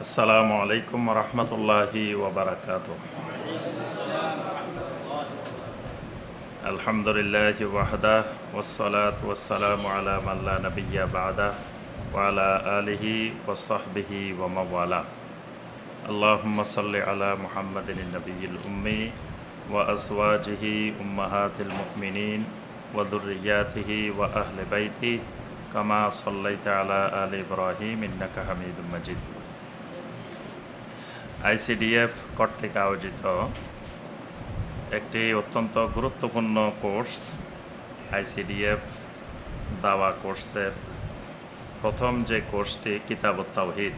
السلام عليكم ورحمة الله وبركاته الحمد لله وحده والصلاة والسلام على من لا نبي بعده وعلى آله وصحبه وموالاه اللهم صل على محمد النبي الأمي وأزواجه أمهات المؤمنين وذرياته وأهل بيته كما صليت على آل إبراهيم إنك حميد مجيد আইসিডিএফ কর্তৃক আয়োজিত একটি অত্যন্ত গুরুত্বপূর্ণ কোর্স আইসিডিএফ দাওয়া কোর্সের প্রথম যে কোর্সটি কিতাবত্তাহিদ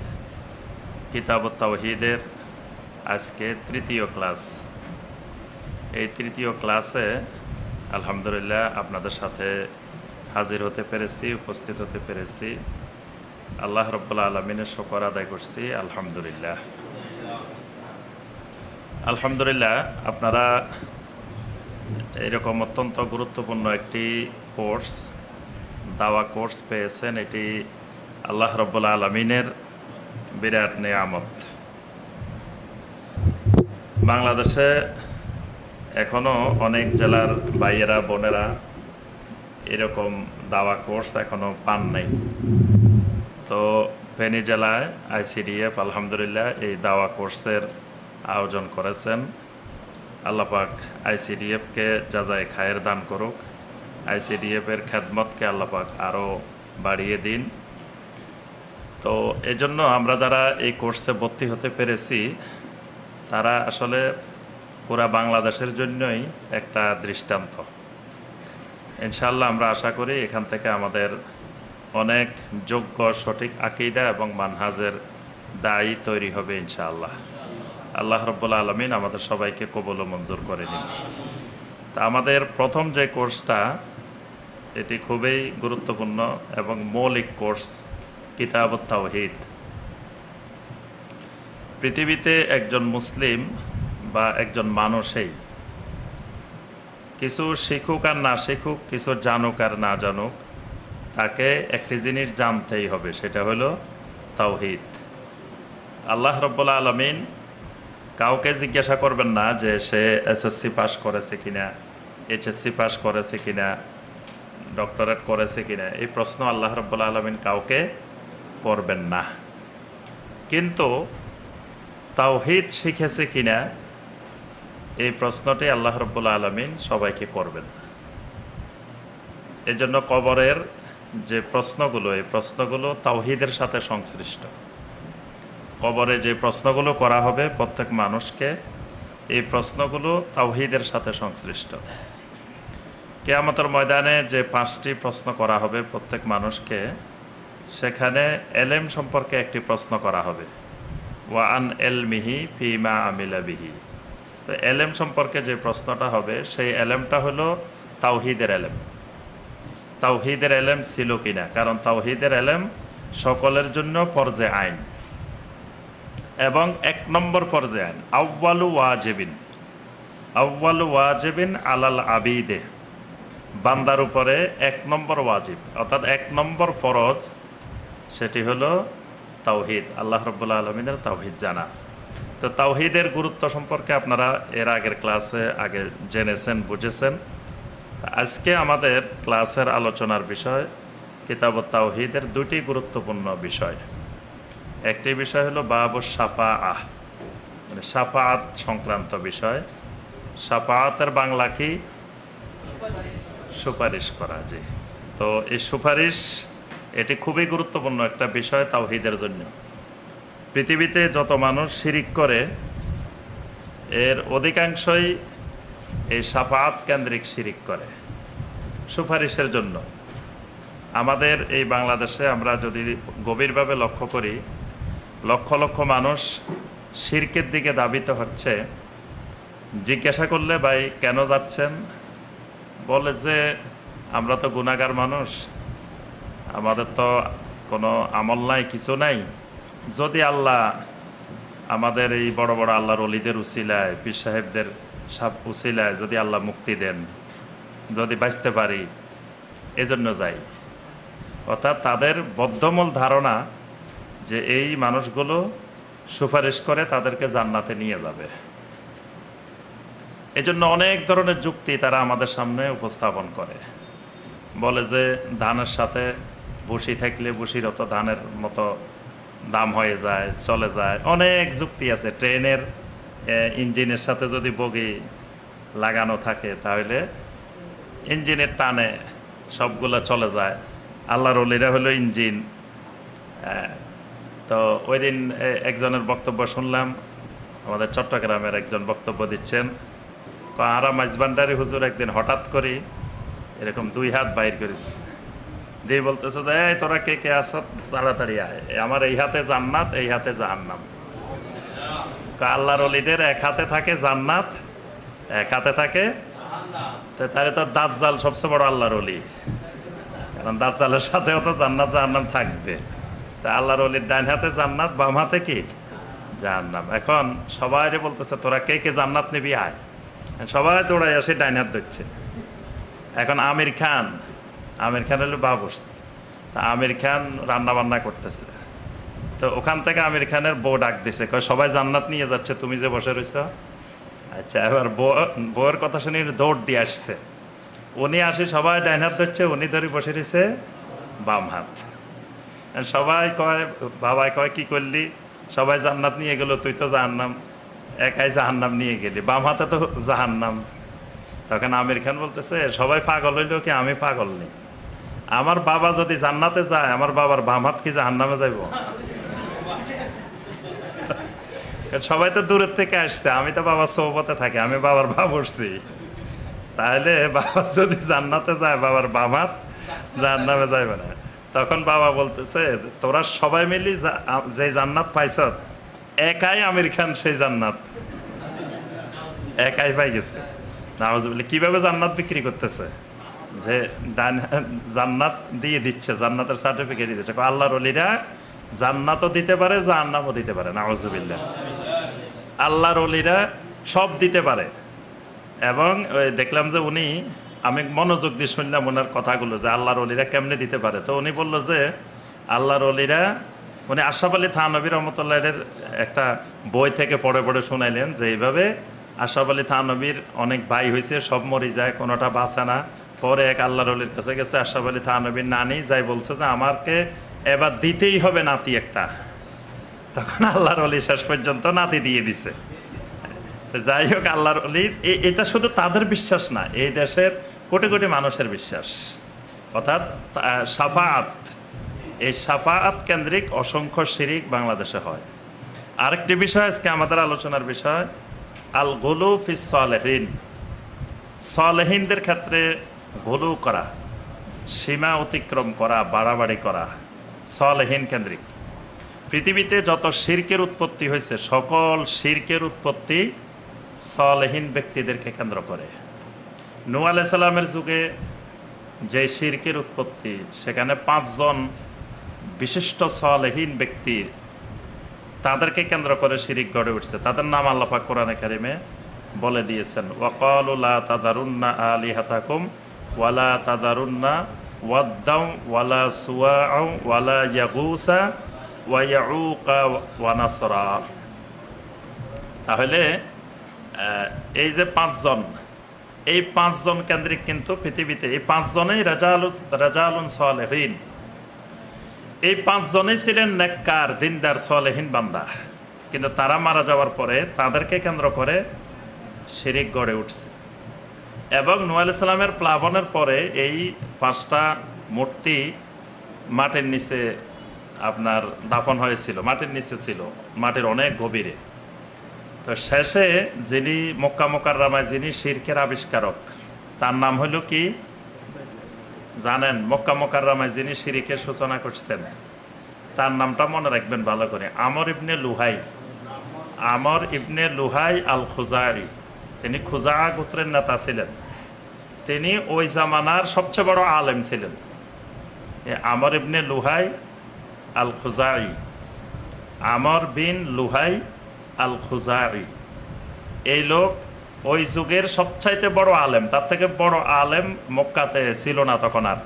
কিতাবত্তাহিদের আজকে তৃতীয় ক্লাস এই তৃতীয় ক্লাসে আলহামদুলিল্লাহ আপনাদের সাথে হাজির হতে পেরেছি উপস্থিত হতে পেরেছি আল্লাহ রব্বুল্লা আলমিনের শকর আদায় করছি আলহামদুলিল্লাহ আলহামদুলিল্লাহ আপনারা এরকম অত্যন্ত গুরুত্বপূর্ণ একটি কোর্স দাওয়া কোর্স পেয়েছেন এটি আল্লাহ রব্বুল আলমিনের বিরাট নিয়ামত বাংলাদেশে এখনও অনেক জেলার ভাইয়েরা বোনেরা এরকম দাওয়া কোর্স এখনও পান নাই তো ফেনী জেলায় আইসিডিএফ আলহামদুলিল্লাহ এই দাওয়া কোর্সের আয়োজন করেছেন আল্লাপাক আইসিডিএফকে যাজায় খায়ের দান করুক আইসিডিএফের খেদমতকে আল্লাপাক আরও বাড়িয়ে দিন তো এজন্য আমরা যারা এই কোর্সে ভর্তি হতে পেরেছি তারা আসলে পুরা বাংলাদেশের জন্যই একটা দৃষ্টান্ত ইনশাল্লাহ আমরা আশা করি এখান থেকে আমাদের অনেক যোগ্য সঠিক আকিদা এবং মানহাজের দায়ী তৈরি হবে ইনশাআল্লাহ আল্লাহ রব্বুল আলমিন আমাদের সবাইকে কবল ও মঞ্জুর করে নিন তা আমাদের প্রথম যে কোর্সটা এটি খুবই গুরুত্বপূর্ণ এবং মৌলিক কোর্স কিতাব তাওহিদ পৃথিবীতে একজন মুসলিম বা একজন মানুষেই কিছু শিখুক আর না শিখুক কিছু জানুক আর না জানুক তাকে একটি জিনিস জানতেই হবে সেটা হলো তাওহিদ আল্লাহ রব্বুল আলমিন কাউকে জিজ্ঞাসা করবেন না যে সে এসএসসি পাশ করেছে কিনা এইচএসসি পাশ করেছে কিনা ডক্টরেট করেছে কিনা এই প্রশ্ন আল্লাহ রব্বুল্লা আলমিন কাউকে করবেন না কিন্তু তাওহিদ শিখেছে কিনা এই প্রশ্নটি আল্লাহ রব্বুল্লা আলমিন সবাইকে করবেন এজন্য কবরের যে প্রশ্নগুলো এই প্রশ্নগুলো তাওহিদের সাথে সংশ্লিষ্ট কবরে যে প্রশ্নগুলো করা হবে প্রত্যেক মানুষকে এই প্রশ্নগুলো তাওহিদের সাথে সংশ্লিষ্ট কেয়ামতের ময়দানে যে পাঁচটি প্রশ্ন করা হবে প্রত্যেক মানুষকে সেখানে এলেম সম্পর্কে একটি প্রশ্ন করা হবে ওয়ান এল মিহি ফিমা আমিলা বিহি তো এলেম সম্পর্কে যে প্রশ্নটা হবে সেই এলেমটা হলো তাওহিদের এলেম তাওহিদের এলেম ছিল কিনা কারণ তাওহিদের এলেম সকলের জন্য পর্যায়ে আইন এবং এক নম্বর পর্যায়ে আউ্বাল ওয়াজেবিন আউ্বাল ওয়াজেবিন আলাল আবিদে বান্দার উপরে এক নম্বর ওয়াজিব অর্থাৎ এক নম্বর ফরজ সেটি হলো তাওহিদ আল্লাহ রব্বুল্লা আলমিনের তাওহিদ জানা তো তাওহিদের গুরুত্ব সম্পর্কে আপনারা এর আগের ক্লাসে আগে জেনেছেন বুঝেছেন আজকে আমাদের ক্লাসের আলোচনার বিষয় কিতাব তাওহিদের দুটি গুরুত্বপূর্ণ বিষয় একটি বিষয় হলো বাবু সাফা আহ মানে সাফাত সংক্রান্ত বিষয় সাফাতের বাংলা কি সুপারিশ করা যে তো এই সুপারিশ এটি খুবই গুরুত্বপূর্ণ একটা বিষয় তাওহিদের জন্য পৃথিবীতে যত মানুষ শিরিক করে এর অধিকাংশই এই সাফাত কেন্দ্রিক শিরিক করে সুপারিশের জন্য আমাদের এই বাংলাদেশে আমরা যদি গভীরভাবে লক্ষ্য করি লক্ষ লক্ষ মানুষ সিরকের দিকে দাবিত হচ্ছে জিজ্ঞাসা করলে ভাই কেন যাচ্ছেন বলে যে আমরা তো গুণাগার মানুষ আমাদের তো কোনো আমল নাই কিছু নাই যদি আল্লাহ আমাদের এই বড় বড় আল্লাহর অলিদের উচিলায় পীর সাহেবদের সাপ উচিলায় যদি আল্লাহ মুক্তি দেন যদি বাঁচতে পারি এজন্য যাই অর্থাৎ তাদের বদ্ধমূল ধারণা যে এই মানুষগুলো সুপারিশ করে তাদেরকে জান্নাতে নিয়ে যাবে এজন্য অনেক ধরনের যুক্তি তারা আমাদের সামনে উপস্থাপন করে বলে যে ধানের সাথে বসি থাকলে বসির অত ধানের মতো দাম হয়ে যায় চলে যায় অনেক যুক্তি আছে ট্রেনের ইঞ্জিনের সাথে যদি বগি লাগানো থাকে তাহলে ইঞ্জিনের টানে সবগুলো চলে যায় আল্লাহর অলিরা হলো ইঞ্জিন তো ওই দিন একজনের বক্তব্য শুনলাম আমাদের চট্টগ্রামের একজন বক্তব্য দিচ্ছেন আরাম আজবান্ডারি হুজুর একদিন হঠাৎ করে এরকম দুই হাত বাইর করে দিচ্ছে যে বলতেছে যে এই তোরা কে কে আস তাড়াতাড়ি আয় আমার এই হাতে জান্নাত এই হাতে জাহান্নাম আল্লাহর অলিদের এক হাতে থাকে জান্নাত এক হাতে থাকে তো তাহলে তো দাঁত জাল সবচেয়ে বড় আল্লাহর অলি কারণ দাঁত জালের সাথেও তো জান্নাত জাহান্নাম থাকবে তা আল্লাহর অলির ডাইন হাতে জান্নাত বাম হাতে কি জাহান্নাম এখন সবাই বলতেছে তোরা কে কে জান্নাত নিবি আয় সবাই দৌড়াই আসে ডাইন হাত ধরছে এখন আমির খান আমির খান হলো বাবুস তা আমির খান রান্না বান্না করতেছে তো ওখান থেকে আমির খানের বউ ডাক দিছে কয় সবাই জান্নাত নিয়ে যাচ্ছে তুমি যে বসে রয়েছ আচ্ছা এবার বউয়ের কথা শুনি দৌড় দিয়ে আসছে উনি আসে সবাই ডাইন হাত ধরছে উনি ধরে বসে রয়েছে বাম হাত সবাই কয় বাবাই কয় কি করলি সবাই জান্নাত নিয়ে গেল তুই তো জাহান্নাম একাই জাহান্নাম নিয়ে গেলি বাম হাতে তো জাহান্নাম তখন আমির খান বলতেছে সবাই পাগল হইল কি আমি পাগল নেই আমার বাবা যদি জান্নাতে যায় আমার বাবার বাম হাত কি জাহান্নামে যাইব সবাই তো দূরের থেকে আসছে আমি তো বাবার সৌপথে থাকি আমি বাবার বা বসছি তাহলে বাবা যদি জান্নাতে যায় বাবার বাম হাত জাহান্নামে যাইবে না তখন বাবা বলতেছে তোরা সবাই মিলি যে জান্নাত পাইছ একাই আমির খান সেই জান্নাত একাই পাই গেছে নামাজ বলে জান্নাত বিক্রি করতেছে যে জান্নাত দিয়ে দিচ্ছে জান্নাতের সার্টিফিকেট দিচ্ছে আল্লাহর অলিরা জান্নাতও দিতে পারে জাহান্নামও দিতে পারে নাওজবিল্লা আল্লাহর অলিরা সব দিতে পারে এবং দেখলাম যে উনি আমি মনোযোগ দিয়ে শুনলাম ওনার কথাগুলো যে আল্লাহর অলিরা কেমনে দিতে পারে তো উনি বললো যে আল্লাহর অলিরা উনি আশাফ আলী থানবী রহমতুল্লাহের একটা বই থেকে পড়ে পড়ে শুনাইলেন যে এইভাবে আশাফ আলী থানবীর অনেক ভাই হয়েছে সব মরি যায় কোনোটা বাঁচে না পরে এক আল্লাহর অলির কাছে গেছে আশাফ আলী থানবীর নানি যাই বলছে যে আমাকে এবার দিতেই হবে নাতি একটা তখন আল্লাহর অলি শেষ পর্যন্ত নাতি দিয়ে দিছে যাই হোক আল্লাহর অলি এটা শুধু তাদের বিশ্বাস না এই দেশের কোটি কোটি মানুষের বিশ্বাস অর্থাৎ সাফাত এই সাফাত কেন্দ্রিক অসংখ্য শিরিক বাংলাদেশে হয় আরেকটি বিষয় আজকে আমাদের আলোচনার বিষয় আল গোলু ফিস সলেহীন সলেহীনদের ক্ষেত্রে গোলু করা সীমা অতিক্রম করা বাড়াবাড়ি করা সলেহীন কেন্দ্রিক পৃথিবীতে যত শির্কের উৎপত্তি হয়েছে সকল শির্কের উৎপত্তি সলেহীন ব্যক্তিদেরকে কেন্দ্র করে নু আলাইসাল্লামের যুগে যে শিরকের উৎপত্তি সেখানে পাঁচজন বিশিষ্ট সলহীন ব্যক্তি তাদেরকে কেন্দ্র করে শিরিক গড়ে উঠছে তাদের নাম আল্লাপা কোরআন একাডেমে বলে দিয়েছেন ওয়াকালুল্লা তাদারুন্না আলি হাতাকুম ওয়ালা তাদারুন্না ওয়াদ্দাউ ওয়ালা সুয়াউ ওয়ালা ইয়াগুসা ওয়াইয়াউকা ওয়ানাসরা তাহলে এই যে পাঁচজন এই পাঁচজন কেন্দ্রিক কিন্তু পৃথিবীতে এই পাঁচজনেই রাজাল রাজালুন সলেহীন এই পাঁচজনেই ছিলেন নেককার দিনদার সলেহীন বান্দা কিন্তু তারা মারা যাওয়ার পরে তাদেরকে কেন্দ্র করে শিরিক গড়ে উঠছে এবং নোয়াল ইসলামের প্লাবনের পরে এই পাঁচটা মূর্তি মাটির নিচে আপনার দাফন হয়েছিল মাটির নিচে ছিল মাটির অনেক গভীরে তো শেষে যিনি মক্কা রামায় যিনি শির্কের আবিষ্কারক তার নাম হলো কি জানেন মক্কা রামায় যিনি শিরিকের সূচনা করছেন তার নামটা মনে রাখবেন ভালো করে আমর ইবনে লুহাই আমর ইবনে লুহাই আল খুজাই তিনি খুজা গোত্রের নেতা ছিলেন তিনি ওই জামানার সবচেয়ে বড় আলেম ছিলেন আমর ইবনে লুহাই আল খুজাই আমর বিন লুহাই আল খুজাই এই লোক ওই যুগের সবচাইতে বড় আলেম তার থেকে বড় আলেম মক্কাতে ছিল না তখন আর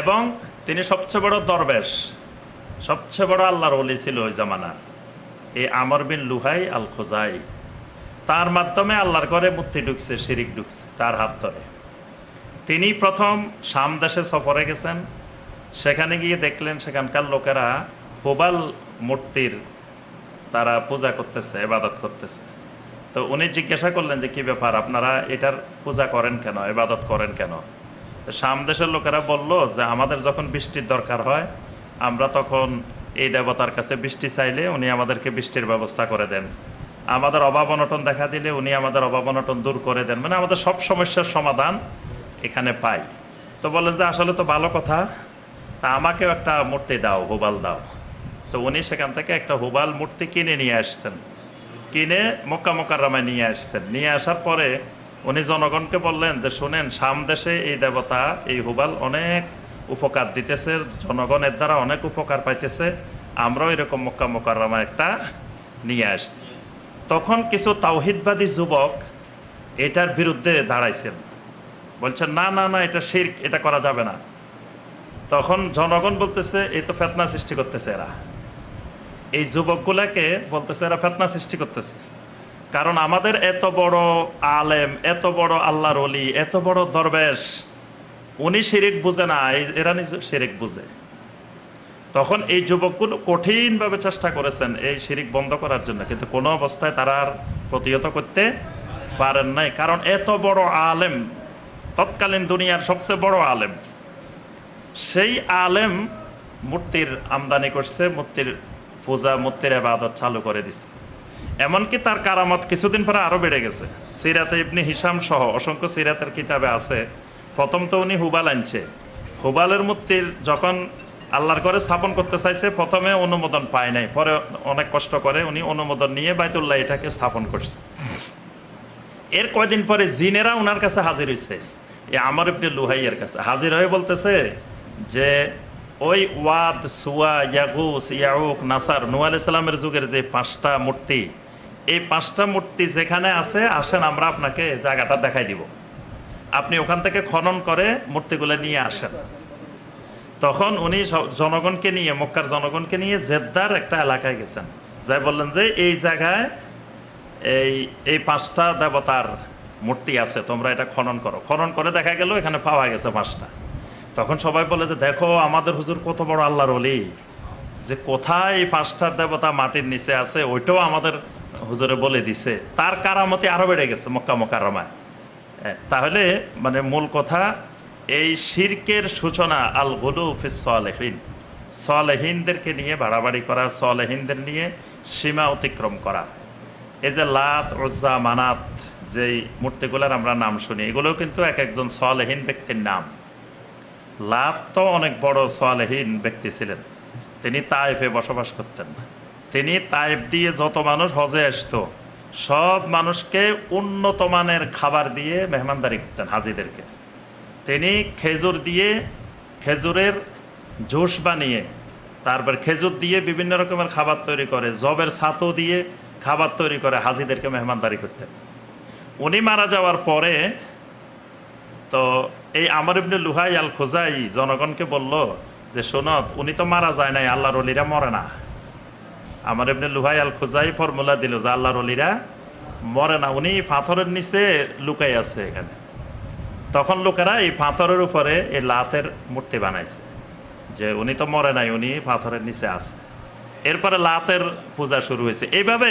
এবং তিনি সবচেয়ে বড় দরবেশ সবচেয়ে বড় আল্লাহর অলি ছিল ওই জামানার এই আমর বিন লুহাই আল খোজাই তার মাধ্যমে আল্লাহর ঘরে মূর্তি ঢুকছে শিরিক ঢুকছে তার হাত ধরে তিনি প্রথম শাম দেশে সফরে গেছেন সেখানে গিয়ে দেখলেন সেখানকার লোকেরা হোবাল মূর্তির তারা পূজা করতেছে এবাদত করতেছে তো উনি জিজ্ঞাসা করলেন যে কি ব্যাপার আপনারা এটার পূজা করেন কেন এবাদত করেন কেন তো সামদেশের লোকেরা বলল যে আমাদের যখন বৃষ্টির দরকার হয় আমরা তখন এই দেবতার কাছে বৃষ্টি চাইলে উনি আমাদেরকে বৃষ্টির ব্যবস্থা করে দেন আমাদের অভাব অনটন দেখা দিলে উনি আমাদের অভাব অনটন দূর করে দেন মানে আমাদের সব সমস্যার সমাধান এখানে পাই তো বলেন যে আসলে তো ভালো কথা তা আমাকেও একটা মূর্তি দাও গোবাল দাও তো উনি সেখান থেকে একটা হুবাল মূর্তি কিনে নিয়ে আসছেন কিনে মক্কা মোকাররামায় নিয়ে আসছেন নিয়ে আসার পরে উনি জনগণকে বললেন যে শোনেন সাম দেশে এই দেবতা এই হুবাল অনেক উপকার দিতেছে জনগণের দ্বারা অনেক উপকার পাইতেছে আমরাও এরকম মক্কা মোকাররামা একটা নিয়ে আসছি তখন কিছু তাওহিদবাদী যুবক এটার বিরুদ্ধে দাঁড়াইছেন বলছেন না না না এটা শির্ক এটা করা যাবে না তখন জনগণ বলতেছে এই তো ফেতনা সৃষ্টি করতেছে এরা এই যুবকগুলাকে বলতেছে এরা ফেতনা সৃষ্টি করতেছে কারণ আমাদের এত বড় আলেম এত বড় আল্লাহর অলি এত বড় দরবেশ উনি শিরিক বুঝে না এরা নিজ শিরিক বুঝে তখন এই যুবকগুলো কঠিনভাবে চেষ্টা করেছেন এই শিরিক বন্ধ করার জন্য কিন্তু কোনো অবস্থায় তারা আর প্রতিহত করতে পারেন নাই কারণ এত বড় আলেম তৎকালীন দুনিয়ার সবচেয়ে বড় আলেম সেই আলেম মূর্তির আমদানি করছে মূর্তির পূজা মূর্তির আবাদত চালু করে দিছে এমনকি তার কারামত কিছুদিন পরে আরও বেড়ে গেছে সিরাতে ইবনি হিসাম সহ অসংখ্য সিরাতের কিতাবে আছে প্রথম তো উনি হুবাল আনছে হুবালের মূর্তির যখন আল্লাহর ঘরে স্থাপন করতে চাইছে প্রথমে অনুমোদন পায় নাই পরে অনেক কষ্ট করে উনি অনুমোদন নিয়ে বাইতুল্লাহ এটাকে স্থাপন করছে এর কয়দিন পরে জিনেরা ওনার কাছে হাজির হয়েছে এ আমার ইবনে লুহাইয়ের কাছে হাজির হয়ে বলতেছে যে ওই ওয়াদ সুয়া ইয়াগুস ইয়াউক নাসার নু ইসলামের যুগের যে পাঁচটা মূর্তি এই পাঁচটা মূর্তি যেখানে আছে আসেন আমরা আপনাকে জায়গাটা দেখাই দিব আপনি ওখান থেকে খনন করে মূর্তিগুলো নিয়ে আসেন তখন উনি জনগণকে নিয়ে মক্কার জনগণকে নিয়ে জেদ্দার একটা এলাকায় গেছেন যাই বললেন যে এই জায়গায় এই এই পাঁচটা দেবতার মূর্তি আছে তোমরা এটা খনন করো খনন করে দেখা গেল এখানে পাওয়া গেছে পাঁচটা তখন সবাই বলে যে দেখো আমাদের হুজুর কত বড় আল্লাহর অলি যে কোথায় পাঁচটার দেবতা মাটির নিচে আছে ওইটাও আমাদের হুজুরে বলে দিছে তার কারামতি আরও বেড়ে গেছে মক্কা মোকারমায় তাহলে মানে মূল কথা এই শির্কের সূচনা আল গুলু ফিস সলেহীন সলেহীনদেরকে নিয়ে বাড়াবাড়ি করা সলেহীনদের নিয়ে সীমা অতিক্রম করা এই যে লাত রোজা মানাত যেই মূর্তিগুলার আমরা নাম শুনি এগুলোও কিন্তু এক একজন সলেহীন ব্যক্তির নাম লাভ তো অনেক বড় সালহীন ব্যক্তি ছিলেন তিনি তাইফে বসবাস করতেন তিনি তাইফ দিয়ে যত মানুষ হজে আসত সব মানুষকে উন্নত মানের খাবার দিয়ে মেহমানদারি করতেন হাজিদেরকে তিনি খেজুর দিয়ে খেজুরের জুস বানিয়ে তারপর খেজুর দিয়ে বিভিন্ন রকমের খাবার তৈরি করে জবের ছাতু দিয়ে খাবার তৈরি করে হাজিদেরকে মেহমানদারি করতেন উনি মারা যাওয়ার পরে তো এই আমার ইবনে লুহাই আল খোজাই জনগণকে বলল যে শোনত উনি তো মারা যায় নাই আল্লাহ রলিরা মরে না আমার এমনি লুহাই আল খোজাই ফর্মুলা দিল যে আল্লাহ রলিরা মরে না উনি পাথরের নিচে লুকাই আছে এখানে তখন লোকেরা এই পাথরের উপরে এই লাতের মূর্তি বানাইছে যে উনি তো মরে নাই উনি পাথরের নিচে আছে এরপরে লাতের পূজা শুরু হয়েছে এইভাবে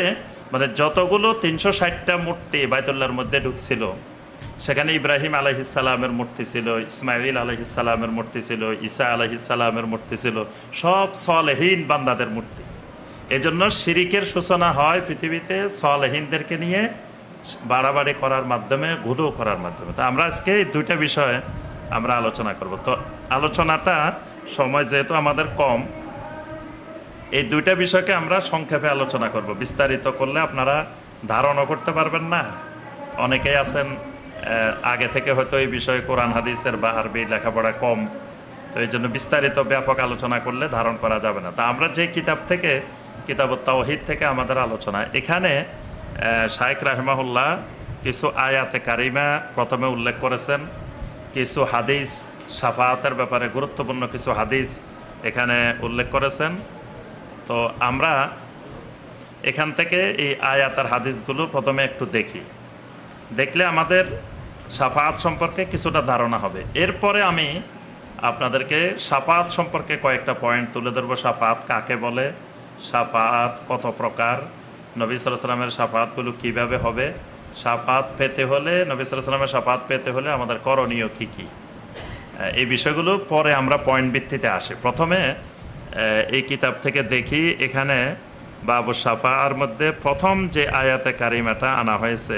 মানে যতগুলো তিনশো ষাটটা মূর্তি বাইতুল্লার মধ্যে ঢুকছিল সেখানে ইব্রাহিম আলহিসালামের মূর্তি ছিল ইসমাইল আলহিসালামের মূর্তি ছিল ঈসা আলহিসালামের মূর্তি ছিল সব সলহীন বান্দাদের মূর্তি এজন্য শিরিকের সূচনা হয় পৃথিবীতে সলহীনদেরকে নিয়ে বাড়াবাড়ি করার মাধ্যমে ঘুলো করার মাধ্যমে তো আমরা আজকে এই দুইটা বিষয়ে আমরা আলোচনা করব তো আলোচনাটা সময় যেহেতু আমাদের কম এই দুইটা বিষয়কে আমরা সংক্ষেপে আলোচনা করব বিস্তারিত করলে আপনারা ধারণা করতে পারবেন না অনেকেই আছেন আগে থেকে হয়তো এই বিষয়ে কোরআন হাদিসের বা আরবি লেখাপড়া কম তো এই জন্য বিস্তারিত ব্যাপক আলোচনা করলে ধারণ করা যাবে না তা আমরা যে কিতাব থেকে কিতাব তাওহিদ থেকে আমাদের আলোচনা এখানে শায়েক রাহমাউল্লাহ কিছু আয়াতে কারিমা প্রথমে উল্লেখ করেছেন কিছু হাদিস সাফাহাতের ব্যাপারে গুরুত্বপূর্ণ কিছু হাদিস এখানে উল্লেখ করেছেন তো আমরা এখান থেকে এই আয়াতার হাদিসগুলো প্রথমে একটু দেখি দেখলে আমাদের সাফাত সম্পর্কে কিছুটা ধারণা হবে এরপরে আমি আপনাদেরকে সাফাত সম্পর্কে কয়েকটা পয়েন্ট তুলে ধরবো সাফাত কাকে বলে সাফাত কত প্রকার নবী সালামের সাফাতগুলো কিভাবে হবে সাফাত পেতে হলে নবী সালামের সাফাত পেতে হলে আমাদের করণীয় কী কী এই বিষয়গুলো পরে আমরা পয়েন্ট ভিত্তিতে আসি প্রথমে এই কিতাব থেকে দেখি এখানে বাবু সাফার মধ্যে প্রথম যে আয়াতে কারিমাটা আনা হয়েছে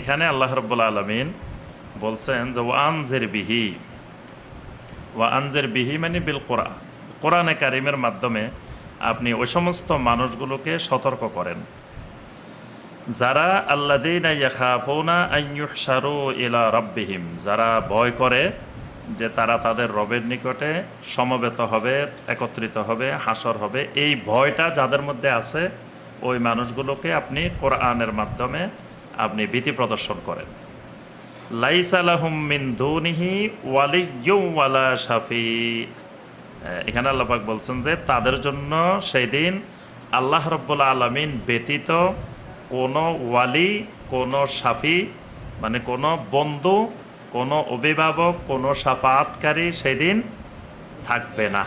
এখানে আল্লাহ রব্বুল আলমিন বলছেন যে ওয়ানজের বিহি ওয়ানজের বিহি মানে বিল কোরআ কোরআনে কারিমের মাধ্যমে আপনি ওই সমস্ত মানুষগুলোকে সতর্ক করেন যারা আল্লা ইয়াখাফৌনা আইয়ুহসারু ইলা রব্বিহিম যারা ভয় করে যে তারা তাদের রবের নিকটে সমবেত হবে একত্রিত হবে হাসর হবে এই ভয়টা যাদের মধ্যে আছে ওই মানুষগুলোকে আপনি কোরআনের মাধ্যমে আপনি ভীতি প্রদর্শন করেন শাফি এখানে আল্লাপাক বলছেন যে তাদের জন্য সেই দিন আল্লাহ রব্বুল্লা আলমিন ব্যতীত কোনো ওয়ালি কোনো সাফি মানে কোনো বন্ধু কোনো অভিভাবক কোনো সাফাতকারী সেদিন থাকবে না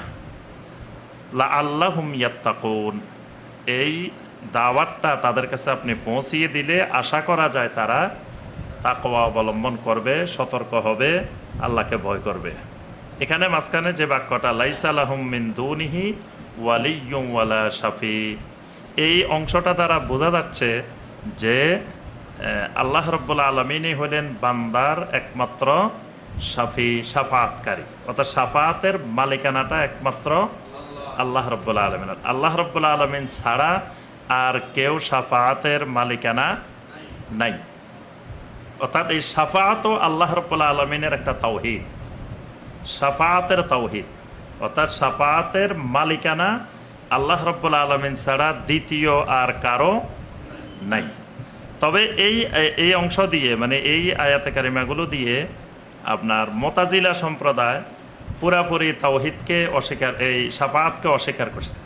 লা আল্লাহম ইয়াত্তাকুন এই দাওয়াতটা তাদের কাছে আপনি পৌঁছিয়ে দিলে আশা করা যায় তারা তাকওয়া অবলম্বন করবে সতর্ক হবে আল্লাহকে ভয় করবে এখানে মাঝখানে যে বাক্যটা লাইসালাহমিন দুনিহি ওয়ালিয়ুম ওয়ালা শাফি এই অংশটা দ্বারা বোঝা যাচ্ছে যে আল্লাহ রব্বুল্লা আলমিনই হলেন বান্দার একমাত্র সাফি সাফাতকারী অর্থাৎ সাফাতের মালিকানাটা একমাত্র আল্লাহ রব্বুল্লা আলমিন আল্লাহ রব্বুল্লা আলমিন ছাড়া আর কেউ সাফাতের মালিকানা নাই অর্থাৎ এই ও আল্লাহ রপোল্লা আলমিনের একটা তাওহিদ সাফাতের তাওহিদ অর্থাৎ সাফাতের মালিকানা আল্লাহ রব্বুল্লা আলমিন ছাড়া দ্বিতীয় আর কারো নাই তবে এই এই অংশ দিয়ে মানে এই আয়াতকারিমাগুলো কারিমাগুলো দিয়ে আপনার মোতাজিলা সম্প্রদায় পুরাপুরি তাওহিদকে অস্বীকার এই সাফাতকে অস্বীকার করছে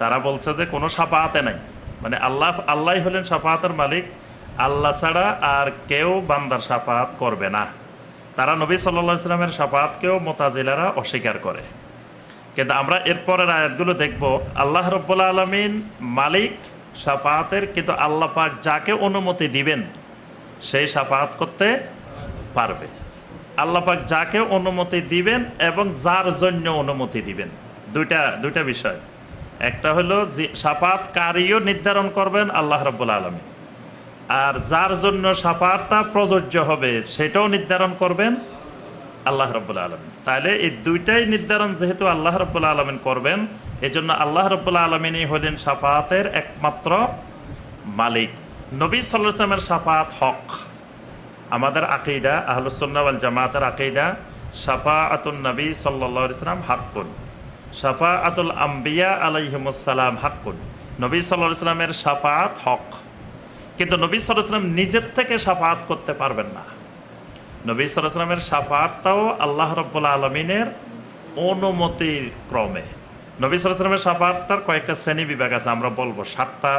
তারা বলছে যে কোনো সাফাহাতে নাই মানে আল্লাহ আল্লাহ হলেন সাফাহাতের মালিক আল্লাহ ছাড়া আর কেউ বান্দার সাফাহাত করবে না তারা নবী সাল্লা সাল্লামের সাফাহাতকেও মোতাজিলারা অস্বীকার করে কিন্তু আমরা এরপরের আয়াতগুলো দেখব আল্লাহ রব্বুল্লা আলমিন মালিক সাফাহাতের কিন্তু আল্লাহ পাক যাকে অনুমতি দিবেন সেই সাফাহাত করতে পারবে আল্লাহ পাক যাকে অনুমতি দিবেন এবং যার জন্য অনুমতি দিবেন দুইটা দুইটা বিষয় একটা হলো যে সাপাত কারিও নির্ধারণ করবেন আল্লাহ রব্বুল আলমী আর যার জন্য সাপাতটা প্রযোজ্য হবে সেটাও নির্ধারণ করবেন আল্লাহ রব্বুল আলমিন তাহলে এই দুইটাই নির্ধারণ যেহেতু আল্লাহ রব্বুল আলমিন করবেন জন্য আল্লাহ রব্বুল আলমিনই হলেন সাফাতের একমাত্র মালিক নবী সাল্লামের সাফাত হক আমাদের আকেইদা আহলুসাল জামাতের আকেইদা সাফা আতুল নবী সাল্লা সাল্লাম হাক্কুন সাফা আতুল আম্বিয়া আলাইহিমসালাম হাক্কুন নবী সাল্লাহ ইসলামের সাফাত হক কিন্তু নবী সাল্লাহ ইসলাম নিজের থেকে সাফাত করতে পারবেন না নবী সাল্লাহ ইসলামের সাফাতটাও আল্লাহ রব্বুল্লা আলমিনের অনুমতির ক্রমে নবী সালামের সাফাতটার কয়েকটা শ্রেণী বিভাগ আছে আমরা বলবো সাতটা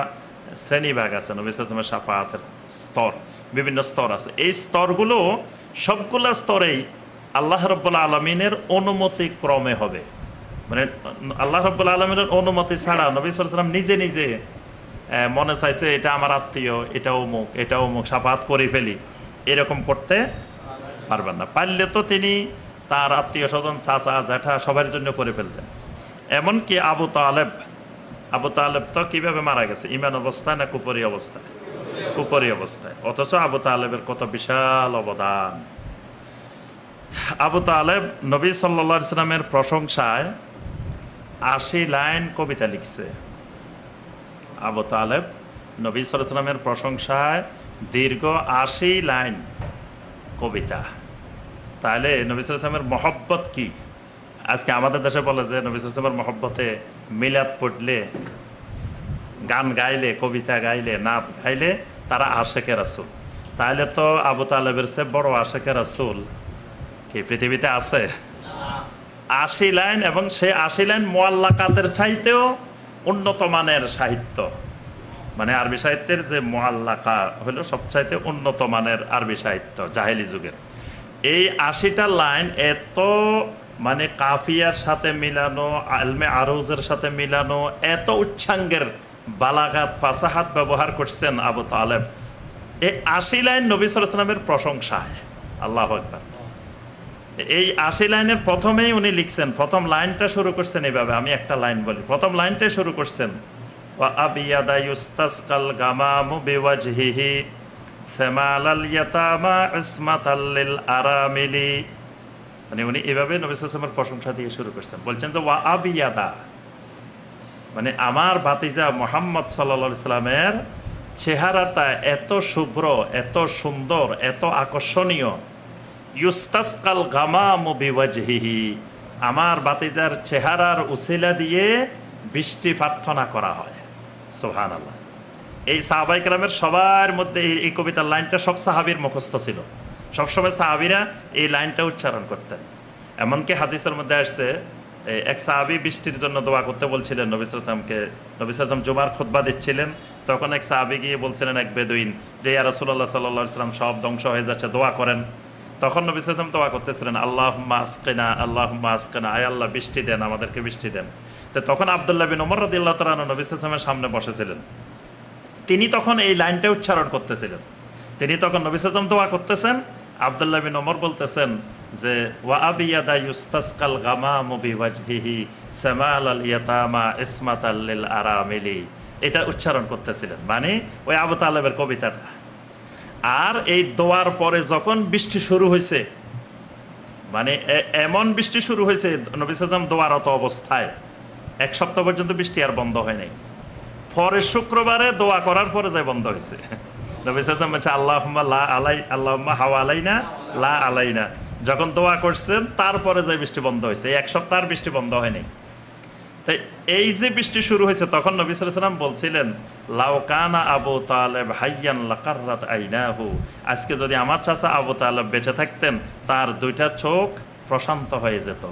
শ্রেণী বিভাগ আছে নবী সালামের সাফাতের স্তর বিভিন্ন স্তর আছে এই স্তরগুলো সবগুলো স্তরেই আল্লাহ রব্বুল্লা আলমিনের অনুমতি ক্রমে হবে মানে আল্লাহ রব্বুল আলমের অনুমতি ছাড়া নবী সালাম নিজে নিজে মনে চাইছে এটা আমার আত্মীয় এটা অমুক এটা অমুক সাফাত করে ফেলি এরকম করতে পারবেন না পারলে তো তিনি তার আত্মীয় স্বজন চাচা জ্যাঠা সবার জন্য করে ফেলতেন এমনকি আবু তালেব আবু তালেব তো কীভাবে মারা গেছে ইমান অবস্থায় না কুপরি অবস্থায় কুপরি অবস্থায় অথচ আবু তালেবের কত বিশাল অবদান আবু তালেব নবী সাল্লা ইসলামের প্রশংসায় আশি লাইন কবিতা লিখছে আবু তালেব নবী সালামের প্রশংসায় দীর্ঘ আশি লাইন কবিতা তাহলে নবী সালামের মহব্বত কি আজকে আমাদের দেশে বলে যে নবী সালামের মহব্বতে মিলাপ পড়লে গান গাইলে কবিতা গাইলে নাচ গাইলে তারা আশেকের আসুল তাহলে তো আবু তালেবের সে বড় আশেকের আসুল কি পৃথিবীতে আছে আশি লাইন এবং সে আশি লাইন মোয়াল্লাকাতের চাইতেও উন্নত মানের সাহিত্য মানে আরবি সাহিত্যের যে মোয়াল্লাকা হলো সবচাইতে উন্নত মানের আরবি সাহিত্য জাহেলি যুগের এই আশিটা লাইন এত মানে কাফিয়ার সাথে মিলানো আলমে আরজের সাথে মিলানো এত উচ্ছাঙ্গের বালাঘাত পাশাহাত ব্যবহার করছেন আবু তালেব এই আশি লাইন নবী সালামের প্রশংসায় আল্লাহ একবার এই আশি লাইনের প্রথমেই উনি লিখছেন প্রথম লাইনটা শুরু করছেন এইভাবে আমি একটা লাইন বলি প্রথম লাইনটাই শুরু করছেন وأبيض يستسقى الغمام بوجهه ثمال اليتامى عصمة للأرامل মানে উনি এভাবে নবিসের প্রশংসা দিয়ে শুরু করছেন বলছেন যে ওয়া আবিয়াদা মানে আমার ভাতিজা মোহাম্মদ সাল্লা ইসলামের চেহারাটা এত শুভ্র এত সুন্দর এত আকর্ষণীয় ইউস্তাসকাল গামাম বিওয়াজহিহি আমার বাতিজার চেহারার উসিলা দিয়ে বৃষ্টি প্রার্থনা করা হয় সোহান আল্লাহ এই সাহাবাইকরামের সবার মধ্যে এই কবিতার লাইনটা সব সাহাবির মুখস্থ ছিল সবসময় সাহাবিরা এই লাইনটা উচ্চারণ করতেন এমনকি হাদিসের মধ্যে আসছে এক সাহাবি বৃষ্টির জন্য দোয়া করতে বলছিলেন নবিস আসলামকে নবিস আসলাম জুমার খোদবা দিচ্ছিলেন তখন এক সাহাবি গিয়ে বলছিলেন এক বেদুইন যে ইয়া রসুল্লাহ সাল্লাহ সাল্লাম সব ধ্বংস হয়ে যাচ্ছে দোয়া করেন তখন নবী সাল্লাম তোয়া করতেছিলেন আল্লাহ আসকেনা আল্লাহ আসকেনা আয় আল্লাহ বৃষ্টি দেন আমাদেরকে বৃষ্টি দেন তো তখন আবদুল্লা বিন ওমর রদিল্লা তালা নবী সাল্লামের সামনে বসেছিলেন তিনি তখন এই লাইনটা উচ্চারণ করতেছিলেন তিনি তখন নবী সাল্লাম তোয়া করতেছেন আবদুল্লা বিন ওমর বলতেছেন যে ওয়া গামা আল ইসমাত এটা উচ্চারণ করতেছিলেন মানে ওই আবু তালেবের কবিতাটা আর এই দোয়ার পরে যখন বৃষ্টি শুরু হয়েছে মানে এমন বৃষ্টি শুরু হয়েছে নবিসাম দোয়ারত অবস্থায় এক সপ্তাহ পর্যন্ত বৃষ্টি আর বন্ধ হয় নাই পরে শুক্রবারে দোয়া করার পরে যায় বন্ধ হয়েছে নবিসাম বলছে আল্লাহ লা আলাই আল্লাহ হাওয়া আলাই না লা আলাই না যখন দোয়া করছেন তারপরে যায় বৃষ্টি বন্ধ হয়েছে এক সপ্তাহ আর বৃষ্টি বন্ধ হয় নাই তাই এই যে বৃষ্টি শুরু হয়েছে তখন নবী সালাম বলছিলেন লাউকানা আবু তালেব হাইয়ান লাকাররাত আইনাহু আজকে যদি আমার চাচা আবু তালেব বেঁচে থাকতেন তার দুইটা চোখ প্রশান্ত হয়ে যেত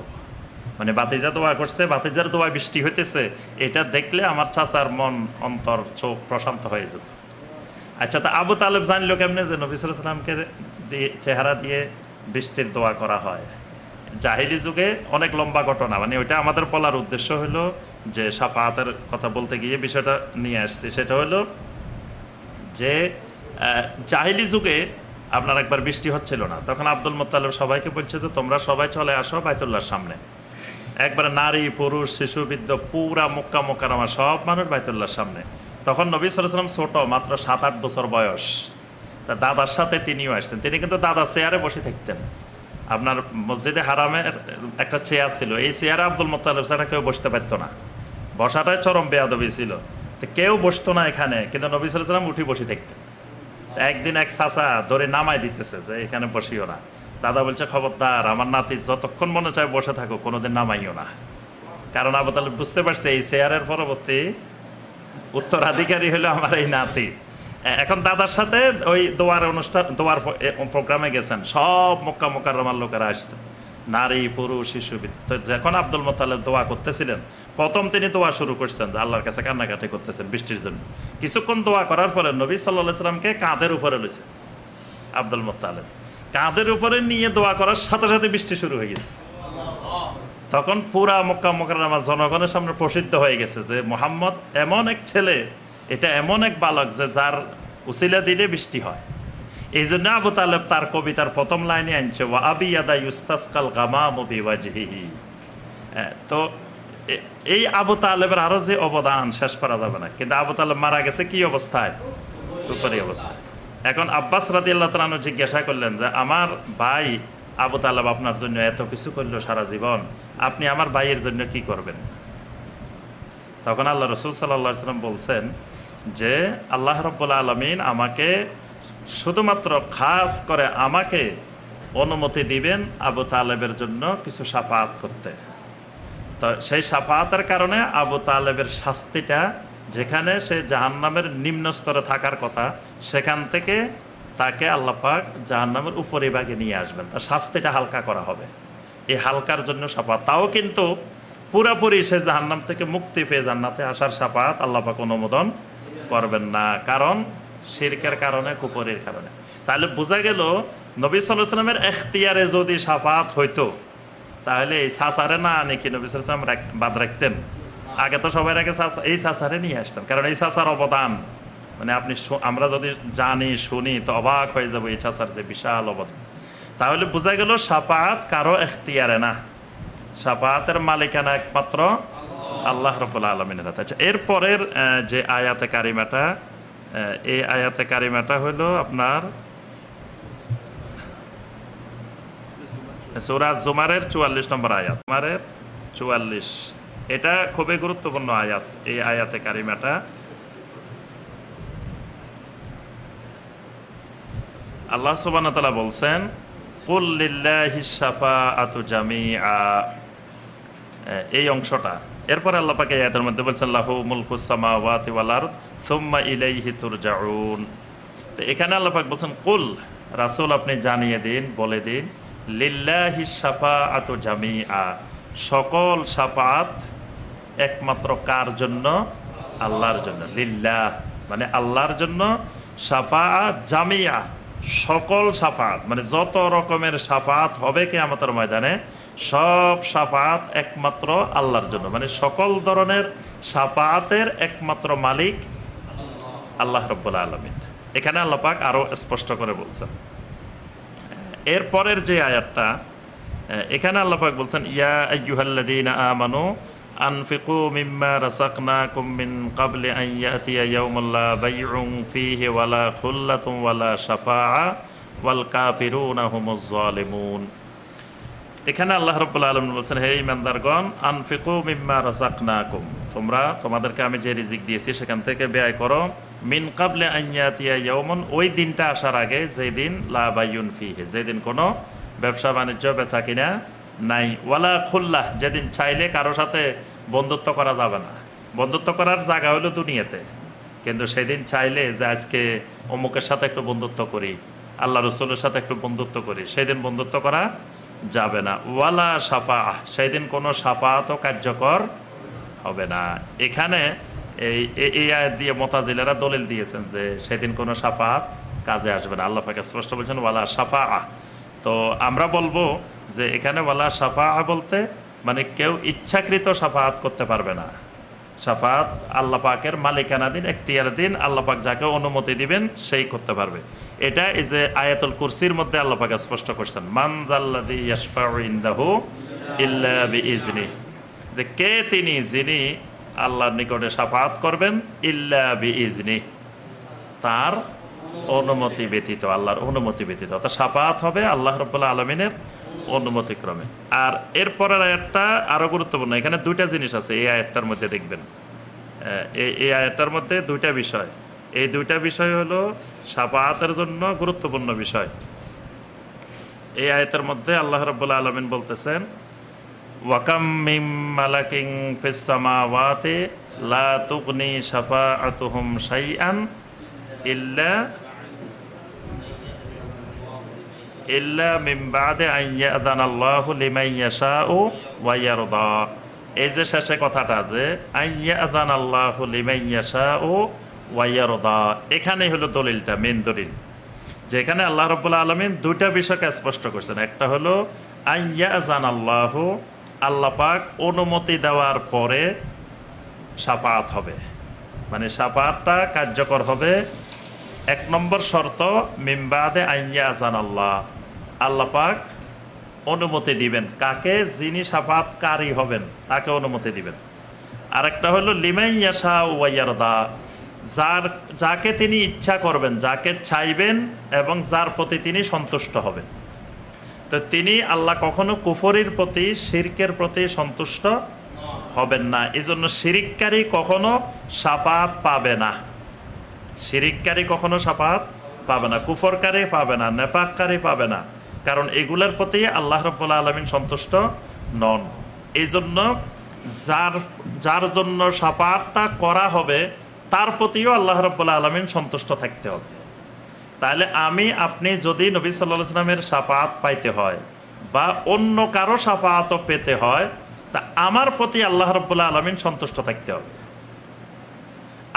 মানে বাতিজা দোয়া করছে বাতিজার দোয়া বৃষ্টি হইতেছে এটা দেখলে আমার চাচার মন অন্তর চোখ প্রশান্ত হয়ে যেত আচ্ছা তা আবু তালেব জানলো কেমনে যে নবী সালামকে দিয়ে চেহারা দিয়ে বৃষ্টির দোয়া করা হয় জাহিলি যুগে অনেক লম্বা ঘটনা মানে ওইটা আমাদের বলার উদ্দেশ্য হলো যে সাফাহাতের কথা বলতে গিয়ে বিষয়টা নিয়ে আসছি সেটা হলো যে জাহিলি যুগে আপনার একবার বৃষ্টি হচ্ছিল না তখন আব্দুল মোত্তালেব সবাইকে বলছে যে তোমরা সবাই চলে আসো বাইতুল্লার সামনে একবার নারী পুরুষ শিশু বৃদ্ধ পুরা মক্কা মোকারামা সব মানুষ বাইতুল্লার সামনে তখন নবী সালাম ছোট মাত্র সাত আট বছর বয়স তা দাদার সাথে তিনিও আসতেন তিনি কিন্তু দাদা চেয়ারে বসে থাকতেন আপনার মসজিদে হারামের একটা চেয়ার ছিল এই চেয়ারে আব্দুল মোতালেব ছাড়া কেউ বসতে পারতো না বসাটাই চরম বেয়াদবি ছিল তো কেউ বসতো না এখানে কিন্তু নবী সালাম উঠি বসে দেখতেন একদিন এক চাচা ধরে নামায় দিতেছে যে এখানে বসিও না দাদা বলছে খবরদার আমার নাতি যতক্ষণ মনে চায় বসে থাকো কোনোদিন নামাইও না কারণ আবু তাহলে বুঝতে পারছে এই চেয়ারের পরবর্তী উত্তরাধিকারী হলো আমার এই নাতি এখন দাদার সাথে ওই দোয়ার অনুষ্ঠান দোয়ার প্রোগ্রামে গেছেন সব মক্কা মোকারমার লোকেরা আসছে নারী পুরুষ শিশু যখন আব্দুল মোতালেব দোয়া করতেছিলেন প্রথম তিনি দোয়া শুরু করছেন যে আল্লাহর কাছে কান্নাকাটি করতেছেন বৃষ্টির জন্য কিছুক্ষণ দোয়া করার পরে নবী সাল্লাহ সাল্লামকে কাঁধের উপরে লইছে আব্দুল মোতালেব কাঁধের উপরে নিয়ে দোয়া করার সাথে সাথে বৃষ্টি শুরু হয়ে গেছে তখন পুরা মক্কা মকরামা জনগণের সামনে প্রসিদ্ধ হয়ে গেছে যে মোহাম্মদ এমন এক ছেলে এটা এমন এক বালক যে যার উচিলা দিলে বৃষ্টি হয় এই জন্য আবু তালেব তার কবিতার প্রথম লাইনে আনছে ওয়া আবি আদা ইউস্তাসকাল গামা তো এই আবু তালেবের আরও যে অবদান শেষ করা যাবে না কিন্তু আবু তালেব মারা গেছে কি অবস্থায় উপরি অবস্থায় এখন আব্বাস রাদি আল্লাহ তালু জিজ্ঞাসা করলেন যে আমার ভাই আবু তালেব আপনার জন্য এত কিছু করল সারা জীবন আপনি আমার ভাইয়ের জন্য কি করবেন তখন আল্লাহ রসুল সাল্লাহ সাল্লাম বলছেন যে আল্লাহ রব্বুল আলমিন আমাকে শুধুমাত্র খাস করে আমাকে অনুমতি দিবেন আবু তালেবের জন্য কিছু সাফাত করতে তো সেই সাফাতের কারণে আবু তালেবের শাস্তিটা যেখানে সে জাহান্নামের নিম্ন স্তরে থাকার কথা সেখান থেকে তাকে আল্লাপাক জাহান্নামের উপরিভাগে নিয়ে আসবেন তার শাস্তিটা হালকা করা হবে এই হালকার জন্য সাফাত তাও কিন্তু পুরাপুরি সে জাহান্নাম থেকে মুক্তি পেয়ে জান্নাতে আসার সাফাত আল্লাপাক অনুমোদন করবেন না কারণ শিরকের কারণে কুপুরের কারণে তাহলে বোঝা গেল নবী সালামের এখতিয়ারে যদি সাফাত হইতো তাহলে এই সাসারে না আনে কি নবী সালাম বাদ রাখতেন আগে তো সবাই আগে এই সাসারে নিয়ে আসতেন কারণ এই সাসার অবদান মানে আপনি আমরা যদি জানি শুনি তো অবাক হয়ে যাবো এই সাসার যে বিশাল অবদান তাহলে বোঝা গেল সাপাত কারো এখতিয়ারে না সাপাতের মালিকানা একমাত্র আল্লাহ রব্লা আলমিনের হাতে আচ্ছা এরপরের যে আয়াতে কারিমাটা এই আয়াতে কারিমাটা হলো আপনার সৌরা জুমারের চুয়াল্লিশ নম্বর আয়াত জুমারের চুয়াল্লিশ এটা খুবই গুরুত্বপূর্ণ আয়াত এই আয়াতে কারিমাটা আল্লাহ সুবানতালা বলছেন কুল্লিল্লাহ সাফা আতু জামি এই অংশটা এরপর আল্লাহ পাকে আয়াতের মধ্যে বলছে আল্লাহ মুলকুসামা ওয়াতিওয়ালার সোম্মা তো এখানে আল্লাহ পাক বলছেন কুল রাসুল আপনি জানিয়ে দিন বলে দিন লিল্লাহি সাফা আত জামি আ সকল সাফাত একমাত্র কার জন্য আল্লাহর জন্য লিল্লাহ মানে আল্লাহর জন্য সাফা জামিয়া সকল সাফাত মানে যত রকমের সাফাত হবে কে আমাদের ময়দানে সব সাফাত একমাত্র আল্লাহর জন্য মানে সকল ধরনের সাফাতের একমাত্র মালিক আল্লাহ রব্বুল্লা আলমিন এখানে আল্লাপাক আরও স্পষ্ট করে বলছেন এরপরের যে আয়াতটা এখানে আল্লাপাক বলছেন ইয়া আইয়ুহাল্লাদিন আমানু আনফিকু মিম্মা রাসাকনা কুমিন কাবলে আইয়াতিয়া ইয়াউমুল্লা বাইউং ফিহি ওয়ালা খুল্লাতুম ওয়ালা সাফা ওয়াল কাফিরুনা হুমুজ জালিমুন এখানে আল্লাহ রব্বুল্লা আলম বলছেন হে ইমানদারগণ আনফিকু মিম্মা কুম তোমরা তোমাদেরকে আমি যে রিজিক দিয়েছি সেখান থেকে ব্যয় করো মিন কাবলে আইয়াতিয়া ইয়মন ওই দিনটা আসার আগে যেদিন লাবাইন ফিহে যেদিন কোনো ব্যবসা বাণিজ্য বেচা কিনা নাই ওয়ালা খুল্লাহ যেদিন চাইলে কারো সাথে বন্ধুত্ব করা যাবে না বন্ধুত্ব করার জায়গা হলো দুনিয়াতে কিন্তু সেদিন চাইলে যে আজকে অমুকের সাথে একটু বন্ধুত্ব করি আল্লাহ রসুলের সাথে একটু বন্ধুত্ব করি সেদিন বন্ধুত্ব করা যাবে না ওয়ালা সেই সেদিন কোনো সাপাতও কার্যকর হবে না এখানে এই এই আয় দিয়ে মোতাজিলেরা দলিল দিয়েছেন যে সেদিন কোনো সাফাত কাজে আসবে না আল্লাহ ফাঁকে স্পষ্ট বলছেন ওয়ালা সাফা তো আমরা বলবো যে এখানে ওয়ালা সাফা বলতে মানে কেউ ইচ্ছাকৃত সাফাত করতে পারবে না সাফাত আল্লাহ পাকের দিন এখতিয়ারাধীন আল্লাহ পাক যাকে অনুমতি দিবেন সেই করতে পারবে এটা এই যে আয়াতুল কুরসির মধ্যে আল্লাপাকে স্পষ্ট করছেন মানজাল্লাহু ইজনি যে কে তিনি যিনি আল্লাহর নিকটে সাফাত করবেন ইল্লাবিজনি তার অনুমতি ব্যতীত আল্লাহর অনুমতি ব্যতীত অর্থাৎ সাফাত হবে আল্লাহ রব্বুল্লাহ আলমিনের অনুমতিক্রমে আর এরপরের আয়াতটা আরও গুরুত্বপূর্ণ এখানে দুইটা জিনিস আছে এই আয়াতটার মধ্যে দেখবেন এই আয়াতটার মধ্যে দুইটা বিষয় এই দুইটা বিষয় হলো সাফাহাতের জন্য গুরুত্বপূর্ণ বিষয় এই আয়তের মধ্যে আল্লাহ রব্লা আলমিন বলতেছেন ওয়াকাম মিম লা ইল্লা ইল্লা মিম আল্লাহ ওয়া এই যে শেষে কথাটা যে আইয়াদান আল্লাহ লিমান ও ওয়াইয়ারদা এখানেই হলো দলিলটা মেন দলিল যেখানে আল্লাহ রবুল্লা আলমিন দুইটা বিষয়কে স্পষ্ট করছেন একটা হলো আইয়াজান আল্লাহ আল্লাহ পাক অনুমতি দেওয়ার পরে সাফাত হবে মানে সাফাতটা কার্যকর হবে এক নম্বর শর্ত মিম্বাদে আইয়া আজান আল্লাহ আল্লাহ পাক অনুমতি দিবেন কাকে যিনি সাফাতকারী হবেন তাকে অনুমতি দিবেন আরেকটা হলো লিমাইয়াশা ওয়াইয়ারদা যার যাকে তিনি ইচ্ছা করবেন যাকে চাইবেন এবং যার প্রতি তিনি সন্তুষ্ট হবেন তো তিনি আল্লাহ কখনো কুফরির প্রতি সিরকের প্রতি সন্তুষ্ট হবেন না এই জন্য সিরিককারী কখনো সাপাত পাবে না সিরিককারী কখনো সাপাত পাবে না কুফরকারী পাবে না নেপাককারী পাবে না কারণ এগুলোর প্রতি আল্লাহ রব্বুল্লা আলমিন সন্তুষ্ট নন এই জন্য যার যার জন্য সাপাতটা করা হবে তার প্রতিও আল্লাহ রব্বুল্লা আলমিন সন্তুষ্ট থাকতে হবে তাহলে আমি আপনি যদি নবী সাল্লা সাল্লামের সাপাত পাইতে হয় বা অন্য কারো সাপাতও পেতে হয় তা আমার প্রতি আল্লাহ রব্বুল্লা আলমিন সন্তুষ্ট থাকতে হবে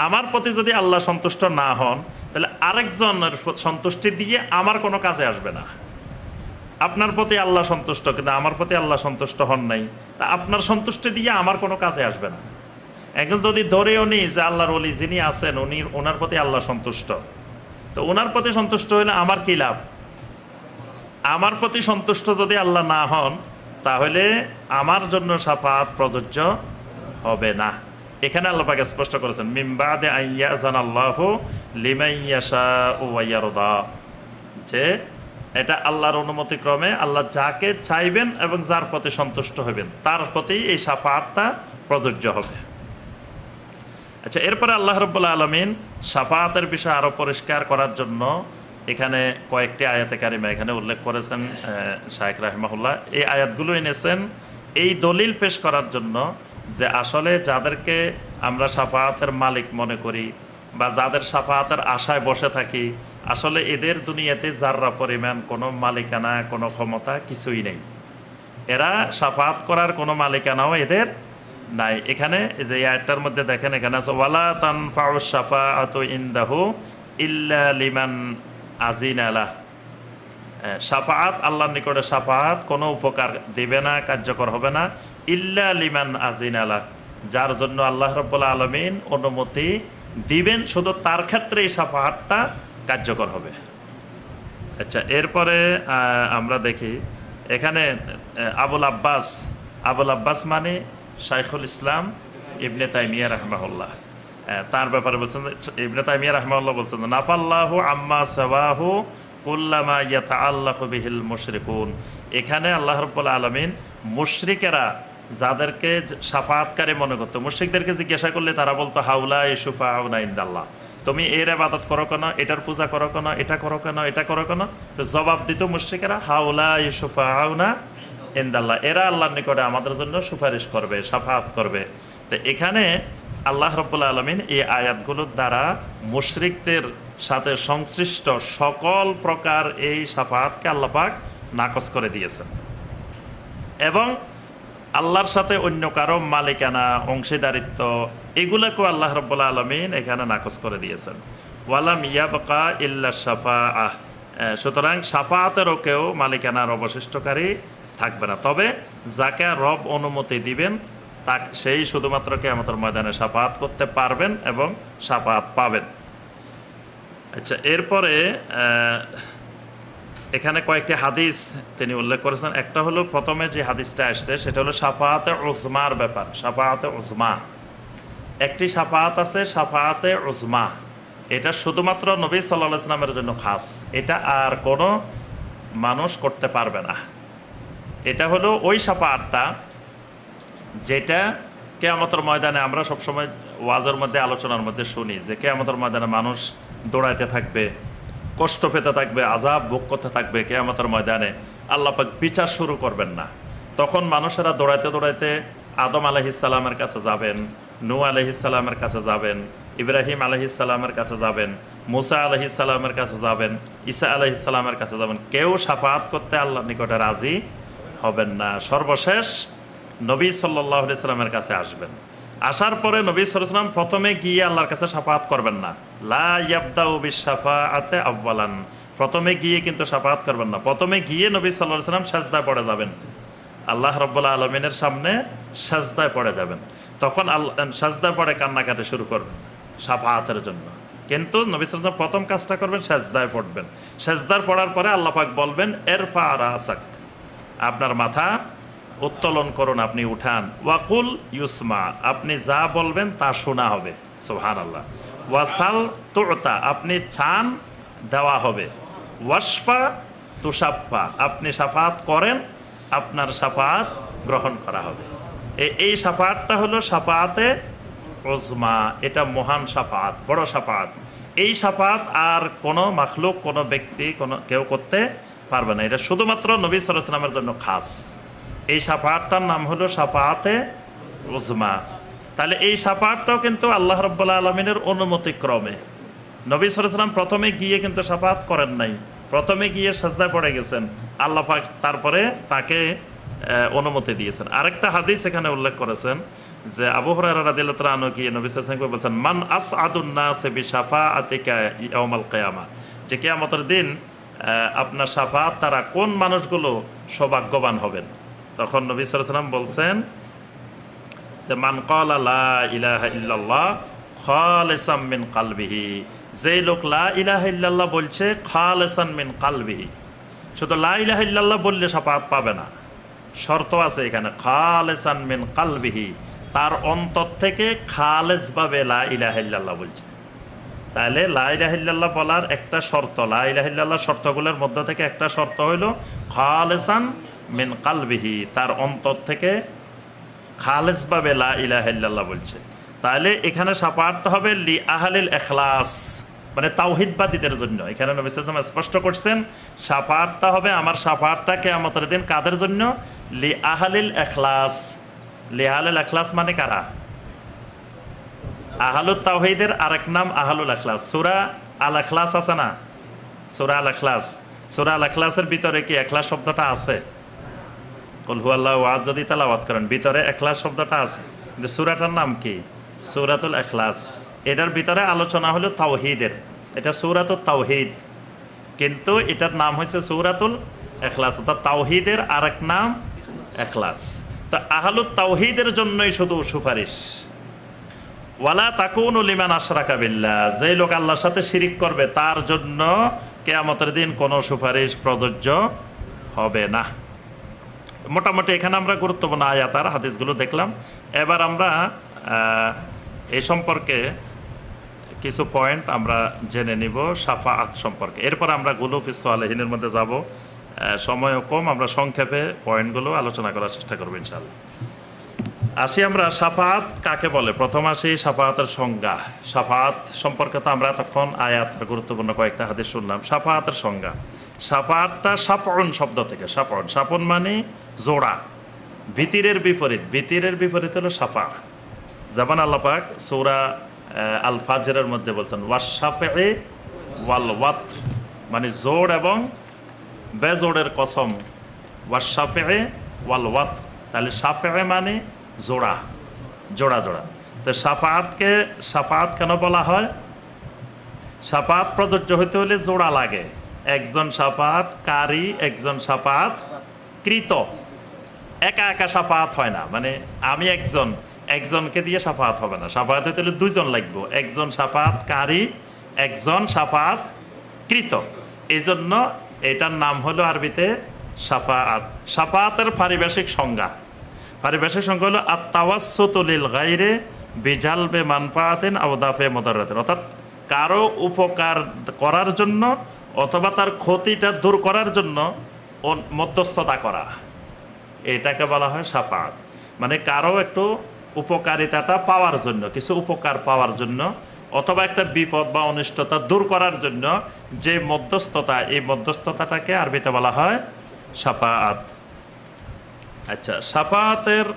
আমার প্রতি যদি আল্লাহ সন্তুষ্ট না হন তাহলে আরেকজনের সন্তুষ্টি দিয়ে আমার কোনো কাজে আসবে না আপনার প্রতি আল্লাহ সন্তুষ্ট কিন্তু আমার প্রতি আল্লাহ সন্তুষ্ট হন নাই তা আপনার সন্তুষ্টি দিয়ে আমার কোনো কাজে আসবে না এখন যদি ধরেও নি যে আল্লাহর অলি যিনি আছেন উনি ওনার প্রতি আল্লাহ সন্তুষ্ট তো ওনার প্রতি সন্তুষ্ট হইলে আমার কি লাভ আমার প্রতি সন্তুষ্ট যদি আল্লাহ না হন তাহলে আমার জন্য সাফাত প্রযোজ্য হবে না এখানে আল্লাপাকে স্পষ্ট করেছেন আইয়া জান আল্লাহ লিমাইয়াশা যে এটা আল্লাহর অনুমতি ক্রমে আল্লাহ যাকে চাইবেন এবং যার প্রতি সন্তুষ্ট হবেন তার প্রতি এই সাফাতটা প্রযোজ্য হবে আচ্ছা এরপরে আল্লাহ রব্বুল্লা আলমিন সাফাতের বিষয় আরও পরিষ্কার করার জন্য এখানে কয়েকটি আয়াতে কারিমা এখানে উল্লেখ করেছেন শাহেক রাহমাহুল্লাহ এই আয়াতগুলো এনেছেন এই দলিল পেশ করার জন্য যে আসলে যাদেরকে আমরা সাফাহাতের মালিক মনে করি বা যাদের সাফাহাতের আশায় বসে থাকি আসলে এদের দুনিয়াতে যাররা পরিমাণ কোনো মালিকানা কোনো ক্ষমতা কিছুই নেই এরা সাফাত করার কোনো মালিকানাও এদের নাই এখানে যে আয়টার মধ্যে দেখেন এখানে আছে ওয়ালা তান ফাউসাফা আত ইন্দাহু ইল্লা লিমান আজিন আলাহ সাফাহাত আল্লাহর নিকটে সাফাহাত কোনো উপকার দেবে না কার্যকর হবে না ইল্লা লিমান আজিন আলাহ যার জন্য আল্লাহ রব্বুল্লা আলমিন অনুমতি দিবেন শুধু তার ক্ষেত্রে এই সাফাহাতটা কার্যকর হবে আচ্ছা এরপরে আমরা দেখি এখানে আবুল আব্বাস আবুল আব্বাস মানে শাইখুল ইসলাম ইবনে তাইমিয়া রাহমাহুল্লাহ হ্যাঁ, তার ব্যাপারে বলছেন ইবনে তাইমিয়া রাহমাহুল্লাহ বলছেন নাফাল্লাহু আম্মা সাবাহু কুল্লামা ইয়াতা আল্লাহ বিহিল মুশরিকুন এখানে আল্লাহ রব্বুল আলমিন মুশরিকেরা যাদেরকে সাফাৎকারী মনে করতো মুশ্রিকদেরকে জিজ্ঞাসা করলে তারা বলতো হাউলা ইসুফা হাউনা ইন্দাল্লাহ তুমি এর আবাদত করো কেন এটার পূজা করো কেন এটা করো কেন এটা করো কেন তো জবাব দিত মুশ্রিকেরা হাউলা ইসুফা হাউনা ইন্দাল্লাহ এরা আল্লাহর নিকটে আমাদের জন্য সুপারিশ করবে সাফাত করবে তো এখানে আল্লাহ রব্বুল্লা আলমিন এই আয়াতগুলোর দ্বারা মুশরিকদের সাথে সংশ্লিষ্ট সকল প্রকার এই সাফাতকে আল্লাপাক নাকচ করে দিয়েছেন এবং আল্লাহর সাথে অন্য কারো মালিকানা অংশীদারিত্ব এগুলোকেও আল্লাহ রব্বুল্লা আলমিন এখানে নাকচ করে দিয়েছেন ওয়ালাম ইয়াবকা ইল্লা সাফা আহ সুতরাং সাফাতেরও কেউ মালিকানার অবশিষ্টকারী থাকবে না তবে যাকে রব অনুমতি দিবেন তা সেই শুধুমাত্র কেয়ামতের ময়দানে সাফাত করতে পারবেন এবং সাফাত পাবেন আচ্ছা এরপরে এখানে কয়েকটি হাদিস তিনি উল্লেখ করেছেন একটা হলো প্রথমে যে হাদিসটা আসছে সেটা হলো সাফাহাতে উজমার ব্যাপার সাফাহাতে উজমা একটি সাফাহাত আছে সাফাহাতে উজমা এটা শুধুমাত্র নবী সাল্লাহ ইসলামের জন্য খাস এটা আর কোনো মানুষ করতে পারবে না এটা হলো ওই সাপা সাফাতটা যেটা কেয়ামতর ময়দানে আমরা সবসময় ওয়াজের মধ্যে আলোচনার মধ্যে শুনি যে কেয়ামতর ময়দানে মানুষ দৌড়াইতে থাকবে কষ্ট পেতে থাকবে আজাব ভোগ করতে থাকবে কেয়ামতর ময়দানে আল্লাপাক বিচার শুরু করবেন না তখন মানুষেরা দৌড়াইতে দৌড়াইতে আদম আলহিসাল্লামের কাছে যাবেন নু আলহিসাল্লামের কাছে যাবেন ইব্রাহিম আলহিসাল্লামের কাছে যাবেন মুসা আলহিসাল্লামের কাছে যাবেন ঈসা আলহিসাল্লামের কাছে যাবেন কেউ সাফাত করতে আল্লাহ নিকটে রাজি হবেন না সর্বশেষ নবী সাল্লাহ সাল্লামের কাছে আসবেন আসার পরে নবী সালাম প্রথমে গিয়ে আল্লাহর কাছে সাফাত করবেন না লাবদা বিশাফা আতে আব্বালান প্রথমে গিয়ে কিন্তু সাফাত করবেন না প্রথমে গিয়ে নবী সাল্লাহ সাল্লাম সাজদায় পড়ে যাবেন আল্লাহ রব্বুল্লা আলমিনের সামনে সাজদায় পড়ে যাবেন তখন আল্লাহ সাজদায় পড়ে কান্নাকাটি শুরু করবেন সাফাহাতের জন্য কিন্তু নবী সালাম প্রথম কাজটা করবেন সাজদায় পড়বেন সাজদার পড়ার পরে আল্লাপাক বলবেন এরফা আর আসাক আপনার মাথা উত্তোলন করুন আপনি উঠান ওয়াকুল ইউসমা আপনি যা বলবেন তা শোনা হবে সোহান আল্লাহ ওয়াসাল তোরতা আপনি ছান দেওয়া হবে ওয়াসপা তুষাপ্পা আপনি সাফাত করেন আপনার সাফাত গ্রহণ করা হবে এই সাফাতটা হলো সাফাতে ওজমা এটা মহান সাফাত বড় সাফাত এই সাফাত আর কোনো মাখলুক কোনো ব্যক্তি কোনো কেউ করতে পারবে না এটা শুধুমাত্র নবী সালামের জন্য খাস এই সাফাহাতটার নাম হলো সাফাহাতে উজমা তাহলে এই সাফাহাতটাও কিন্তু আল্লাহ রব্বুল্লা আলমিনের অনুমতিক্রমে নবী সালাম প্রথমে গিয়ে কিন্তু সাফাহাত করেন নাই প্রথমে গিয়ে সাজদা পড়ে গেছেন আল্লাহ পাক তারপরে তাকে অনুমতি দিয়েছেন আরেকটা হাদিস এখানে উল্লেখ করেছেন যে আবু হরারাদিল্লাহ কি নবী সালামকে বলছেন মান আস আদুন্না সেবি সাফা আতিকা ইয়ামাল কেয়ামা যে কেয়ামতের দিন আপনার সাফাত তারা কোন মানুষগুলো সৌভাগ্যবান হবেন তখন নবী সালাম বলছেন যে মান কল আল্লাহ ইলাহা ইল্লাল্লাহ মিন কালবিহি যেই লোক লা ইলাহা বলছে খালেসান মিন কালবিহি শুধু লা ইলাহা বললে সাফাত পাবে না শর্ত আছে এখানে খালেসান মিন কালবিহি তার অন্তর থেকে খালেসভাবে লা ইলাহা বলছে তাহলে লাইলাহিল্লাহ বলার একটা শর্ত লাইলাহিল্লাহ শর্তগুলোর মধ্য থেকে একটা শর্ত হইল খালেসান মিন কালবিহি তার অন্তর থেকে খালেসভাবে লা ইলাহিল্লাহ বলছে তাহলে এখানে সাপাট হবে লি আহালিল এখলাস মানে তাওহিদবাদীদের জন্য এখানে নবিসাম স্পষ্ট করছেন সাফাতটা হবে আমার সাফাতটা কেয়ামতের দিন কাদের জন্য লি আহালিল এখলাস লি আহালিল এখলাস মানে কারা আহালুত তাওহিদের আরেক নাম আহালুল আখলাস সুরা আল আখলাস আছে না সুরা আল আখলাস সুরা আল আখলাসের ভিতরে কি একলা শব্দটা আছে কলহু আল্লাহ ওয়াজ যদি তালাবাদ করেন ভিতরে একলা শব্দটা আছে কিন্তু সুরাটার নাম কি সুরাতুল এখলাস এটার ভিতরে আলোচনা হলো তাওহিদের এটা সৌরাতুল তাওহিদ কিন্তু এটার নাম হয়েছে সৌরাতুল এখলাস অর্থাৎ তাওহিদের আরেক নাম এখলাস তো আহালুত তাওহিদের জন্যই শুধু সুপারিশ ওয়ালা তাকুন লিমান আশরাকা বিল্লাহ যে লোক আল্লাহর সাথে শিরিক করবে তার জন্য কেয়ামতের দিন কোনো সুপারিশ প্রযোজ্য হবে না মোটামুটি এখানে আমরা গুরুত্বপূর্ণ আয়াত আর হাদিসগুলো দেখলাম এবার আমরা এ সম্পর্কে কিছু পয়েন্ট আমরা জেনে নিব সাফা সম্পর্কে এরপর আমরা গুলুফ ইসু আলহিনের মধ্যে যাব সময় কম আমরা সংক্ষেপে পয়েন্টগুলো আলোচনা করার চেষ্টা করবো ইনশাআল্লাহ আসি আমরা সাফাত কাকে বলে প্রথম আসি সাফাতের সংজ্ঞা সাফাত সম্পর্কে তো আমরা তখন আয়াত গুরুত্বপূর্ণ কয়েকটা হাতে শুনলাম সাফাতের সংজ্ঞা সাফাতটা সাফন শব্দ থেকে সাফন সাফন মানে জোড়া ভিতিরের বিপরীত ভিতিরের বিপরীত হলো সাফা যেমন আল্লাপাক সৌরা আল ফাজের মধ্যে বলছেন ওয়াসাফে ওয়াল ওয়াত মানে জোড় এবং বেজোড়ের কসম ওয়াসাফে ওয়াল ওয়াত তাহলে সাফে মানে জোড়া জোড়া জোড়া তো সাফাতকে সাফাত কেন বলা হয় সাফাত প্রযোজ্য হতে হলে জোড়া লাগে একজন সাফাত কারি একজন সাফাত কৃত একা একা সাফাত হয় না মানে আমি একজন একজনকে দিয়ে সাফাত হবে না সাফাত হতে হলে দুজন লাগবো একজন সাফাত কারি একজন সাফাত কৃত এই জন্য এটার নাম হলো আরবিতে সাফাত সাফাতের পারিভাষিক সংজ্ঞা পারিভাষিক সংখ্যা হলো আত্মাওয়াসলিল গাইরে বিজালবে মানফাতেন আবদাফে মদারাতেন অর্থাৎ কারো উপকার করার জন্য অথবা তার ক্ষতিটা দূর করার জন্য মধ্যস্থতা করা এটাকে বলা হয় সাফাত মানে কারো একটু উপকারিতাটা পাওয়ার জন্য কিছু উপকার পাওয়ার জন্য অথবা একটা বিপদ বা অনিষ্টতা দূর করার জন্য যে মধ্যস্থতা এই মধ্যস্থতাটাকে আরবিতে বলা হয় সাফাত আচ্ছা সাফাতের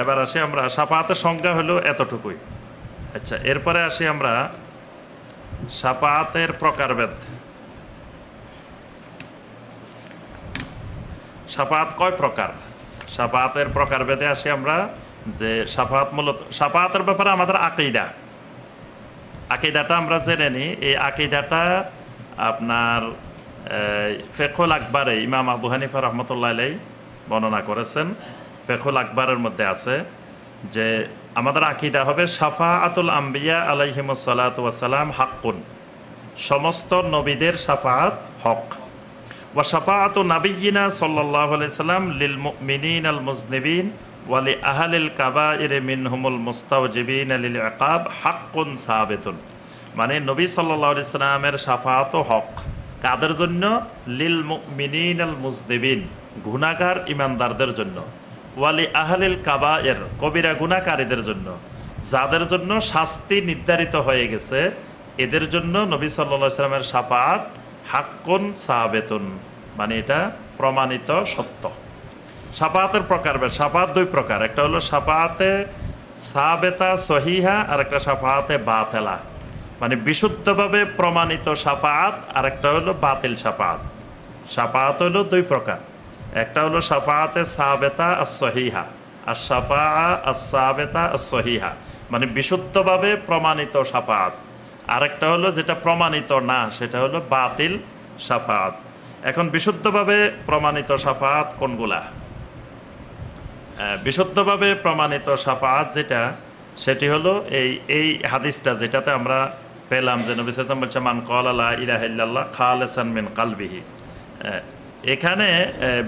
এবার আসি আমরা সাফাতের সংজ্ঞা হলো এতটুকুই আচ্ছা এরপরে আসি আমরা সাফাতের প্রকারভেদ সাফাত কয় প্রকার সাফাতের প্রকারভেদে আসি আমরা যে সাফাত মূলত সাফাতের ব্যাপারে আমাদের আকিদা আকিদাটা আমরা জেনে নিই এই আকিদাটা আপনার ফেকুল আকবরে ইমাম আবু হানিফা রহমতুল্লাহ আলাই বর্ণনা করেছেন ফেকুল আকবরের মধ্যে আছে যে আমাদের আকিদা হবে সাফা আতুল আম্বিয়া আলাইহিমসালাতাম হাক্কুন সমস্ত নবীদের সাফাত হক ওয়া সাফাআতু নাবিয়িনা সাল্লাল্লাহু সাল্লাম লিল মিনীন আল মুজনিবিন কাবা লি আহলিল কাবাইর মিনহুমুল মুস্তাওজিবিন আলিল আকাব হাক্কুন সাবিতুন মানে নবী সাল্লাল্লাহু সাল্লামের সাফাত হক কাদের জন্য লিল মিনিন আল মুজদেবিন গুণাকার ইমানদারদের জন্য ওয়ালি আহলিল কাবা এর কবিরা গুণাকারীদের জন্য যাদের জন্য শাস্তি নির্ধারিত হয়ে গেছে এদের জন্য নবী সাল্লা সাল্লামের সাপাত হাক্কুন সাহাবেতুন মানে এটা প্রমাণিত সত্য সাপাতের প্রকার সাপাত দুই প্রকার একটা হলো সাপাতে সাবেতা সহিহা আর একটা সাফাতে বাতেলা মানে বিশুদ্ধভাবে প্রমাণিত সাফাত আর একটা হলো বাতিল সাফাত সাফাত হলো দুই প্রকার একটা হলো সাফাতে সাহাবেতা আর সহিহা আর সাফা আর সাহাবেতা আর সহিহা মানে বিশুদ্ধভাবে প্রমাণিত সাফাত আরেকটা হলো যেটা প্রমাণিত না সেটা হলো বাতিল সাফাত এখন বিশুদ্ধভাবে প্রমাণিত সাফাত কোনগুলা বিশুদ্ধভাবে প্রমাণিত সাফাত যেটা সেটি হলো এই এই হাদিসটা যেটাতে আমরা পেলাম যে নবী সাল্লাম বলছে মান কল আল্লাহ ইলাহিল্লাহ খালেসান মিন কালবিহি এখানে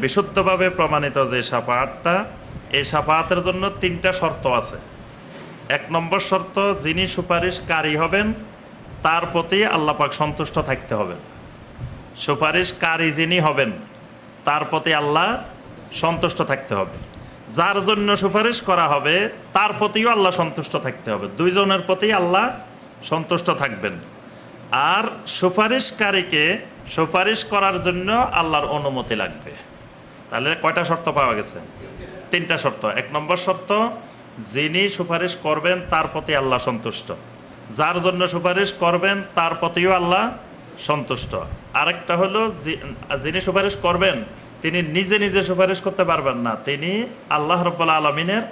বিশুদ্ধভাবে প্রমাণিত যে সাফাহাতটা এই সাফাহাতের জন্য তিনটা শর্ত আছে এক নম্বর শর্ত যিনি সুপারিশকারী হবেন তার প্রতি আল্লাপাক সন্তুষ্ট থাকতে হবে সুপারিশকারী যিনি হবেন তার প্রতি আল্লাহ সন্তুষ্ট থাকতে হবে যার জন্য সুপারিশ করা হবে তার প্রতিও আল্লাহ সন্তুষ্ট থাকতে হবে দুইজনের প্রতি আল্লাহ সন্তুষ্ট থাকবেন আর সুপারিশকারীকে সুপারিশ করার জন্য আল্লাহর অনুমতি লাগবে তাহলে কয়টা শর্ত পাওয়া গেছে তিনটা শর্ত এক নম্বর শর্ত যিনি সুপারিশ করবেন তার প্রতি আল্লাহ সন্তুষ্ট যার জন্য সুপারিশ করবেন তার প্রতিও আল্লাহ সন্তুষ্ট আরেকটা হলো যিনি সুপারিশ করবেন তিনি নিজে নিজে সুপারিশ করতে পারবেন না তিনি আল্লাহ রব্বাল আলমিনের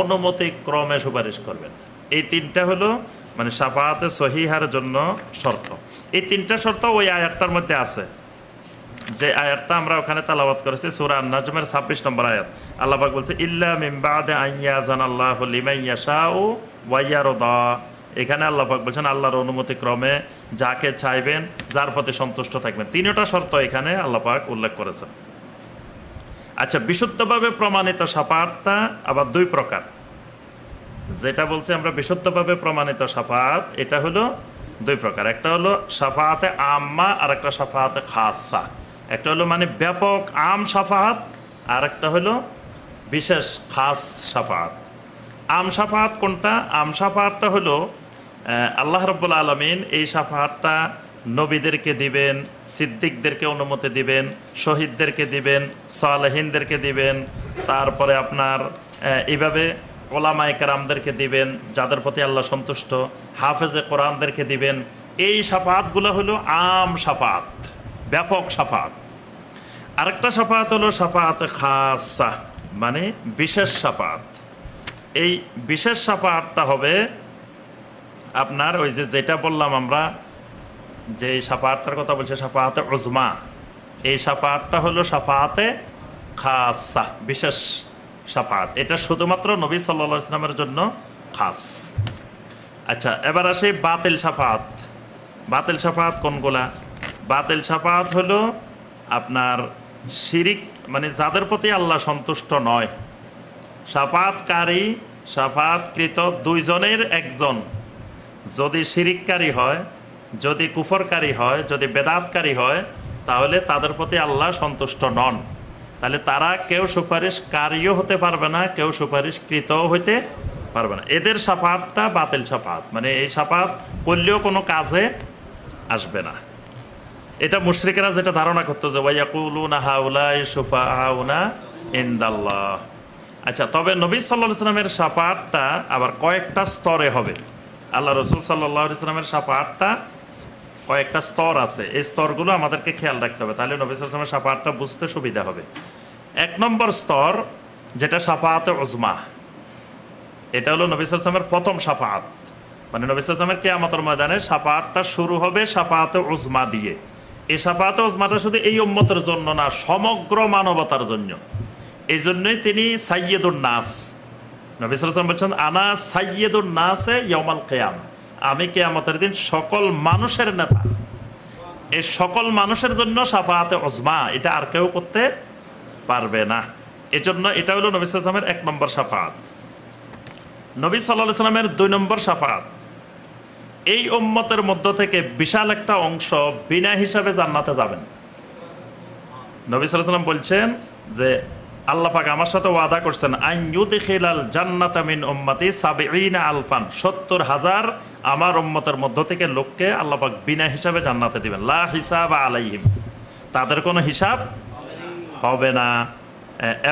অনুমতি ক্রমে সুপারিশ করবেন এই তিনটা হলো মানে সাফাহাতে সহিহার জন্য শর্ত এই তিনটা শর্ত ওই আয়াতটার মধ্যে আছে যে আয়াতটা আমরা ওখানে তালাবাদ করেছি সুরা নাজমের ছাব্বিশ নম্বর আয়াত আল্লাহবাক বলছে ইল্লা মিম্বাদে জান আল্লাহ ও শাহ ওয়াইয়ারদা এখানে আল্লাহাক বলছেন আল্লাহর অনুমতি ক্রমে যাকে চাইবেন যার প্রতি সন্তুষ্ট থাকবেন তিনটা শর্ত এখানে আল্লাপাক উল্লেখ করেছেন আচ্ছা বিশুদ্ধভাবে প্রমাণিত সাপাতটা আবার দুই প্রকার যেটা বলছি আমরা বিশুদ্ধভাবে প্রমাণিত সাফাত এটা হলো দুই প্রকার একটা হলো সাফাহাতে আম্মা আর একটা সাফাহাতে খাসা একটা হলো মানে ব্যাপক আম সাফাহাত আর একটা হলো বিশেষ খাস সাফাহাত আম সাফাহাত কোনটা আম সাফাহাতটা হলো আল্লাহ রব্বুল আলমিন এই সাফাহাতটা নবীদেরকে দিবেন সিদ্দিকদেরকে অনুমতি দিবেন শহীদদেরকে দিবেন সালেহিনদেরকে দিবেন তারপরে আপনার এইভাবে ওলামায় কারামদেরকে দিবেন যাদের প্রতি আল্লাহ সন্তুষ্ট হাফেজে কোরআনদেরকে দিবেন এই সাফাতগুলো হলো আম সাফাত ব্যাপক সাফাত আরেকটা সাফাত হলো সাফাত খাসা মানে বিশেষ সাফাত এই বিশেষ সাফাতটা হবে আপনার ওই যে যেটা বললাম আমরা যে এই সাফাতটার কথা বলছে সাফাতে উজমা এই সাফাতটা হলো সাফাতে খাসা বিশেষ সাফাত এটা শুধুমাত্র নবী সাল্লা ইসলামের জন্য খাস আচ্ছা এবার আসে বাতিল সাফাত বাতিল সাফাত কোনগুলা বাতিল সাফাত হলো আপনার শিরিক মানে যাদের প্রতি আল্লাহ সন্তুষ্ট নয় সাফাতকারী সাফাতকৃত দুইজনের একজন যদি শিরিককারী হয় যদি কুফরকারী হয় যদি বেদাতকারী হয় তাহলে তাদের প্রতি আল্লাহ সন্তুষ্ট নন তাহলে তারা কেউ সুপারিশ কারিও হতে পারবে না কেউ সুপারিশ কৃত হইতে পারবে না এদের সাফাতটা বাতিল সাফাত মানে এই সাফাত করলেও কোনো কাজে আসবে না এটা মুশ্রিকেরা যেটা ধারণা করতো যে সুফা ইন্দাল্লাহ আচ্ছা তবে নবী সাল্লাহ ইসলামের সাফাতটা আবার কয়েকটা স্তরে হবে আল্লাহ রসুল সাল্লাহ ইসলামের সাফাতটা কয়েকটা স্তর আছে এই স্তরগুলো আমাদেরকে খেয়াল রাখতে হবে তাহলে নবিসামের সাফাহাতটা বুঝতে সুবিধা হবে এক নম্বর স্তর যেটা সাফাহাত ওজমা এটা হলো সালামের প্রথম সাফাহাত মানে কে আমাদের ময়দানে সাফাহাতটা শুরু হবে সাফাহাত ওজমা দিয়ে এই সাফাহাত ওজমাটা শুধু এই উম্মতের জন্য না সমগ্র মানবতার জন্য এই জন্যই তিনি সাইয়েদুর নাস সালাম বলছেন আনা সাইয়েদুর নাসে ইয়মাল কেয়াম আমি কে আমাদের দিন সকল মানুষের নেতা এই সকল মানুষের জন্য সাফাতে অজমা এটা আর কেউ করতে পারবে না এজন্য এটা হলো নবী সালামের এক নম্বর সাফাত নবী সাল্লাহ সাল্লামের দুই নম্বর সাফাত এই উম্মতের মধ্য থেকে বিশাল একটা অংশ বিনা হিসাবে জান্নাতে যাবেন নবী সাল্লাহ সাল্লাম বলছেন যে আল্লাপাক আমার সাথে ওয়াদা করছেন আইন জান্নাত আমিন উম্মতি সাবিনা আলফান সত্তর হাজার আমার উম্মতের মধ্য থেকে লোককে আল্লাপাক বিনা হিসাবে জান্নাতে দিবেন লা হিসাব আলাইহিম তাদের কোনো হিসাব হবে না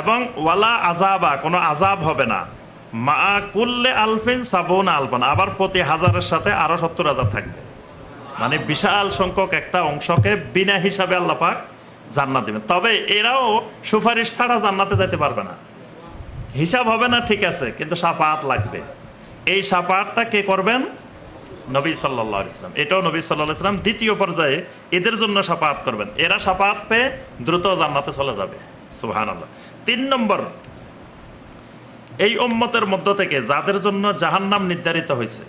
এবং ওয়ালা আজাবা কোনো আজাব হবে না মা কুল্লে আলফিন সাবুন আলফান আবার প্রতি হাজারের সাথে আরও সত্তর হাজার থাকবে মানে বিশাল সংখ্যক একটা অংশকে বিনা হিসাবে আল্লাপাক জান্নাত দেবেন তবে এরাও সুপারিশ ছাড়া জান্নাতে যেতে পারবে না হিসাব হবে না ঠিক আছে কিন্তু সাফাত লাগবে এই সাফাতটা কে করবেন নবী সাল্লাহ ইসলাম এটাও নবী সাল্লাহ ইসলাম দ্বিতীয় পর্যায়ে এদের জন্য সাফাত করবেন এরা সাফাত পেয়ে দ্রুত জান্নাতে চলে যাবে সুহান আল্লাহ তিন নম্বর এই উম্মতের মধ্য থেকে যাদের জন্য জাহান্নাম নির্ধারিত হয়েছে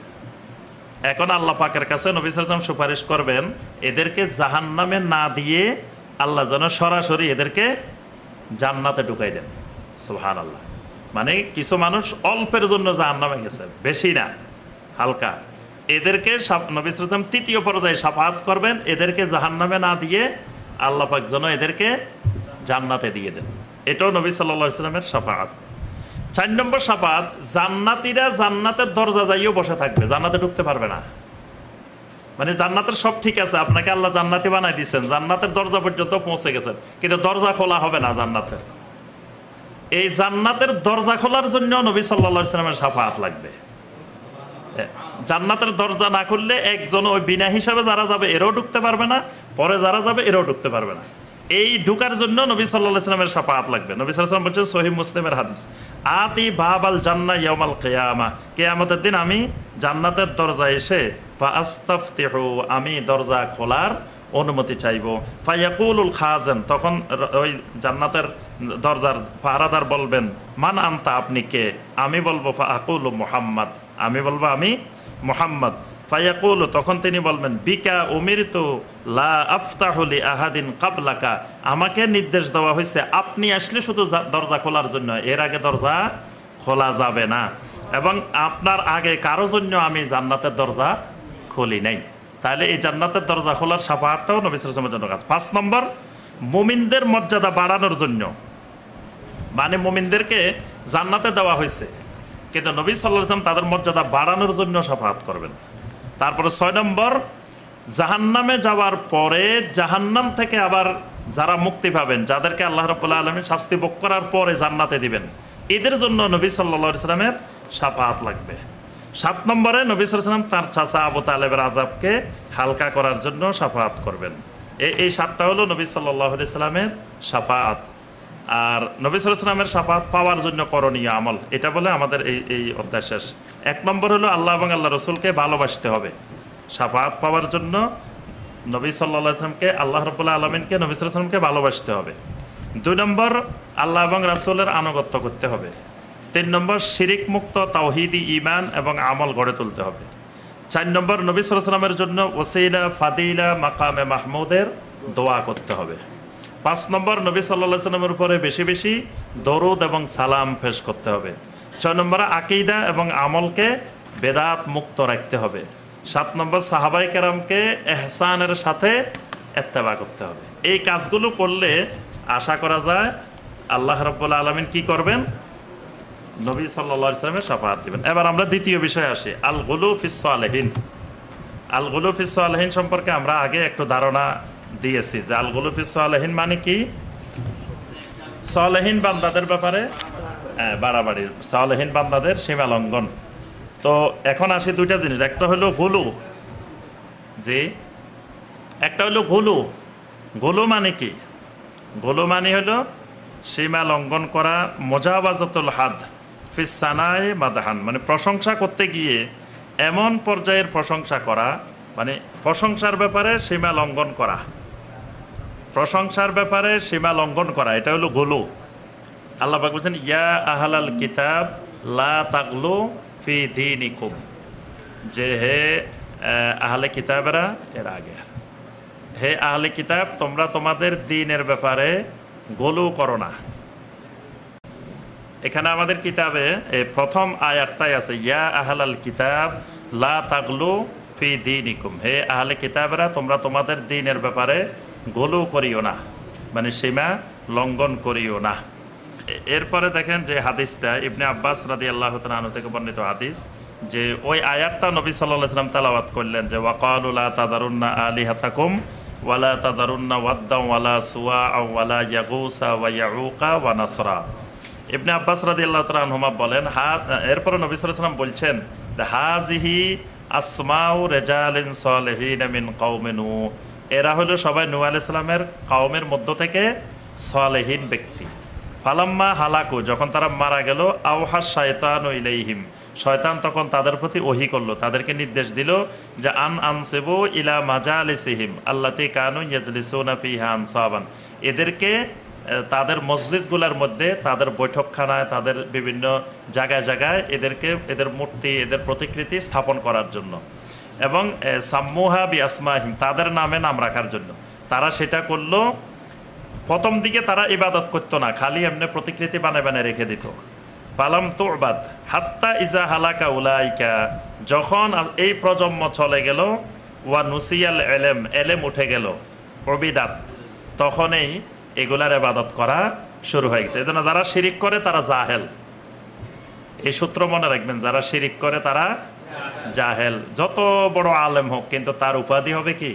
এখন আল্লাহ পাকের কাছে নবী সাল্লাম সুপারিশ করবেন এদেরকে জাহান্নামে না দিয়ে আল্লাহ যেন সরাসরি এদেরকে জান্নাতে ঢুকাই দেন সোহান আল্লাহ মানে কিছু মানুষ অল্পের জন্য জাহান্নামে গেছে বেশি না হালকা এদেরকে নবী তৃতীয় পর্যায়ে সাফাত করবেন এদেরকে জাহান্নামে না দিয়ে আল্লাহ পাক যেন এদেরকে জান্নাতে দিয়ে দেন এটাও নবী সাল্লা ইসলামের সাফাত চার নম্বর সাফাত জান্নাতিরা জান্নাতের দরজা যাইও বসে থাকবে জান্নাতে ঢুকতে পারবে না মানে জান্নাতের সব ঠিক আছে আপনাকে আল্লাহ জান্নাতি বানাই দিচ্ছেন জান্নাতের দরজা পর্যন্ত পৌঁছে গেছেন কিন্তু দরজা খোলা হবে না জান্নাতের এই জান্নাতের দরজা খোলার জন্য নবী সাল্লাহামের সাফাহাত লাগবে জান্নাতের দরজা না খুললে একজন ওই বিনা হিসাবে যারা যাবে এরাও ঢুকতে পারবে না পরে যারা যাবে এরাও ঢুকতে পারবে না এই ঢুকার জন্য নবী সাল্লাহ সাল্লামের সাফাহাত লাগবে নবী সাল্লাম বলছেন সহি মুসলিমের হাদিস আতি বাবাল জান্না ইয়ামাল কেয়ামা কেয়ামতের দিন আমি জান্নাতের দরজা এসে আমি দরজা খোলার অনুমতি চাইব ফাইয়াকুল খাজেন তখন ওই জান্নাতের দরজার পাহারাদার বলবেন মান আনতা আপনি কে আমি বলবো ফাকুল মোহাম্মদ আমি বলবো আমি মোহাম্মদ ফাইয়াকুল তখন তিনি বলবেন বিকা উমিরিত লা আফতাহলি আহাদিন কাবলাকা আমাকে নির্দেশ দেওয়া হয়েছে আপনি আসলে শুধু দরজা খোলার জন্য এর আগে দরজা খোলা যাবে না এবং আপনার আগে কারো জন্য আমি জান্নাতের দরজা খোলে নাই তাহলে এই জান্নাতের দরজা খোলার সাফাহাতটাও নবিসের জন্য কাজ পাঁচ নম্বর মোমিনদের মর্যাদা বাড়ানোর জন্য মানে মোমিনদেরকে জান্নাতে দেওয়া হয়েছে কিন্তু নবী সাল্লাম তাদের মর্যাদা বাড়ানোর জন্য সাফাহাত করবেন তারপরে ছয় নম্বর জাহান্নামে যাওয়ার পরে জাহান্নাম থেকে আবার যারা মুক্তি পাবেন যাদেরকে আল্লাহ রবুল্লা আলমী শাস্তি ভোগ করার পরে জান্নাতে দিবেন এদের জন্য নবী সাল্লা সাল্লামের সাফাহাত লাগবে সাত নম্বরে নবী সালাম তার চাচা আবু তালেবের আজাবকে হালকা করার জন্য সাফাত করবেন এই সাতটা হলো নবী সাল্লাহ সাল্লামের সাফাত আর নবী সাল্লামের সাফাত পাওয়ার জন্য করণীয় আমল এটা বলে আমাদের এই এই অধ্যায় শেষ এক নম্বর হলো আল্লাহ এবং আল্লাহ রসুলকে ভালোবাসতে হবে সাফাত পাওয়ার জন্য নবী সাল্লাহ আসলামকে আল্লাহ রবুল্লা আলমিনকে নবী সাল্লাহ আসলামকে ভালোবাসতে হবে দুই নম্বর আল্লাহ এবং রাসুলের আনুগত্য করতে হবে তিন নম্বর শিরিক মুক্ত তাওহিদি ইমান এবং আমল গড়ে তুলতে হবে চার নম্বর নবী সালামের জন্য ওসেইলা ফাদিলা মাকামে মাহমুদের দোয়া করতে হবে পাঁচ নম্বর নবী সাল্লা সাল্লামের উপরে বেশি বেশি দরুদ এবং সালাম ফেস করতে হবে ছয় নম্বর আকিদা এবং আমলকে বেদাত মুক্ত রাখতে হবে সাত নম্বর সাহাবাই কেরামকে এহসানের সাথে এত্তেবা করতে হবে এই কাজগুলো করলে আশা করা যায় আল্লাহ রব্বুল্লা আলমিন কি করবেন নবী সাল্লা ইসলামের সাফাহাত দিবেন এবার আমরা দ্বিতীয় বিষয়ে আসি আল গুলু আলহীন আল গুলু আলহীন সম্পর্কে আমরা আগে একটু ধারণা দিয়েছি যে আল গুলু আলহীন মানে কি সলহীন বান্দাদের ব্যাপারে হ্যাঁ, বাড়াবাড়ির সলহীন বান্দাদের সীমা লঙ্ঘন তো এখন আসি দুইটা জিনিস একটা হলো গুলু যে একটা হলো গুলু গুলু মানে কি গুলু মানে হলো সীমা লঙ্ঘন করা মোজাবাজতুল হাত ফিসানায় মাদাহান মানে প্রশংসা করতে গিয়ে এমন পর্যায়ের প্রশংসা করা মানে প্রশংসার ব্যাপারে সীমা লঙ্ঘন করা প্রশংসার ব্যাপারে সীমা লঙ্ঘন করা এটা হলো গোলু আল্লাহ বলছেন ইয়া আহালাল কিতাব লা তাকলু ফি দিনিকুম যে হে আহলে কিতাবেরা এর আগে হে আহলে কিতাব তোমরা তোমাদের দিনের ব্যাপারে গোলু করো না এখানে আমাদের কিতাবে প্রথম আয়াতটাই আছে ইয়া আহালাল কিতাব লা তাগলু ফি দিনিকুম হে আহলে কিতাবেরা তোমরা তোমাদের দিনের ব্যাপারে গোলু করিও না মানে সীমা লঙ্ঘন করিও না এরপরে দেখেন যে হাদিসটা ইবনে আব্বাস রাদি আল্লাহ তালু থেকে বর্ণিত হাদিস যে ওই আয়াতটা নবী সাল্লাহ ইসলাম তালাবাত করলেন যে ওয়াকালুল্লা তাদারুন্না আলি হাতাকুম ওয়ালা তাদারুন্না ওয়াদ্দা ওয়ালা সুয়া ওয়ালা ইয়াগুসা ওয়া ইয়াউকা ওয়া নাসরা ইবনে আব্বাস রাদি আল্লাহ তালহমা বলেন হা এরপরে নবী সালাম বলছেন হাজিহি আসমাউ রেজালিন সলহিন কৌমেনু এরা হলো সবাই নু আলাইসালামের কাউমের মধ্য থেকে সালেহীন ব্যক্তি ফালাম্মা হালাকু যখন তারা মারা গেল আউহা শয়তান ইলাইহিম শয়তান তখন তাদের প্রতি ওহি করলো তাদেরকে নির্দেশ দিল যে আন আনসেবু ইলা মাজা আলি সিহিম আল্লাতি কানু ইয়াজলিসুনা ফিহা আনসাবান এদেরকে তাদের মজলিসগুলোর মধ্যে তাদের বৈঠকখানায় তাদের বিভিন্ন জায়গায় জায়গায় এদেরকে এদের মূর্তি এদের প্রতিকৃতি স্থাপন করার জন্য এবং সাম্মুহা বি আসমাহিম তাদের নামে নাম রাখার জন্য তারা সেটা করলো প্রথম দিকে তারা ইবাদত করতো না খালি এমনি প্রতিকৃতি বানায় বানায় রেখে দিত পালাম তো বাদ হাত্তা ইজা হালাকা উলাইকা যখন এই প্রজন্ম চলে গেল ওয়া নুসিয়াল এলেম এলেম উঠে গেল প্রবিদাত তখনই এগুলার আবাদত করা শুরু হয়ে গেছে এজন্য যারা শিরিক করে তারা জাহেল এই সূত্র মনে রাখবেন যারা শিরিক করে তারা জাহেল যত বড় আলেম হোক কিন্তু তার উপাধি হবে কি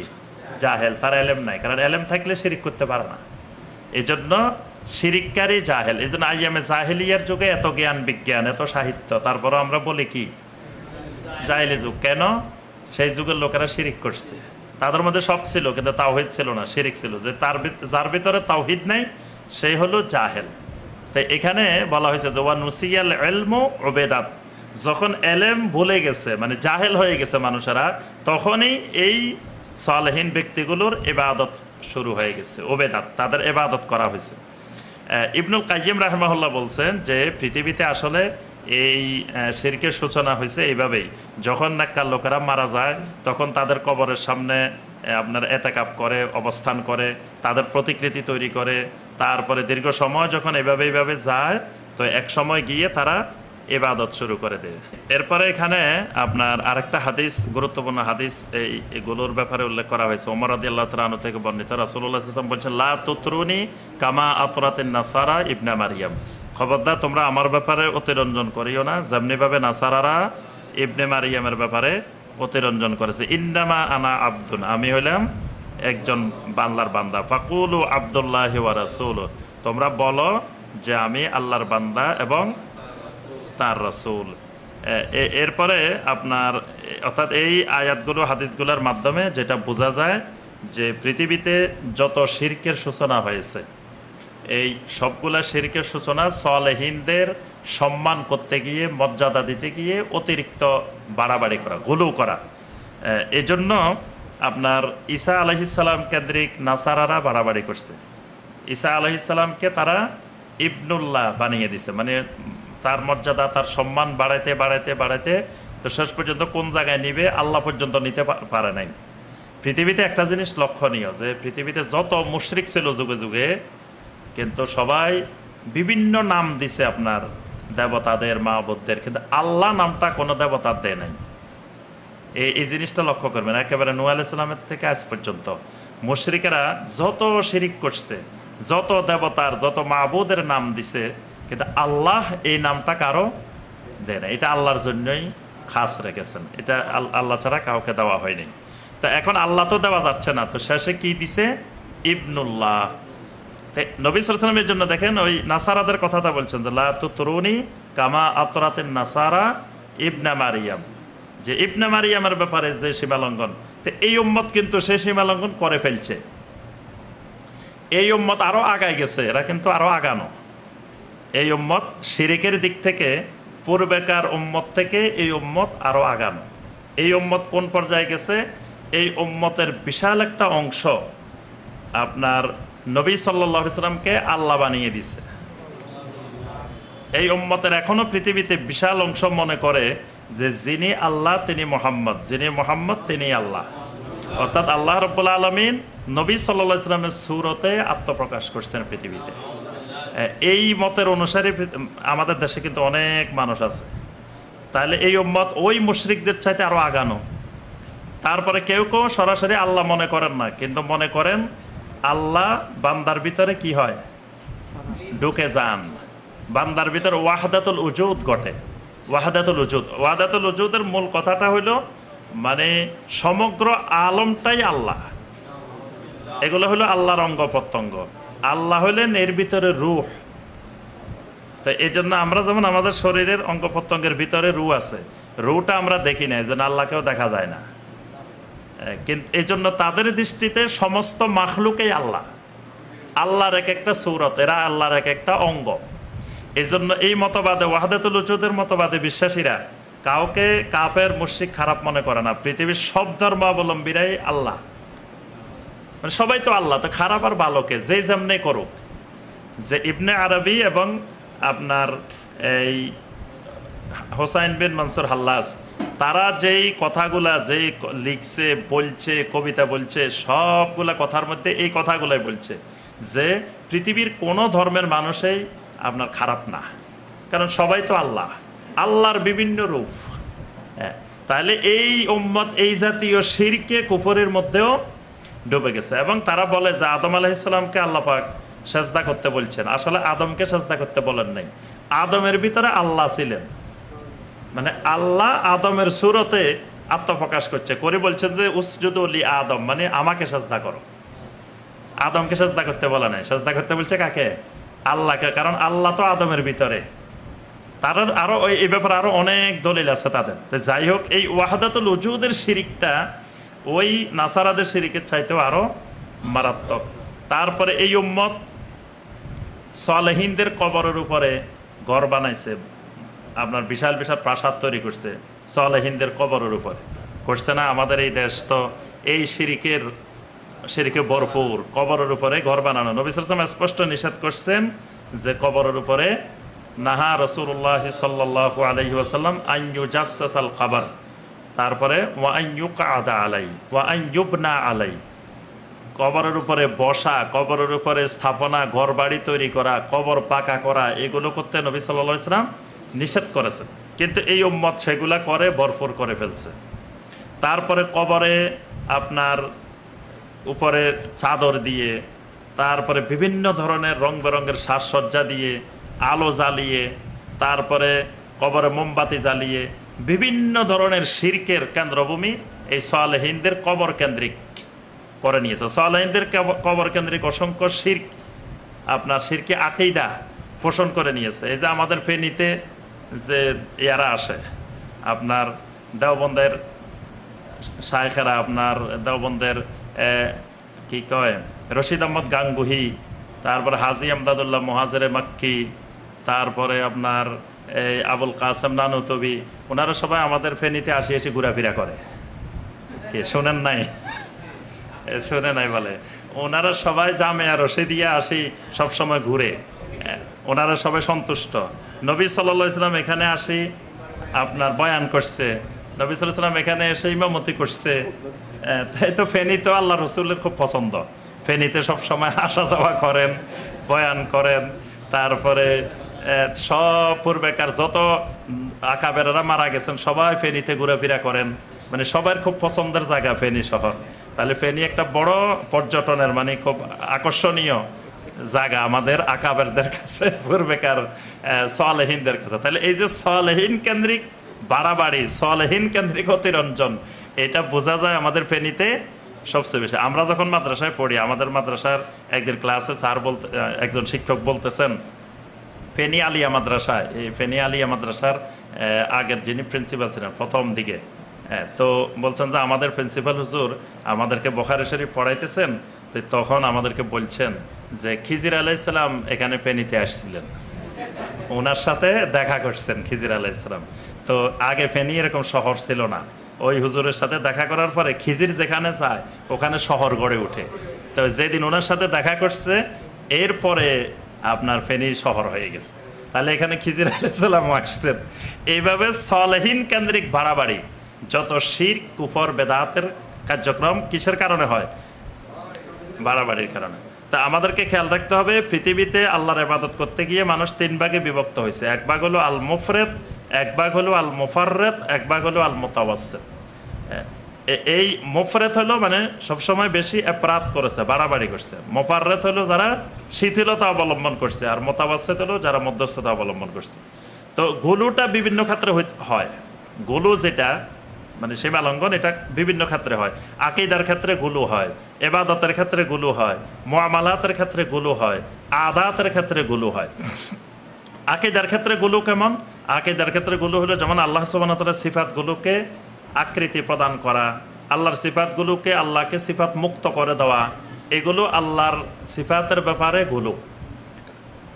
জাহেল তার এলেম নাই কারণ এলেম থাকলে শিরিক করতে পারে না এই জন্য শিরিককারী জাহেল এই জন্য আইএমএ জাহেলিয়ার যুগে এত জ্ঞান বিজ্ঞান এত সাহিত্য তারপরও আমরা বলি কি জাহেলি যুগ কেন সেই যুগের লোকেরা শিরিক করছে তাদের মধ্যে সব ছিল কিন্তু তাওহিদ ছিল না শিরিক ছিল যে তার যার ভিতরে তাওহিদ নেই সেই হলো জাহেল তাই এখানে বলা হয়েছে যে ওয়া নুসিয়াল এলমো ওবেদাত যখন এলেম ভুলে গেছে মানে জাহেল হয়ে গেছে মানুষেরা তখনই এই সলহীন ব্যক্তিগুলোর এবাদত শুরু হয়ে গেছে ওবেদাত তাদের এবাদত করা হয়েছে ইবনুল কাইম রাহমাহুল্লাহ বলছেন যে পৃথিবীতে আসলে এই শেরকের সূচনা হয়েছে এইভাবেই যখন নাক্কার লোকেরা মারা যায় তখন তাদের কবরের সামনে আপনার এতেকাপ করে অবস্থান করে তাদের প্রতিকৃতি তৈরি করে তারপরে দীর্ঘ সময় যখন এভাবে এইভাবে যায় তো এক সময় গিয়ে তারা এবাদত শুরু করে দেয় এরপরে এখানে আপনার আরেকটা হাদিস গুরুত্বপূর্ণ হাদিস এই গুলোর ব্যাপারে উল্লেখ করা হয়েছে ওমর আদি আল্লাহ তালু থেকে বর্ণিত রাসুল্লাহ ইসলাম বলছেন লা তুতরুনি কামা আতরাতের নাসারা ইবনা মারিয়াম খবরদার তোমরা আমার ব্যাপারে অতিরঞ্জন করিও না যেমনিভাবে নাসারারা ইবনে মারিয়ামের ব্যাপারে অতিরঞ্জন করেছে ইন্দামা আনা আব্দুন আমি হইলাম একজন বাংলার বান্দা ফাকুল ও আবদুল্লাহ রাসুল তোমরা বলো যে আমি আল্লাহর বান্দা এবং তার রসুল এরপরে আপনার অর্থাৎ এই আয়াতগুলো হাদিসগুলোর মাধ্যমে যেটা বোঝা যায় যে পৃথিবীতে যত শির্কের সূচনা হয়েছে এই সবগুলা শিরকের সূচনা সলেহিনদের সম্মান করতে গিয়ে মর্যাদা দিতে গিয়ে অতিরিক্ত বাড়াবাড়ি করা গোলু করা এজন্য আপনার ঈসা আলহিসাল্লাম কেন্দ্রিক নাসারারা বাড়াবাড়ি করছে ঈসা আলহিসাল্লামকে তারা ইবনুল্লাহ বানিয়ে দিছে মানে তার মর্যাদা তার সম্মান বাড়াইতে বাড়াইতে বাড়াইতে তো শেষ পর্যন্ত কোন জায়গায় নিবে আল্লাহ পর্যন্ত নিতে পারে নাই পৃথিবীতে একটা জিনিস লক্ষণীয় যে পৃথিবীতে যত মুশ্রিক ছিল যুগে যুগে কিন্তু সবাই বিভিন্ন নাম দিছে আপনার দেবতাদের বুদ্ধের কিন্তু আল্লাহ নামটা কোনো দেবতার দেয় নাই এই এই জিনিসটা লক্ষ্য করবেন একেবারে নুয়াল ইসলামের থেকে আজ পর্যন্ত মুশ্রিকেরা যত শিরিক করছে যত দেবতার যত মাহবুদের নাম দিছে কিন্তু আল্লাহ এই নামটা কারো দেয় না এটা আল্লাহর জন্যই খাস রেখেছেন এটা আল্লাহ ছাড়া কাউকে দেওয়া হয়নি তো এখন আল্লাহ তো দেওয়া যাচ্ছে না তো শেষে কি দিছে ইবনুল্লাহ তাই নবী সালামের জন্য দেখেন ওই নাসারাদের কথাটা বলছেন যে লাতু তরুণী কামা আতরাতের নাসারা ইবনা মারিয়াম যে ইবনা মারিয়ামের ব্যাপারে যে সীমালঙ্ঘন তো এই উম্মত কিন্তু সে সীমালঙ্ঘন করে ফেলছে এই উম্মত আরও আগায় গেছে এরা কিন্তু আরও আগানো এই উম্মত শিরিকের দিক থেকে পূর্বেকার উম্মত থেকে এই উম্মত আরও আগানো এই উম্মত কোন পর্যায়ে গেছে এই উম্মতের বিশাল একটা অংশ আপনার নবী সাল্লাহ সাল্লামকে আল্লাহ বানিয়ে দিছে এই উম্মতের এখনও পৃথিবীতে বিশাল অংশ মনে করে যে যিনি আল্লাহ তিনি মোহাম্মদ যিনি মোহাম্মদ তিনি আল্লাহ অর্থাৎ আল্লাহ রব্বুল্লা আলমিন নবী সাল্লা ইসলামের সুরতে আত্মপ্রকাশ করছেন পৃথিবীতে এই মতের অনুসারে আমাদের দেশে কিন্তু অনেক মানুষ আছে তাহলে এই উম্মত ওই মুশরিকদের চাইতে আরও আগানো তারপরে কেউ কেউ সরাসরি আল্লাহ মনে করেন না কিন্তু মনে করেন আল্লাহ বান্দার ভিতরে কি হয় ঢুকে যান বান্দার ভিতরে ওয়াহাদাতুল উজুদ ঘটে ওয়াহাদাতুল উজুদ ওয়াহাদাতুল উজুদের মূল কথাটা হইল মানে সমগ্র আলমটাই আল্লাহ এগুলো হলো আল্লাহর অঙ্গ প্রত্যঙ্গ আল্লাহ হইলেন এর ভিতরে রুহ তো এই জন্য আমরা যেমন আমাদের শরীরের অঙ্গ প্রত্যঙ্গের ভিতরে রু আছে রুটা আমরা দেখি না এই জন্য আল্লাহকেও দেখা যায় না কিন্তু এই জন্য তাদের দৃষ্টিতে সমস্ত মাখলুকেই আল্লাহ আল্লাহর এক একটা সৌরত এরা আল্লাহর এক একটা অঙ্গ এই জন্য এই মতবাদে ওয়াহাদাতুল উজুদের মতবাদে বিশ্বাসীরা কাউকে কাপের মুশিক খারাপ মনে করে না পৃথিবীর সব ধর্মাবলম্বীরাই আল্লাহ মানে সবাই তো আল্লাহ তো খারাপ আর ভালোকে যেই যেমনি করুক যে ইবনে আরবি এবং আপনার এই হোসাইন বিন মনসুর হাল্লাস তারা যেই কথাগুলা যেই লিখছে বলছে কবিতা বলছে সবগুলা কথার মধ্যে এই কথাগুলাই বলছে যে পৃথিবীর কোনো ধর্মের মানুষেই আপনার খারাপ না কারণ সবাই তো আল্লাহ আল্লাহর বিভিন্ন রূপ হ্যাঁ তাহলে এই ওম্মত এই জাতীয় শিরকে কুফরের মধ্যেও ডুবে গেছে এবং তারা বলে যে আদম আলাহিসাল্লামকে আল্লাপাক সাজদা করতে বলছেন আসলে আদমকে সাজদা করতে বলেন নাই আদমের ভিতরে আল্লাহ ছিলেন মানে আল্লাহ আদমের সুরতে আত্মপ্রকাশ করছে করে বলছেন যে উসজুদ অলি আদম মানে আমাকে সাজদা করো আদমকে সাজদা করতে বলা নাই সাজদা করতে বলছে কাকে আল্লাহকে কারণ আল্লাহ তো আদমের ভিতরে তারা আরও এই ব্যাপারে আরও অনেক দলিল আছে তাদের তো যাই হোক এই ওয়াহাদাতুল উজুদের শিরিকটা ওই নাসারাদের শিরিকের চাইতেও আরও মারাত্মক তারপরে এই উম্মত সলেহিনদের কবরের উপরে ঘর বানাইছে আপনার বিশাল বিশাল প্রাসাদ তৈরি করছে সলেহিনদের কবরের উপরে করছে না আমাদের এই দেশ তো এই সিরিকের সিরিকে বরফুর কবরের উপরে ঘর বানানো নবিসাম স্পষ্ট নিষেধ করছেন যে কবরের উপরে নাহা রসুল্লাহ সাল্লাহ আলহি আসাল্লাম আইনু জাসাল কাবার তারপরে ওয়াইয়ু কাদা আলাই না আলাই কবরের উপরে বসা কবরের উপরে স্থাপনা ঘর বাড়ি তৈরি করা কবর পাকা করা এগুলো করতে নবী সাল্লাহ ইসলাম নিষেধ করেছেন কিন্তু এই উম্মত সেগুলা করে বরফর করে ফেলছে তারপরে কবরে আপনার উপরে চাদর দিয়ে তারপরে বিভিন্ন ধরনের রং বেরঙের সাজসজ্জা দিয়ে আলো জ্বালিয়ে তারপরে কবরে মোমবাতি জ্বালিয়ে বিভিন্ন ধরনের শির্কের কেন্দ্রভূমি এই সোয়ালহীনদের কবর কেন্দ্রিক করে নিয়েছে সোয়ালহীনদের কবর কেন্দ্রিক অসংখ্য শির্ক আপনার শিরকে আকেইদা পোষণ করে নিয়েছে এই যে আমাদের ফেনীতে যে ইয়ারা আসে আপনার দেওবন্দের শায়েখেরা আপনার দেওবন্দের কি কয় রশিদ আহমদ গাঙ্গুহি তারপরে হাজি আমদাদুল্লাহ মহাজের মাক্কি তারপরে আপনার এই আবুল কাসেম নানুতবি ওনারা সবাই আমাদের ফেনীতে আসি এসে ঘোরাফেরা করে কে শোনেন নাই শোনে নাই বলে ওনারা সবাই জামে আর রশিদিয়া আসি সবসময় ঘুরে ওনারা সবাই সন্তুষ্ট নবী সাল্লা ইসলাম এখানে আসি আপনার বয়ান করছে নবী সাল্লাম এখানে এসে ইমামতি করছে তাই তো ফেনি তো আল্লাহ রসুলের খুব পছন্দ ফেনিতে সবসময় আসা যাওয়া করেন বয়ান করেন তারপরে সব পূর্বেকার যত আকাবেরারা মারা গেছেন সবাই ফেনিতে ঘোরাফেরা করেন মানে সবার খুব পছন্দের জায়গা ফেনি শহর তাহলে ফেনি একটা বড় পর্যটনের মানে খুব আকর্ষণীয় জায়গা আমাদের আকাবেরদের কাছে পূর্বেকার সলেহীনদের কাছে তাহলে এই যে সলেহীন কেন্দ্রিক বাড়াবাড়ি সলেহীন কেন্দ্রিক অতিরঞ্জন এটা বোঝা যায় আমাদের ফেনীতে সবচেয়ে বেশি আমরা যখন মাদ্রাসায় পড়ি আমাদের মাদ্রাসার একদিন ক্লাসে স্যার বলতে একজন শিক্ষক বলতেছেন ফেনী আলিয়া মাদ্রাসায় এই ফেনী আলিয়া মাদ্রাসার আগের যিনি প্রিন্সিপাল ছিলেন প্রথম দিকে হ্যাঁ তো বলছেন যে আমাদের প্রিন্সিপাল হুজুর আমাদেরকে বখারে পড়াইতেছেন তো তখন আমাদেরকে বলছেন যে খিজির আলাইসালাম এখানে ফেনিতে আসছিলেন ওনার সাথে দেখা করছেন খিজির আলাইসালাম তো আগে ফেনি এরকম শহর ছিল না ওই হুজুরের সাথে দেখা করার পরে খিজির যেখানে যায় ওখানে শহর গড়ে ওঠে তো যেদিন ওনার সাথে দেখা করছে এরপরে আপনার ফেনি শহর হয়ে গেছে তাহলে এখানে খিজির আলাইসালাম আসছেন এইভাবে সলহীন কেন্দ্রিক বাড়াবাড়ি যত শির কুফর বেদাতের কার্যক্রম কিসের কারণে হয় বাড়াবাড়ির কারণে তা আমাদেরকে খেয়াল রাখতে হবে পৃথিবীতে আল্লাহর আবাদত করতে গিয়ে মানুষ তিন ভাগে বিভক্ত হয়েছে এক ভাগ হলো আল মুফরেত এক ভাগ হলো আল মুফাররেদ এক ভাগ হলো আল মোতাবাসেদ এই মুফরেত হলো মানে সবসময় বেশি অপরাধ করেছে বাড়াবাড়ি করছে মোফাররেত হলো যারা শিথিলতা অবলম্বন করছে আর মোতাবাসেত হলো যারা মধ্যস্থতা অবলম্বন করছে তো গুলুটা বিভিন্ন ক্ষেত্রে হয় গুলু যেটা মানে সীমা লঙ্ঘন এটা বিভিন্ন ক্ষেত্রে হয় আকিদার ক্ষেত্রে গুলো হয় এবাদতের ক্ষেত্রে গুলো হয় মামালাতের ক্ষেত্রে গুলো হয় আদাতের ক্ষেত্রে গুলো হয় আকিদার ক্ষেত্রে গুলো কেমন আকিদার ক্ষেত্রে গুলো হলো যেমন আল্লাহ সুবাহতালার সিফাতগুলোকে আকৃতি প্রদান করা আল্লাহর সিফাতগুলোকে আল্লাহকে সিফাত মুক্ত করে দেওয়া এগুলো আল্লাহর সিফাতের ব্যাপারে গুলো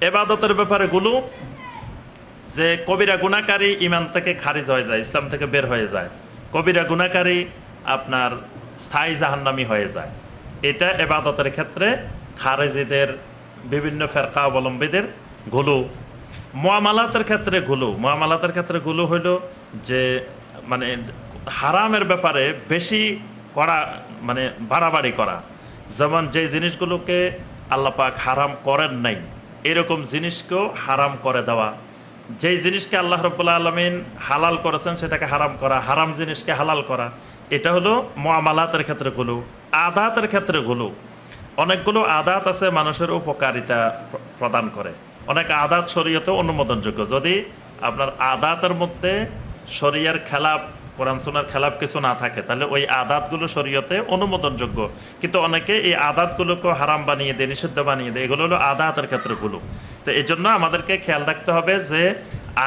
এবাদতের ব্যাপারে গুলো যে কবিরা গুণাকারী ইমান থেকে খারিজ হয়ে যায় ইসলাম থেকে বের হয়ে যায় কবিরা গুণাকারী আপনার স্থায়ী জাহান্নামি হয়ে যায় এটা এবাদতের ক্ষেত্রে খারেজিদের বিভিন্ন ফেরকা অবলম্বীদের ঘুলু মোয়ামালাতের ক্ষেত্রে ঘুলু মোয়ামালাতের ক্ষেত্রে ঘুলু হইল যে মানে হারামের ব্যাপারে বেশি করা মানে বাড়াবাড়ি করা যেমন যে জিনিসগুলোকে আল্লাপাক হারাম করেন নাই এরকম জিনিসকেও হারাম করে দেওয়া যেই জিনিসকে আল্লাহ রব্বুল্লা আলমিন হালাল করেছেন সেটাকে হারাম করা হারাম জিনিসকে হালাল করা এটা হলো মামালাতের গুলো আদাতের ক্ষেত্রে গুলো অনেকগুলো আদাত আছে মানুষের উপকারিতা প্রদান করে অনেক আদাত শরীয়তে অনুমোদনযোগ্য যদি আপনার আদাতের মধ্যে শরিয়ার খেলাপ কোরআন সোনার কিছু না থাকে তাহলে ওই আদাতগুলো শরীয়তে অনুমোদনযোগ্য কিন্তু অনেকে এই আদাতগুলোকে হারাম বানিয়ে দেয় নিষিদ্ধ বানিয়ে দেয় এগুলো হলো আদাতের ক্ষেত্রে গুলো তো এই জন্য আমাদেরকে খেয়াল রাখতে হবে যে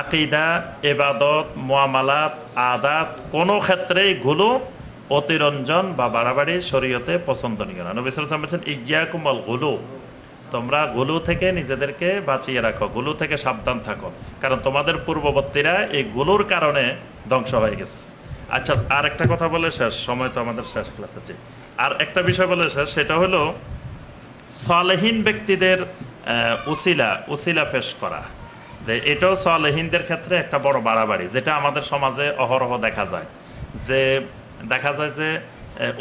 আকিদা এবাদত মোয়ামালাত আদাত কোনো ক্ষেত্রেই গুলো অতিরঞ্জন বা বাড়াবাড়ি শরীয়তে পছন্দনীয় না নবিস বলছেন কুমল গুলো তোমরা গুলু থেকে নিজেদেরকে বাঁচিয়ে রাখো গুলু থেকে সাবধান থাকো কারণ তোমাদের পূর্ববর্তীরা এই গুলুর কারণে ধ্বংস হয়ে গেছে আচ্ছা আর একটা কথা বলে শেষ সময় তো আমাদের শেষ ক্লাস আছে আর একটা বিষয় বলে শেষ সেটা হলো সলেহীন ব্যক্তিদের উসিলা উসিলা পেশ করা যে এটাও সলেহীনদের ক্ষেত্রে একটা বড় বাড়াবাড়ি যেটা আমাদের সমাজে অহরহ দেখা যায় যে দেখা যায় যে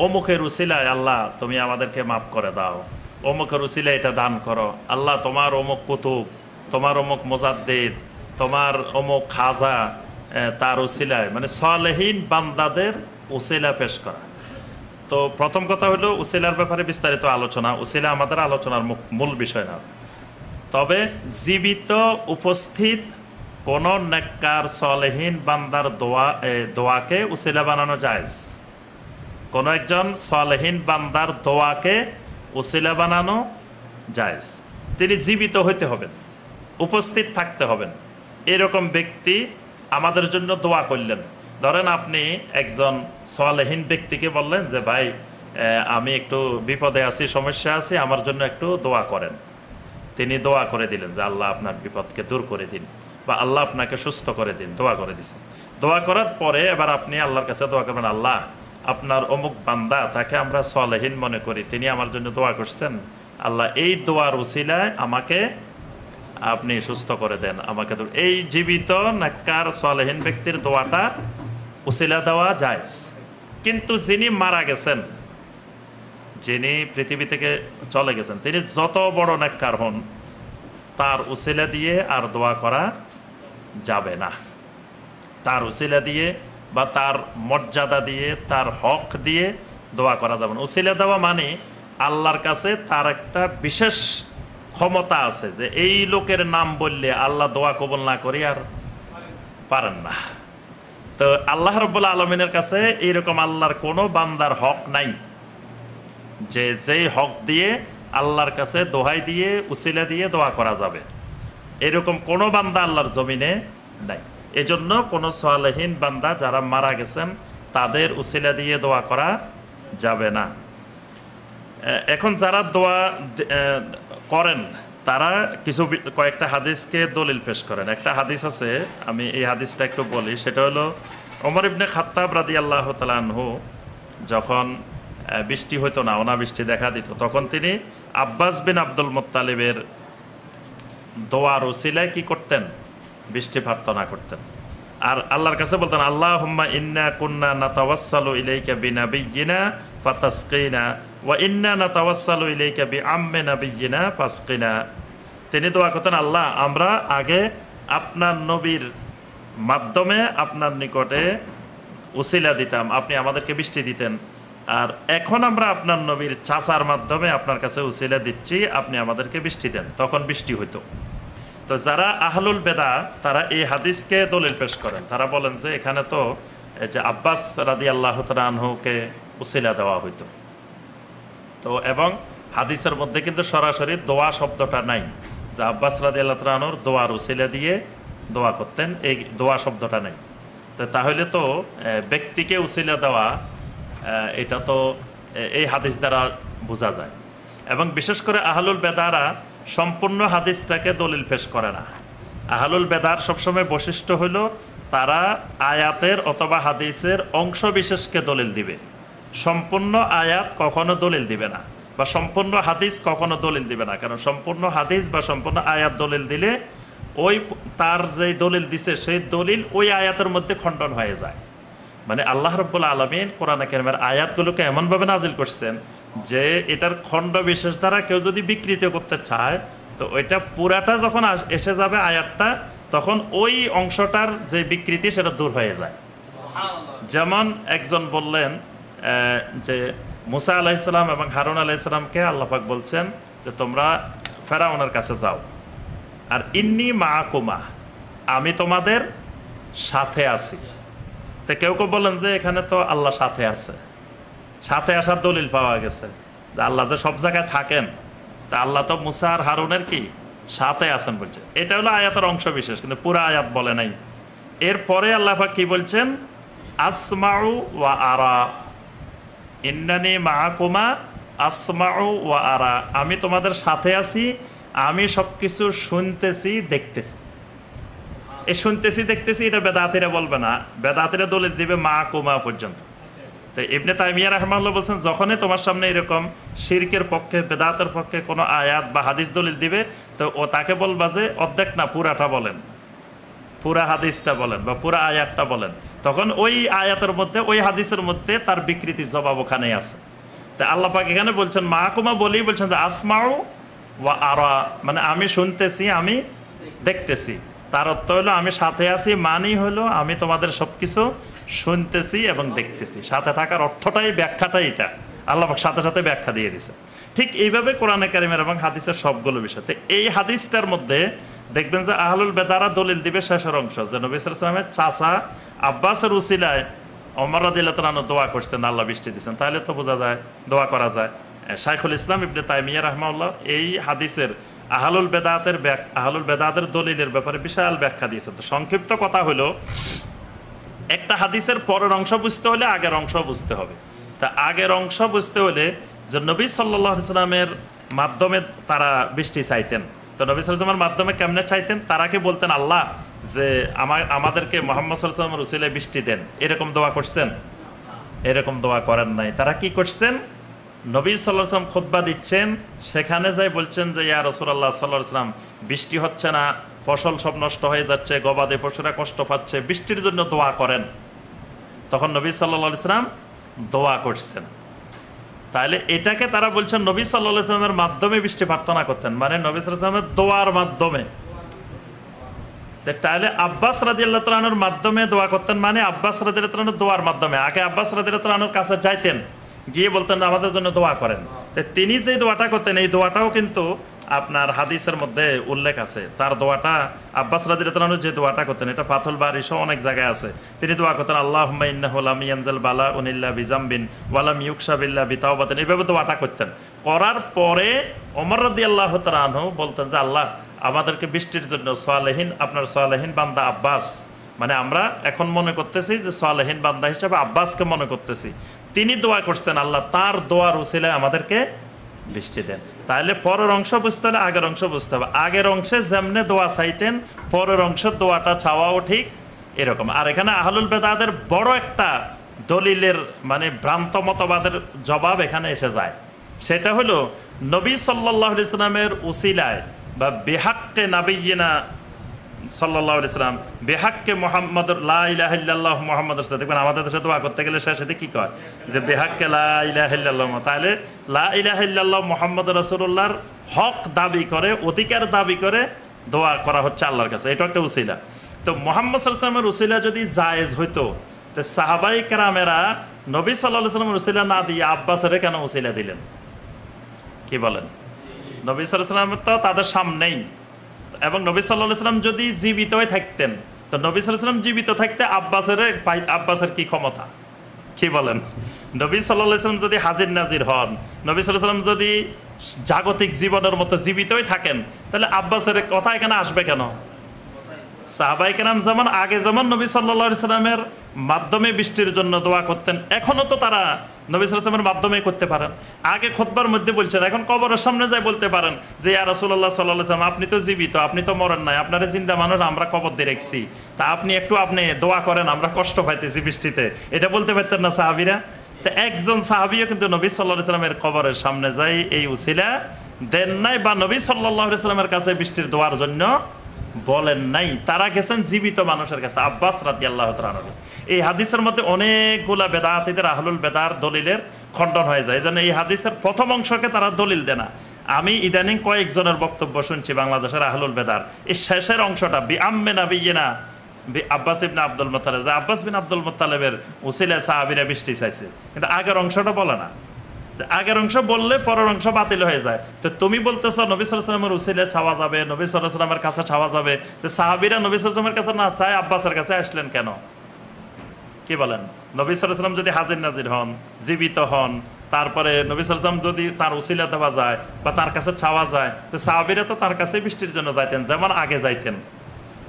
অমুকের উসিলায় আল্লাহ তুমি আমাদেরকে মাফ করে দাও অমুকের উসিলা এটা দান করো আল্লাহ তোমার অমুক কুতুব তোমার অমুক মোজাদ্দিদ তোমার অমুক খাজা তার উসিলায় মানে সালেহীন বান্দাদের উসিলা পেশ করা তো প্রথম কথা হলো উসিলার ব্যাপারে বিস্তারিত আলোচনা উসিলা আমাদের আলোচনার মূল বিষয় না তবে জীবিত উপস্থিত কোন নেককার সলেহীন বান্দার দোয়া দোয়াকে উসিলা বানানো যায় কোন একজন সলেহীন বান্দার দোয়াকে উসিলা বানানো যায় তিনি জীবিত হইতে হবেন উপস্থিত থাকতে হবেন এরকম ব্যক্তি আমাদের জন্য দোয়া করলেন ধরেন আপনি একজন সলেহীন ব্যক্তিকে বললেন যে ভাই আমি একটু বিপদে আছি সমস্যা আছি আমার জন্য একটু দোয়া করেন তিনি দোয়া করে দিলেন যে আল্লাহ আপনার বিপদকে দূর করে দিন বা আল্লাহ আপনাকে সুস্থ করে দিন দোয়া করে দিছে দোয়া করার পরে এবার আপনি আল্লাহর কাছে দোয়া করবেন আল্লাহ আপনার অমুক বান্দা তাকে আমরা সলেহীন মনে করি তিনি আমার জন্য দোয়া করছেন আল্লাহ এই দোয়ার উচিলায় আমাকে আপনি সুস্থ করে দেন আমাকে তো এই জীবিত কার সালহীন ব্যক্তির দোয়াটা উচিলা দেওয়া যায় কিন্তু যিনি মারা গেছেন যিনি পৃথিবী থেকে চলে গেছেন তিনি যত বড় নাকার হন তার উচিলা দিয়ে আর দোয়া করা যাবে না তার উচিলা দিয়ে বা তার মর্যাদা দিয়ে তার হক দিয়ে দোয়া করা যাবে না উচিলা দেওয়া মানে আল্লাহর কাছে তার একটা বিশেষ ক্ষমতা আছে যে এই লোকের নাম বললে আল্লাহ দোয়া কবল না করি আর পারেন না তো আল্লাহ রব্বুল্লা আলমিনের কাছে এইরকম আল্লাহর কোনো বান্দার হক নাই যে যেই হক দিয়ে আল্লাহর কাছে দোহাই দিয়ে উচিলে দিয়ে দোয়া করা যাবে এরকম কোনো বান্দা আল্লাহর জমিনে নাই এজন্য কোনো সোয়ালহীন বান্দা যারা মারা গেছেন তাদের উচিলে দিয়ে দোয়া করা যাবে না এখন যারা দোয়া করেন তারা কিছু কয়েকটা হাদিসকে দলিল পেশ করেন একটা হাদিস আছে আমি এই হাদিসটা একটু বলি সেটা হলো অমর ইবনে খাত্তাব রাদি আল্লাহ তালানহু যখন বৃষ্টি হতো না অনাবৃষ্টি দেখা দিত তখন তিনি আব্বাস বিন আব্দুল মোত্তালিবের দোয়ার ওসিলায় কি করতেন বৃষ্টি প্রার্থনা করতেন আর আল্লাহর কাছে বলতেন আল্লাহ হুম্মা ইন্না কুন্না না নাতাওয়াসালু ইলাইকা বিনা বিজ্ঞিনা তিনি দোয়া করতেন আল্লাহ আমরা আগে আপনার নবীর মাধ্যমে আপনার নিকটে উসিলা দিতাম আপনি আমাদেরকে বৃষ্টি দিতেন আর এখন আমরা আপনার নবীর চাষার মাধ্যমে আপনার কাছে উসিলা দিচ্ছি আপনি আমাদেরকে বৃষ্টি দেন তখন বৃষ্টি হইতো তো যারা আহলুল বেদা তারা এই হাদিসকে দলিল পেশ করেন তারা বলেন যে এখানে তো যে আব্বাস রাদি আল্লাহ তালহুকে উসিলা দেওয়া হইত তো এবং হাদিসের মধ্যে কিন্তু সরাসরি দোয়া শব্দটা নাই যে আব্বাস আল্লাহ আল্লাহর দোয়ার উসিলা দিয়ে দোয়া করতেন এই দোয়া শব্দটা নাই তো তাহলে তো ব্যক্তিকে উসিলা দেওয়া এটা তো এই হাদিস দ্বারা বোঝা যায় এবং বিশেষ করে আহলুল বেদারা সম্পূর্ণ হাদিসটাকে দলিল পেশ করে না আহলুল বেদার সবসময় বৈশিষ্ট্য হইল তারা আয়াতের অথবা হাদিসের অংশ বিশেষকে দলিল দিবে সম্পূর্ণ আয়াত কখনো দলিল দিবে না বা সম্পূর্ণ হাদিস কখনো দলিল দিবে না কারণ সম্পূর্ণ হাদিস বা সম্পূর্ণ আয়াত দলিল দিলে ওই তার যে দলিল দিছে সেই দলিল ওই আয়াতের মধ্যে খণ্ডন হয়ে যায় মানে আল্লাহ রব্বুল্লা আলমিন কোরআন কেরমের আয়াতগুলোকে এমনভাবে নাজিল করছেন যে এটার খণ্ড বিশেষ দ্বারা কেউ যদি বিকৃত করতে চায় তো ওইটা পুরাটা যখন এসে যাবে আয়াতটা তখন ওই অংশটার যে বিকৃতি সেটা দূর হয়ে যায় যেমন একজন বললেন যে মুসা আলাইসালাম এবং হারুন আলাইসাল্লামকে আল্লাহাক বলছেন যে তোমরা ফেরাউনের কাছে যাও আর ইন্নি মা কুমা আমি তোমাদের সাথে আছি তো কেউ কেউ বলেন যে এখানে তো আল্লাহ সাথে আছে সাথে আসার দলিল পাওয়া গেছে যে আল্লাহ যে সব জায়গায় থাকেন তা আল্লাহ তো মুসা আর হারুনের কি সাথে আছেন বলছে এটা হলো আয়াতের অংশ বিশেষ কিন্তু পুরা আয়াত বলে নাই এরপরে আল্লাহাক কি বলছেন আসমাউ ওয়া আরা ইন্নানি মাহাকুমা আসমা ওয়া আরা আমি তোমাদের সাথে আছি আমি সব কিছু শুনতেছি দেখতেছি এ শুনতেছি দেখতেছি এটা বেদাতিরা বলবে না বেদাতিরা দলিল দিবে মা পর্যন্ত তো ইবনে তাইমিয়া রহমাল্লা বলছেন যখনই তোমার সামনে এরকম শিরকের পক্ষে বেদাতের পক্ষে কোনো আয়াত বা হাদিস দলিল দিবে তো ও তাকে বলবা যে অর্ধেক না পুরাটা বলেন পুরা হাদিসটা বলেন বা পুরা আয়াতটা বলেন তখন ওই আয়াতের মধ্যে ওই হাদিসের মধ্যে তার বিকৃতি জবাব ওখানেই আছে তা আল্লাপাক এখানে বলছেন মাহকুমা বলেই বলছেন আসমাও ওয়া আরা মানে আমি শুনতেছি আমি দেখতেছি তার অর্থ হলো আমি সাথে আছি মানি হলো আমি তোমাদের সব কিছু শুনতেছি এবং দেখতেছি সাথে থাকার অর্থটাই ব্যাখ্যাটাই এটা আল্লাহ সাথে সাথে ব্যাখ্যা দিয়ে দিছে ঠিক এইভাবে কোরআনে কারিমের এবং হাদিসের সবগুলো বিষয়তে এই হাদিসটার মধ্যে দেখবেন যে আহলুল বেদারা দলিল দিবে শেষের অংশ যে নবিসামের চাষা আব্বাসের উসিলায় অমর রাদিল্লাহ দোয়া করছেন আল্লাহ বৃষ্টি দিচ্ছেন তাহলে তো বোঝা যায় দোয়া করা যায় শাইখুল ইসলাম ইবনে তাইমিয়া রহমাউল্লাহ এই হাদিসের আহলুল বেদাতের আহলুল বেদাতের দলিলের ব্যাপারে বিশাল ব্যাখ্যা দিয়েছেন তো সংক্ষিপ্ত কথা হলো একটা হাদিসের পরের অংশ বুঝতে হলে আগের অংশ বুঝতে হবে তা আগের অংশ বুঝতে হলে যে নবী সাল্লাহ ইসলামের মাধ্যমে তারা বৃষ্টি চাইতেন তো নবী সালামের মাধ্যমে কেমনে চাইতেন তারাকে বলতেন আল্লাহ যে আমার আমাদেরকে মোহাম্মদ সাল্লামের উসিলে বৃষ্টি দেন এরকম দোয়া করছেন এরকম দোয়া করেন নাই তারা কি করছেন নবী সাল্লাম খোদ্া দিচ্ছেন সেখানে যাই বলছেন যে ইয়া রসুল্লাহ সাল্লাম বৃষ্টি হচ্ছে না ফসল সব নষ্ট হয়ে যাচ্ছে গবাদে পশুরা কষ্ট পাচ্ছে বৃষ্টির জন্য দোয়া করেন তখন নবী সাল্লাহ সাল্লাম দোয়া করছেন তাহলে এটাকে তারা বলছেন নবী সাল্লাহ মাধ্যমে বৃষ্টি প্রার্থনা করতেন মানে নবী সাল্লামের দোয়ার মাধ্যমে তাহলে আব্বাস রাজি তালানোর মাধ্যমে দোয়া করতেন মানে আব্বাস রাজি আল্লাহ দোয়ার মাধ্যমে আগে আব্বাস রাজি তালানোর কাছে যাইতেন গিয়ে বলতেন আমাদের জন্য দোয়া করেন তিনি যে দোয়াটা করতেন এই দোয়াটাও কিন্তু আপনার হাদিসের মধ্যে উল্লেখ আছে তার দোয়াটা আব্বাস রাজিরাতু যে দোয়াটা করতেন এটা পাথল বাড়ি সহ অনেক জায়গায় আছে তিনি দোয়া করতেন আল্লাহ ইন্নাহুলাম বালা উনিল্লা বিজাম্বিন ওয়ালাম ইউকসাবিল্লা বিতাওবাতেন এইভাবে দোয়াটা করতেন করার পরে অমর রদি আল্লাহ তালাহ বলতেন যে আল্লাহ আমাদেরকে বৃষ্টির জন্য সোয়ালেহীন আপনার সোয়ালেহীন বান্দা আব্বাস মানে আমরা এখন মনে করতেছি যে সোয়ালেহীন বান্দা হিসাবে আব্বাসকে মনে করতেছি তিনি দোয়া করছেন আল্লাহ তার দোয়ার উচিলে আমাদেরকে বৃষ্টি দেন তাহলে পরের অংশ বুঝতে হলে আগের অংশ বুঝতে হবে আগের অংশে যেমনে দোয়া চাইতেন পরের অংশের দোয়াটা চাওয়াও ঠিক এরকম আর এখানে আহলুল বেদাদের বড় একটা দলিলের মানে ভ্রান্ত মতবাদের জবাব এখানে এসে যায় সেটা হলো নবী সাল্লাহ ইসলামের উসিলায় বা বেহাক্তে নাবিয়া সাল্লাহ ইসলাম বেহাককে মোহাম্মদ লাহ মোহাম্মদ রসুল দেখবেন আমাদের দেশে তো করতে গেলে সে সাথে কী কয় যে বেহাককে লাহ তাহলে লাহ মোহাম্মদ রসুল্লাহর হক দাবি করে অধিকার দাবি করে দোয়া করা হচ্ছে আল্লাহর কাছে এটা একটা উসিলা তো মোহাম্মদ সাল্লামের উসিলা যদি জায়েজ হইতো তো সাহাবাই কেরামেরা নবী সাল্লাহ সাল্লামের উসিলা না দিয়ে আব্বাসের কেন উসিলা দিলেন কি বলেন নবী সাল্লাহ সাল্লামের তো তাদের সামনেই এবং নবী সাল্লাহ সাল্লাম যদি জীবিত হয়ে থাকতেন তো নবী সাল্লাহ সাল্লাম জীবিত থাকতে আব্বাসের আব্বাসের কি ক্ষমতা কি বলেন নবী সাল্লাহ সাল্লাম যদি হাজির নাজির হন নবী সাল্লাহ সাল্লাম যদি জাগতিক জীবনের মতো জীবিতই থাকেন তাহলে আব্বাসের কথা এখানে আসবে কেন সাহাবাই কেরাম যেমন আগে যেমন নবী সাল্লা সাল্লামের মাধ্যমে বৃষ্টির জন্য দোয়া করতেন এখনও তো তারা নবিসের মাধ্যমে করতে পারেন আগে খোদবার মধ্যে বলছেন এখন কবরের সামনে যাই বলতে পারেন যে ইয়া রসুল্লাহ সাল্লাম আপনি তো জীবিত আপনি তো মরেন নাই আপনারা জিন্দা মানুষ আমরা কবর দিয়ে রেখছি তা আপনি একটু আপনি দোয়া করেন আমরা কষ্ট পাইতেছি বৃষ্টিতে এটা বলতে পারতেন না সাহাবিরা তা একজন সাহাবিও কিন্তু নবী সাল্লাহ সাল্লামের কবরের সামনে যাই এই উসিলা দেন নাই বা নবী সাল্লাহ সাল্লামের কাছে বৃষ্টির দোয়ার জন্য বলেন নাই তারা গেছেন জীবিত মানুষের কাছে আব্বাস রাতি আল্লাহ তালার কাছে এই হাদিসের মধ্যে অনেকগুলা বেদাহাতিদের আহলুল বেদার দলিলের খণ্ডন হয়ে যায় যেন এই হাদিসের প্রথম অংশকে তারা দলিল দেয় না আমি ইদানিং কয়েকজনের বক্তব্য শুনছি বাংলাদেশের আহলুল বেদার এই শেষের অংশটা বি আম্মে না না আব্বাস ইবিন আব্দুল মোতালেব আব্বাস বিন আব্দুল মোতালেবের উসিলে সাহাবিরা বৃষ্টি চাইছে কিন্তু আগের অংশটা বলে না আগের অংশ বললে পরের অংশ বাতিল হয়ে যায় তো তুমি বলতেছ নবী সালামের উসিলে ছাওয়া যাবে নবী সালামের কাছে ছাওয়া যাবে তো সাহাবিরা নবী সালামের কাছে না চায় আব্বাসের কাছে আসলেন কেন কি বলেন নবী সালাম যদি হাজির নাজির হন জীবিত হন তারপরে নবী সালাম যদি তার উসিলা দেওয়া যায় বা তার কাছে ছাওয়া যায় তো সাহাবিরা তো তার কাছে বৃষ্টির জন্য যাইতেন যেমন আগে যাইতেন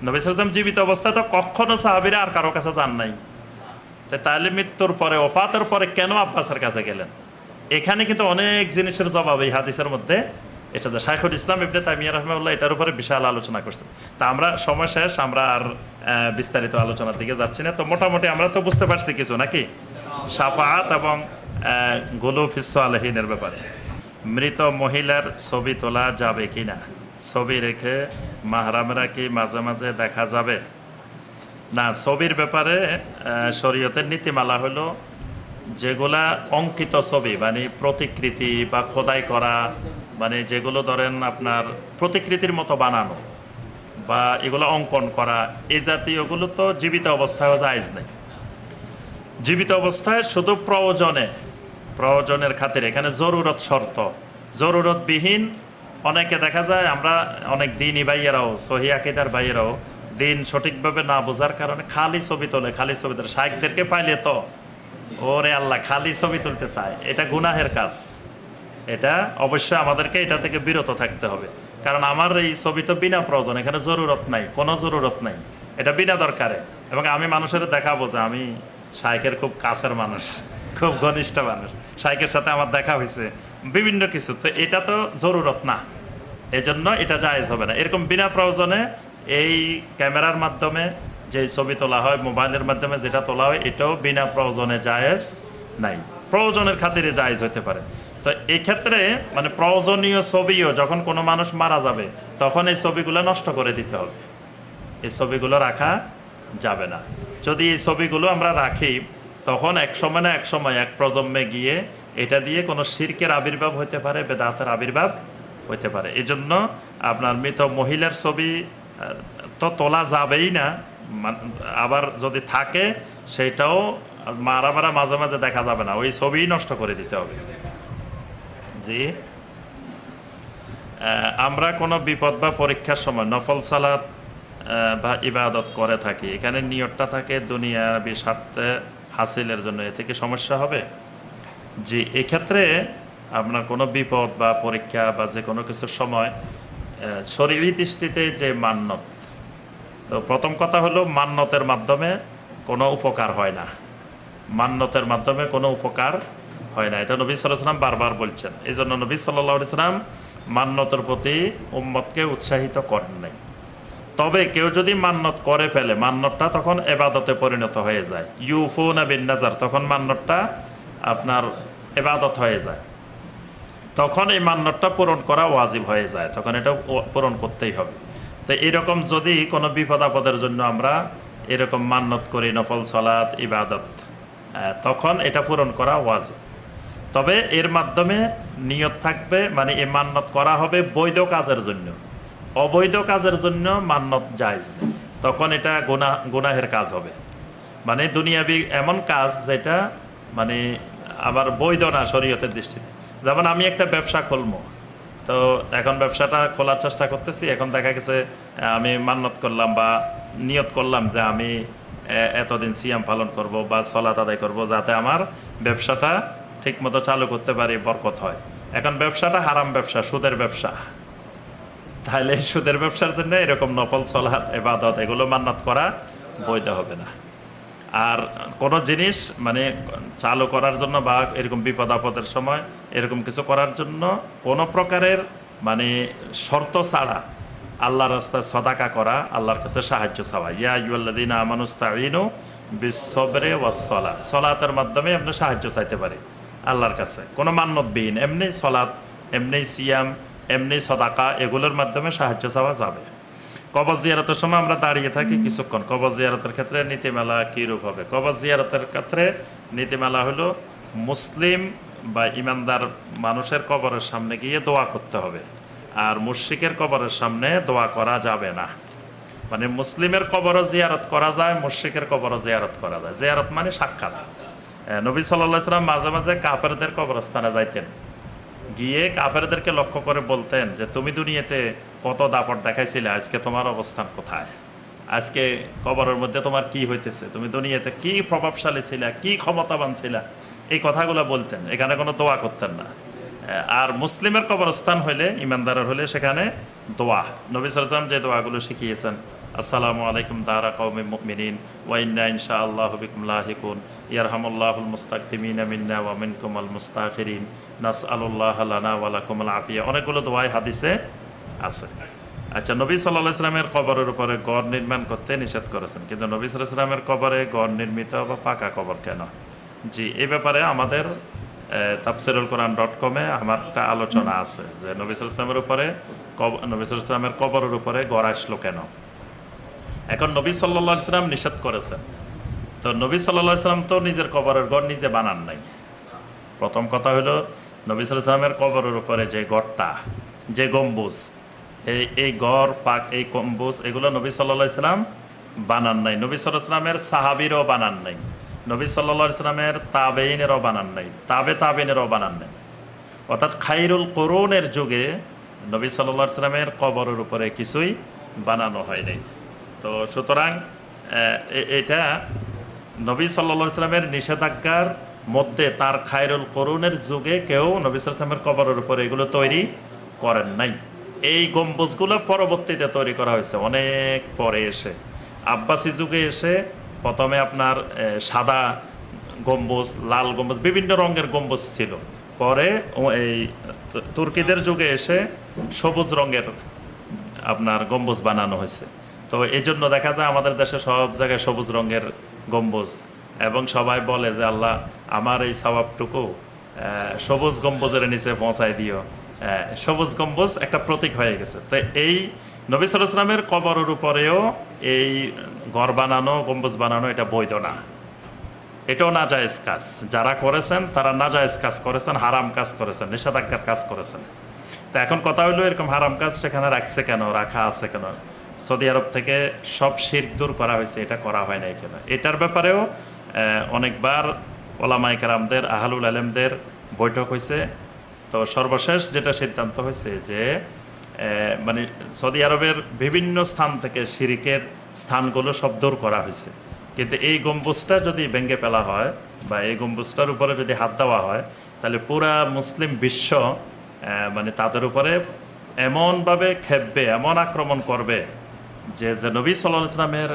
নবী সালাম জীবিত অবস্থায় তো কখনো সাহাবিরা আর কারো কাছে যান নাই তাহলে মৃত্যুর পরে ওফাতের পরে কেন আব্বাসের কাছে গেলেন এখানে কিন্তু অনেক জিনিসের জবাব এই হাদিসের মধ্যে এটা শাইখুল ইসলাম ইবনে তামিয়া রহমাউল্লাহ এটার উপরে বিশাল আলোচনা করছেন তা আমরা সময় শেষ আমরা আর বিস্তারিত আলোচনার দিকে যাচ্ছি না তো মোটামুটি আমরা তো বুঝতে পারছি কিছু নাকি সাফাত এবং ফিস আলহিনের ব্যাপারে মৃত মহিলার ছবি তোলা যাবে কি না ছবি রেখে মাহারামরা কি মাঝে মাঝে দেখা যাবে না ছবির ব্যাপারে শরীয়তের নীতিমালা হলো যেগুলা অঙ্কিত ছবি মানে প্রতিকৃতি বা খোদাই করা মানে যেগুলো ধরেন আপনার প্রতিকৃতির মতো বানানো বা এগুলো অঙ্কন করা এই জাতীয়গুলো তো জীবিত অবস্থায় জায়জ নেই জীবিত অবস্থায় শুধু প্রয়োজনে প্রয়োজনের খাতির এখানে জরুরত শর্ত জরুরতবিহীন অনেকে দেখা যায় আমরা অনেক দিনই ভাইয়েরাও সহি আকিদার ভাইয়েরাও দিন সঠিকভাবে না বোঝার কারণে খালি ছবি তোলে খালি ছবি তোলে শাইকদেরকে পাইলে তো ওরে আল্লাহ খালি ছবি তুলতে চায় এটা গুনাহের কাজ এটা অবশ্যই আমাদেরকে এটা থেকে বিরত থাকতে হবে কারণ আমার এই ছবি তো বিনা প্রয়োজন এখানে জরুরত নাই কোনো জরুরত নাই এটা বিনা দরকারে এবং আমি মানুষের দেখাবো যে আমি শাইকের খুব কাছের মানুষ খুব ঘনিষ্ঠ মানুষ শাইকের সাথে আমার দেখা হয়েছে বিভিন্ন কিছু তো এটা তো জরুরত না এজন্য এটা যায় হবে না এরকম বিনা প্রয়োজনে এই ক্যামেরার মাধ্যমে যে ছবি তোলা হয় মোবাইলের মাধ্যমে যেটা তোলা হয় এটাও বিনা প্রয়োজনে জায়েজ নাই প্রয়োজনের খাতিরে জায়েজ হতে পারে তো এক্ষেত্রে মানে প্রয়োজনীয় ছবিও যখন কোনো মানুষ মারা যাবে তখন এই ছবিগুলো নষ্ট করে দিতে হবে এই ছবিগুলো রাখা যাবে না যদি এই ছবিগুলো আমরা রাখি তখন এক সময় না এক সময় এক প্রজন্মে গিয়ে এটা দিয়ে কোনো শির্কের আবির্ভাব হতে পারে বেদাতের আবির্ভাব হতে পারে এজন্য আপনার মৃত মহিলার ছবি তো তোলা যাবেই না আবার যদি থাকে সেটাও মারা মারা মাঝে মাঝে দেখা যাবে না ওই ছবিই নষ্ট করে দিতে হবে জি আমরা কোনো বিপদ বা পরীক্ষার সময় নফল সালাত বা ইবাদত করে থাকি এখানে নিয়তটা থাকে দুনিয়াবি স্বার্থে হাসিলের জন্য এতে কি সমস্যা হবে জি এক্ষেত্রে আপনার কোনো বিপদ বা পরীক্ষা বা যে কোনো কিছুর সময় শরীর দৃষ্টিতে যে মান্য তো প্রথম কথা হলো মান্যতের মাধ্যমে কোনো উপকার হয় না মান্যতের মাধ্যমে কোনো উপকার হয় না এটা নবী সাল্লাম বারবার বলছেন এই জন্য নবী সাল্লাহ ইসলাম মান্যতের প্রতি উম্মতকে উৎসাহিত করেন নাই তবে কেউ যদি মান্যত করে ফেলে মান্নতটা তখন এবাদতে পরিণত হয়ে যায় ইউফো না বিন্নাজার তখন মান্নতটা আপনার এবাদত হয়ে যায় তখন এই মান্নতটা পূরণ করা ওয়াজিব হয়ে যায় তখন এটা পূরণ করতেই হবে তো এরকম যদি কোনো বিপদ আপদের জন্য আমরা এরকম মান্নত করি নফল সলাত ইবাদত তখন এটা পূরণ করা ওয়াজ তবে এর মাধ্যমে নিয়ত থাকবে মানে এ মান্নত করা হবে বৈধ কাজের জন্য অবৈধ কাজের জন্য মান্নত যায় তখন এটা গুনা গুনাহের কাজ হবে মানে দুনিয়াবি এমন কাজ যেটা মানে আবার বৈধ না শরীয়তের দৃষ্টিতে যেমন আমি একটা ব্যবসা খুলবো তো এখন ব্যবসাটা খোলার চেষ্টা করতেছি এখন দেখা গেছে আমি মান্নত করলাম বা নিয়ত করলাম যে আমি এতদিন সিএম পালন করব বা চলা তাদাই করব যাতে আমার ব্যবসাটা ঠিকমতো চালু করতে পারি বরকত হয় এখন ব্যবসাটা হারাম ব্যবসা সুদের ব্যবসা তাহলে সুদের ব্যবসার জন্য এরকম নফল চলা এবাদত এগুলো মান্নাত করা বৈধ হবে না আর কোনো জিনিস মানে চালু করার জন্য বা এরকম বিপদ আপদের সময় এরকম কিছু করার জন্য কোনো প্রকারের মানে শর্ত ছাড়া আল্লাহ রাস্তায় সদাকা করা আল্লাহর কাছে সাহায্য চাওয়া ইয়া ইউল্লাদিন আমানুস্তাহিনু বিশ্বরে ওয়াসলা সলাতের মাধ্যমে আপনি সাহায্য চাইতে পারে আল্লাহর কাছে কোনো মান্যবিহীন এমনি সলাৎ এমনি সিয়াম এমনি সদাকা এগুলোর মাধ্যমে সাহায্য চাওয়া যাবে কবর জিয়ারতের সময় আমরা দাঁড়িয়ে থাকি কিছুক্ষণ কবর জিয়ারতের ক্ষেত্রে নীতিমালা কীরূপ হবে কবর জিয়ারতের ক্ষেত্রে নীতিমালা হলো মুসলিম বা ইমানদার মানুষের কবরের সামনে গিয়ে দোয়া করতে হবে আর মুশ্রিকের কবরের সামনে দোয়া করা যাবে না মানে মুসলিমের কবরও জিয়ারত করা যায় মুশ্রিকের কবরও জিয়ারত করা যায় জিয়ারত মানে সাক্ষাৎ নবী সাল্লাহ সাল্লাম মাঝে মাঝে কাফেরদের কবরস্থানে যাইতেন গিয়ে কাফেরদেরকে লক্ষ্য করে বলতেন যে তুমি দুনিয়াতে কত দাপট দেখাইছিলে আজকে তোমার অবস্থান কোথায় আজকে কবরের মধ্যে তোমার কি হইতেছে তুমি দুনিয়াতে কি প্রভাবশালী ছিলা কি ক্ষমতাবান ছিলা এই কথাগুলো বলতেন এখানে কোনো দোয়া করতেন না আর মুসলিমের কবরস্থান হইলে ইমানদারের হলে সেখানে দোয়া নবী সালাম যে দোয়াগুলো শিখিয়েছেন আসসালামু আলাইকুম দারা কৌমি মিনিন ওয়াইন্না ইনশা আল্লাহ বিকুমলাহিকুন ইয়ারহামুল্লাহুল মুস্তাকিমিন মিন্না ওয়ামিন কুমল মুস্তাকিরিন নাস আল্লাহ লানা ওয়ালা কুমল আফিয়া অনেকগুলো দোয়াই হাদিসে আছে আচ্ছা নবী সাল্লাহ ইসলামের কবরের উপরে গড় নির্মাণ করতে নিষেধ করেছেন কিন্তু নবী সাল্লাহ ইসলামের কবরে গড় নির্মিত বা পাকা কবর কেন জি এ ব্যাপারে আমাদের তাফসিরুল কোরআন ডট কমে আমার একটা আলোচনা আছে যে নবিসর ইসলামের উপরে নবিসুল ইসলামের কবরের উপরে গড় আসলো কেন এখন নবী সাল্লা ইসলাম নিষেধ করেছেন তো নবী সাল্লা ইসলাম তো নিজের কবরের গড় নিজে বানান নাই প্রথম কথা হলো নবী সাল্লামের কবরের উপরে যে গড়টা যে গম্বুজ এই এই গড় পাক এই গম্বুজ এগুলো নবী সাল্লা ইসলাম বানান নাই নবী সাল্লাহ ইসলামের সাহাবিরও বানান নাই নবী সাল্লা ইসলামের তাবেইনেরও বানান নাই তাবে তাবেইনেরও বানান নাই অর্থাৎ খাইরুল করুনের যুগে নবী সাল্লা ইসলামের কবরের উপরে কিছুই বানানো হয় নাই তো সুতরাং এটা নবী সাল্লা ইসলামের নিষেধাজ্ঞার মধ্যে তার খায়রুল করুনের যুগে কেউ নবী সালামের কবরের উপরে এগুলো তৈরি করেন নাই এই গম্বুজগুলো পরবর্তীতে তৈরি করা হয়েছে অনেক পরে এসে আব্বাসী যুগে এসে প্রথমে আপনার সাদা গম্বুজ লাল গম্বুজ বিভিন্ন রঙের গম্বুজ ছিল পরে এই তুর্কিদের যুগে এসে সবুজ রঙের আপনার গম্বুজ বানানো হয়েছে তো এই জন্য দেখা যায় আমাদের দেশে সব জায়গায় সবুজ রঙের গম্বুজ এবং সবাই বলে যে আল্লাহ আমার এই স্বভাবটুকু সবুজ গম্বুজের নিচে পৌঁছায় দিও সবুজ গম্বুজ একটা প্রতীক হয়ে গেছে তো এই নবী সালামের কবরের উপরেও এই ঘর বানানো গম্বুজ বানানো এটা বৈধ না এটাও নাজায়েজ কাজ যারা করেছেন তারা নাজায়েজ কাজ করেছেন হারাম কাজ করেছেন নিষেধাজ্ঞার কাজ করেছেন তা এখন কথা হইলো এরকম হারাম কাজ সেখানে রাখছে কেন রাখা আছে কেন সৌদি আরব থেকে সব শির দূর করা হয়েছে এটা করা হয় নাই কেন এটার ব্যাপারেও অনেকবার ওলামাইকারামদের আহালুল আলেমদের বৈঠক হয়েছে তো সর্বশেষ যেটা সিদ্ধান্ত হয়েছে যে মানে সৌদি আরবের বিভিন্ন স্থান থেকে শিরিকের স্থানগুলো সব দূর করা হয়েছে কিন্তু এই গম্বুজটা যদি ভেঙে ফেলা হয় বা এই গম্বুজটার উপরে যদি হাত দেওয়া হয় তাহলে পুরা মুসলিম বিশ্ব মানে তাদের উপরে এমনভাবে খেপবে এমন আক্রমণ করবে যে যে নবী সাল্লাহ ইসলামের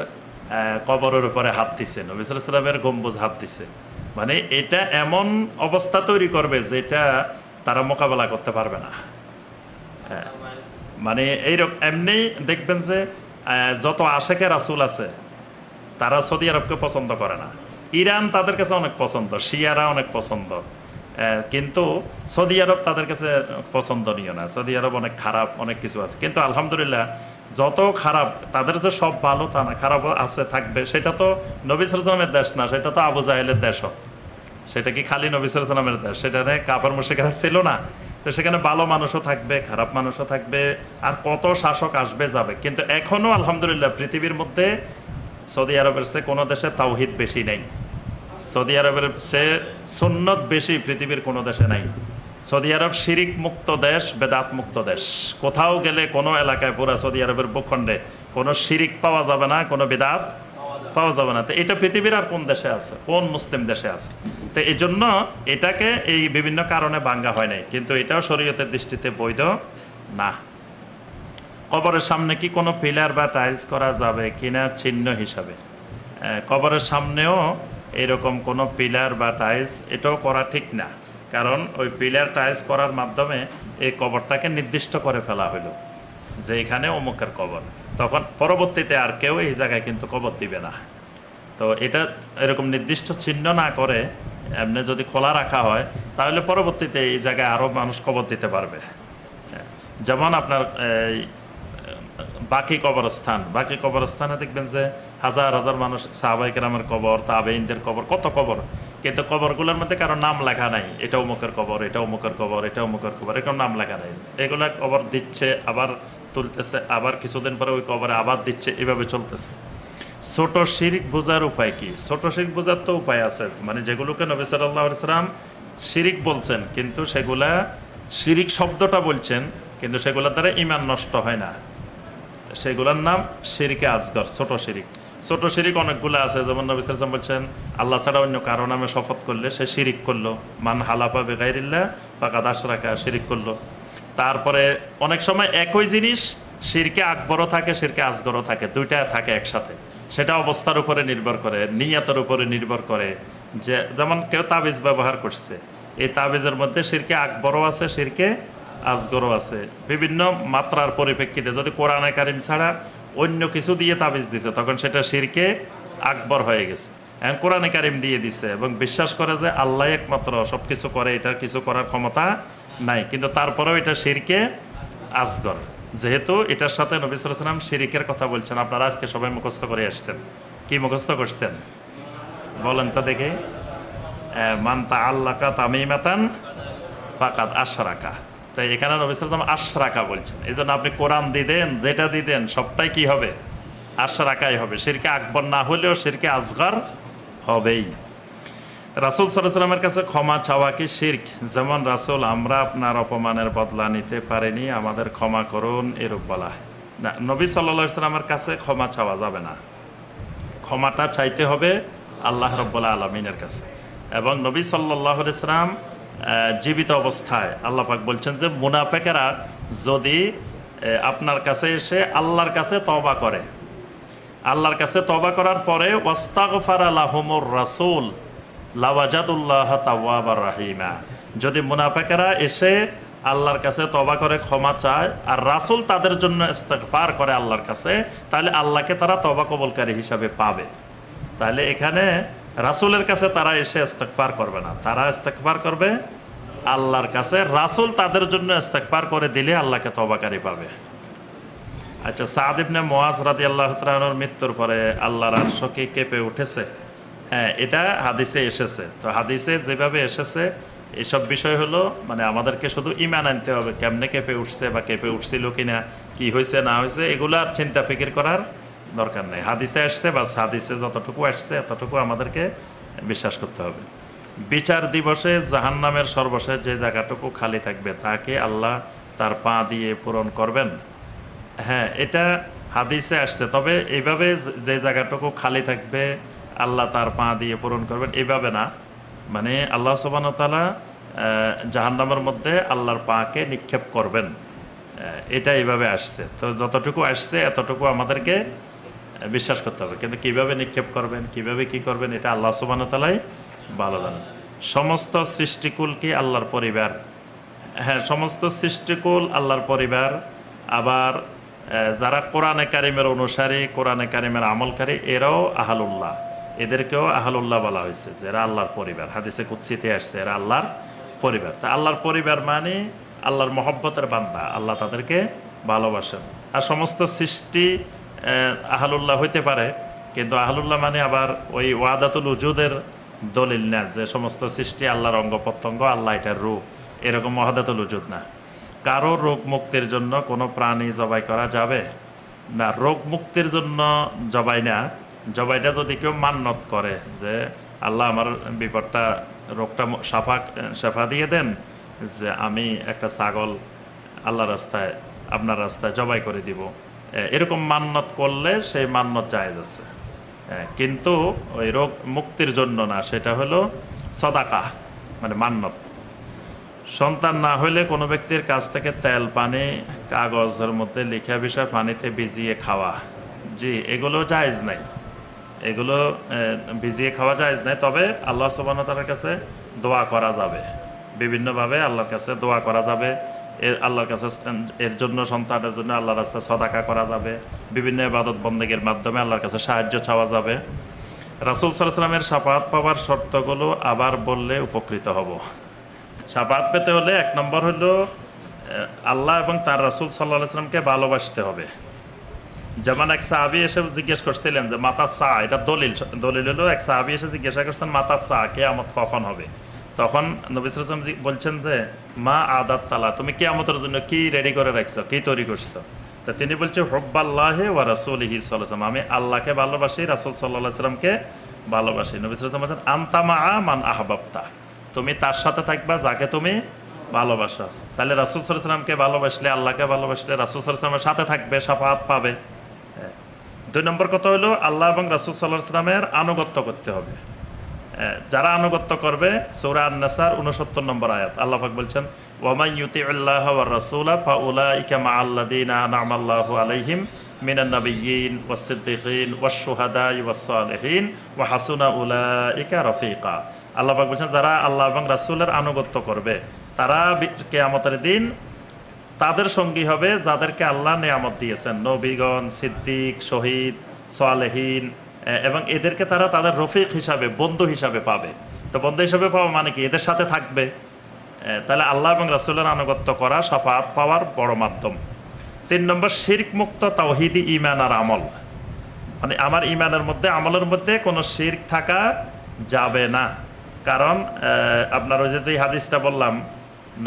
কবরের উপরে হাত দিছে নবী সাল ইসলামের গম্বুজ হাত দিছে মানে এটা এমন অবস্থা তৈরি করবে যেটা তারা মোকাবেলা করতে পারবে না হ্যাঁ। মানে এইরকম এমনি দেখবেন যে যত আশেখের রাসুল আছে তারা সৌদি আরবকে পছন্দ করে না ইরান তাদের কাছে অনেক পছন্দ শিয়ারা অনেক পছন্দ কিন্তু সৌদি আরব তাদের কাছে পছন্দনীয় না সৌদি আরব অনেক খারাপ অনেক কিছু আছে কিন্তু আলহামদুলিল্লাহ যত খারাপ তাদের যে সব ভালো তা না খারাপ আছে থাকবে সেটা তো নবী দেশ না সেটা তো আবু জাহেলের দেশ সেটা কি খালি নবী দেশ সেটা কাপড় মুশিকেরা ছিল না তো সেখানে ভালো মানুষও থাকবে খারাপ মানুষও থাকবে আর কত শাসক আসবে যাবে কিন্তু এখনও আলহামদুলিল্লাহ পৃথিবীর মধ্যে সৌদি আরবের সে কোনো দেশে তাওহিদ বেশি নেই সৌদি আরবের সে সুন্নত বেশি পৃথিবীর কোনো দেশে নাই সৌদি আরব শিরিক মুক্ত দেশ বেদাত মুক্ত দেশ কোথাও গেলে কোনো এলাকায় পুরা সৌদি আরবের ভূখণ্ডে কোনো শিরিক পাওয়া যাবে না কোনো বেদাত পাওয়া যাবে না তো এটা পৃথিবীর আর কোন দেশে আছে কোন মুসলিম দেশে আছে তো এই জন্য এটাকে এই বিভিন্ন কারণে ভাঙ্গা হয় নাই কিন্তু এটাও শরীয়তের দৃষ্টিতে বৈধ না কবরের সামনে কি কোনো পিলার বা টাইলস করা যাবে কিনা চিহ্ন হিসাবে কবরের সামনেও এরকম কোনো পিলার বা টাইলস এটাও করা ঠিক না কারণ ওই পিলার টাইলস করার মাধ্যমে এই কবরটাকে নির্দিষ্ট করে ফেলা হলো যে এখানে অমুকের কবর তখন পরবর্তীতে আর কেউ এই জায়গায় কিন্তু কবর দিবে না তো এটা এরকম নির্দিষ্ট চিহ্ন না করে এমনি যদি খোলা রাখা হয় তাহলে পরবর্তীতে এই জায়গায় আরও মানুষ কবর দিতে পারবে যেমন আপনার এই বাকি কবরস্থান বাকি কবরস্থানে দেখবেন যে হাজার হাজার মানুষ সাহাবাইকেরামের কবর তাবেইনদের কবর কত কবর কিন্তু কবরগুলোর মধ্যে কারো নাম লেখা নাই এটা অমুকের কবর এটা অমুকের কবর এটা অমুকের কবর এরকম নাম লেখা নাই এগুলো কবর দিচ্ছে আবার তুলতেছে আবার কিছুদিন পরে ওই কবরে আবার দিচ্ছে এভাবে চলতেছে ছোট শিরিক বোঝার উপায় কি ছোট শিরিক বোঝার তো উপায় আছে মানে যেগুলোকে নবী সাল্লাহ সালাম শিরিক বলছেন কিন্তু সেগুলা শিরিক শব্দটা বলছেন কিন্তু সেগুলোর দ্বারা ইমান নষ্ট হয় না সেগুলোর নাম শিরিকে আজগর ছোট শিরিক ছোট শিরিক অনেকগুলো আছে যেমন নবী সালাম বলছেন আল্লাহ ছাড়া অন্য কারো নামে শপথ করলে সে শিরিক করলো মান হালাপা বেগাইরিল্লা বা কাদাস রাখা শিরিক করলো তারপরে অনেক সময় একই জিনিস শিরকে আকবরও থাকে শিরকে আসগরও থাকে দুইটা থাকে একসাথে সেটা অবস্থার উপরে নির্ভর করে নিয়াতের উপরে নির্ভর করে যে যেমন কেউ তাবিজ ব্যবহার করছে এই তাবিজের মধ্যে শিরকে আকবরও আছে শিরকে আসগরও আছে বিভিন্ন মাত্রার পরিপ্রেক্ষিতে যদি কোরআনে কারিম ছাড়া অন্য কিছু দিয়ে তাবিজ দিছে তখন সেটা শিরকে আকবর হয়ে গেছে এখন কোরআনে কারিম দিয়ে দিছে এবং বিশ্বাস করে যে আল্লাহ একমাত্র সব কিছু করে এটার কিছু করার ক্ষমতা নাই কিন্তু তারপরেও এটা শিরকে আসগর যেহেতু এটার সাথে নবী সালাম শিরিকের কথা বলছেন আপনারা আজকে সবাই মুখস্থ করে আসছেন কি মুখস্থ করছেন বলেন তো দেখে মানতা আল্লাকা তামিমাতান ফাকাত আশরাকা তাই এখানে নবী সালাম আশরাকা বলছেন এই জন্য আপনি কোরআন দিতেন যেটা দিতেন সবটাই কি হবে আশরাকাই হবে শিরকে আকবর না হলেও শিরকে আসগর হবেই রাসুল সাল্লামের কাছে ক্ষমা চাওয়া কি শির্ক যেমন রাসুল আমরা আপনার অপমানের বদলা নিতে পারিনি আমাদের ক্ষমা করুন এরূপ বলা না নবী সাল্লা সাল্লামের কাছে ক্ষমা চাওয়া যাবে না ক্ষমাটা চাইতে হবে আল্লাহ রব্বুল্লা আলমিনের কাছে এবং নবী সাল্লাহ ইসলাম জীবিত অবস্থায় আল্লাপাক বলছেন যে মুনাফেকেরা যদি আপনার কাছে এসে আল্লাহর কাছে তবা করে আল্লাহর কাছে তবা করার পরে ওয়াস্তাগফার আল্লাহমর রাসুল লাওয়াজাতুল্লাহ তাওয়াবার রাহিমা যদি মুনাফেকেরা এসে আল্লাহর কাছে তবা করে ক্ষমা চায় আর রাসুল তাদের জন্য ইস্তেকফার করে আল্লাহর কাছে তাহলে আল্লাহকে তারা তবা কবলকারী হিসাবে পাবে তাহলে এখানে রাসুলের কাছে তারা এসে ইস্তেকফার করবে না তারা ইস্তেকফার করবে আল্লাহর কাছে রাসুল তাদের জন্য ইস্তেকফার করে দিলে আল্লাহকে তবাকারী পাবে আচ্ছা সাদিবনে মোয়াজ রাদি আল্লাহ তালানোর মৃত্যুর পরে আল্লাহর আর কি কেঁপে উঠেছে হ্যাঁ এটা হাদিসে এসেছে তো হাদিসে যেভাবে এসেছে এসব বিষয় হলো মানে আমাদেরকে শুধু ইমান আনতে হবে কেমনে কেঁপে উঠছে বা কেঁপে উঠছিল কিনা কি হয়েছে না হয়েছে এগুলো আর চিন্তা ফিকির করার দরকার নেই হাদিসে আসছে বা হাদিসে যতটুকু আসছে এতটুকু আমাদেরকে বিশ্বাস করতে হবে বিচার দিবসে জাহান নামের সর্বশেষ যে জায়গাটুকু খালি থাকবে তাকে আল্লাহ তার পা দিয়ে পূরণ করবেন হ্যাঁ এটা হাদিসে আসছে তবে এইভাবে যে জায়গাটুকু খালি থাকবে আল্লাহ তার পা দিয়ে পূরণ করবেন এভাবে না মানে আল্লাহ সোবানতালা জাহান্নামের মধ্যে আল্লাহর পাকে নিক্ষেপ করবেন এটা এইভাবে আসছে তো যতটুকু আসছে এতটুকু আমাদেরকে বিশ্বাস করতে হবে কিন্তু কিভাবে নিক্ষেপ করবেন কিভাবে কি করবেন এটা আল্লাহ তালাই ভালো জানেন সমস্ত সৃষ্টিকুল কি আল্লাহর পরিবার হ্যাঁ সমস্ত সৃষ্টিকুল আল্লাহর পরিবার আবার যারা কোরআনে কারিমের অনুসারী কোরআনে কারিমের আমলকারী এরাও আহালুল্লাহ এদেরকেও আহলুল্লাহ বলা হয়েছে যে এরা আল্লাহর পরিবার হাদিসে কুৎসিতে আসছে এরা আল্লাহর পরিবার তা আল্লাহর পরিবার মানে আল্লাহর মহব্বতের বান্দা আল্লাহ তাদেরকে ভালোবাসেন আর সমস্ত সৃষ্টি আহলুল্লাহ হইতে পারে কিন্তু আহলুল্লাহ মানে আবার ওই ওয়াদাতুল উজুদের দলিল না যে সমস্ত সৃষ্টি আল্লাহর অঙ্গ প্রত্যঙ্গ আল্লাহ এটার রূপ এরকম ওয়াদাতুল উজুদ না কারো রোগ মুক্তির জন্য কোনো প্রাণী জবাই করা যাবে না রোগ মুক্তির জন্য জবাই না জবাইটা যদি কেউ মান্নত করে যে আল্লাহ আমার বিপদটা রোগটা সাফা সাফা দিয়ে দেন যে আমি একটা ছাগল আল্লাহ রাস্তায় আপনার রাস্তায় জবাই করে দিব এরকম মান্নত করলে সেই মান্নত চায় আছে কিন্তু ওই রোগ মুক্তির জন্য না সেটা হলো সদাকা মানে মান্নত সন্তান না হলে কোনো ব্যক্তির কাছ থেকে তেল পানি কাগজের মধ্যে লিখা বিষয় পানিতে ভিজিয়ে খাওয়া জি এগুলো জায়েজ নাই এগুলো ভিজিয়ে খাওয়া যায় না তবে আল্লাহ সুবাহতালার কাছে দোয়া করা যাবে বিভিন্নভাবে আল্লাহর কাছে দোয়া করা যাবে এর আল্লাহর কাছে এর জন্য সন্তানের জন্য আল্লাহর কাছে সদাকা করা যাবে বিভিন্ন ইবাদত বন্দেগের মাধ্যমে আল্লাহর কাছে সাহায্য চাওয়া যাবে রাসুল সাল্লামের সাপাত পাওয়ার শর্তগুলো আবার বললে উপকৃত হব সাপাত পেতে হলে এক নম্বর হলো আল্লাহ এবং তার রাসুল সাল্লাহ সাল্লামকে ভালোবাসতে হবে যেমন এক সাহাবি এসে জিজ্ঞেস করছিলেন যে মাতা সা এটা দলিল দলিল হলো এক সাহাবি এসে জিজ্ঞাসা করছেন মাতা সা কে আমত কখন হবে তখন নবিসর বলছেন যে মা আদাত তালা তুমি কেয়ামতের জন্য কি রেডি করে রাখছো কি তৈরি করছো তা তিনি বলছে হব্বাল্লাহে ওয়া ইহি সাল্লাম আমি আল্লাহকে ভালোবাসি রাসুল সাল্লাহ সাল্লামকে ভালোবাসি নবিসাম বলছেন আন্তামা মান আহবাবতা তুমি তার সাথে থাকবা যাকে তুমি ভালোবাসা তাহলে রাসুল সাল্লাহ সাল্লামকে ভালোবাসলে আল্লাহকে ভালোবাসলে রাসুল সাল্লাহ সাল্লামের সাথে থাকবে সাফাত পাবে দুই নম্বর কথা হলো আল্লাহ এবং রাসুল সাল্লাহ সাল্লামের আনুগত্য করতে হবে যারা আনুগত্য করবে সৌরা আন্নাসার উনসত্তর নম্বর আয়াত আল্লাহ বলছেন ওয়ামাই ইউতি আল্লাহ রাসুলা ফা উলা ইকামা আল্লাদিনা নাম আল্লাহ আলাইহিম মিনান্নবীন ওয়াসিদ্দিকিন ওয়াসুহাদাই ওয়াসালহীন ওয়াহাসুনা উলা ইকা রফিকা আল্লাহ পাক বলছেন যারা আল্লাহ এবং রাসুলের আনুগত্য করবে তারা কেয়ামতের দিন তাদের সঙ্গী হবে যাদেরকে আল্লাহ নেয়ামত দিয়েছেন নবীগণ সিদ্দিক শহীদ সোয়ালেহীন এবং এদেরকে তারা তাদের রফিক হিসাবে বন্ধু হিসাবে পাবে তো বন্ধু হিসাবে পাওয়া মানে কি এদের সাথে থাকবে তাহলে আল্লাহ এবং রাসুল্লার আনুগত্য করা সাফাত পাওয়ার বড় মাধ্যম তিন নম্বর শির্ক মুক্ত তাওহিদি ইমান আর আমল মানে আমার ইমানের মধ্যে আমলের মধ্যে কোনো শির্ক থাকা যাবে না কারণ আপনার ওই যে যেই হাদিসটা বললাম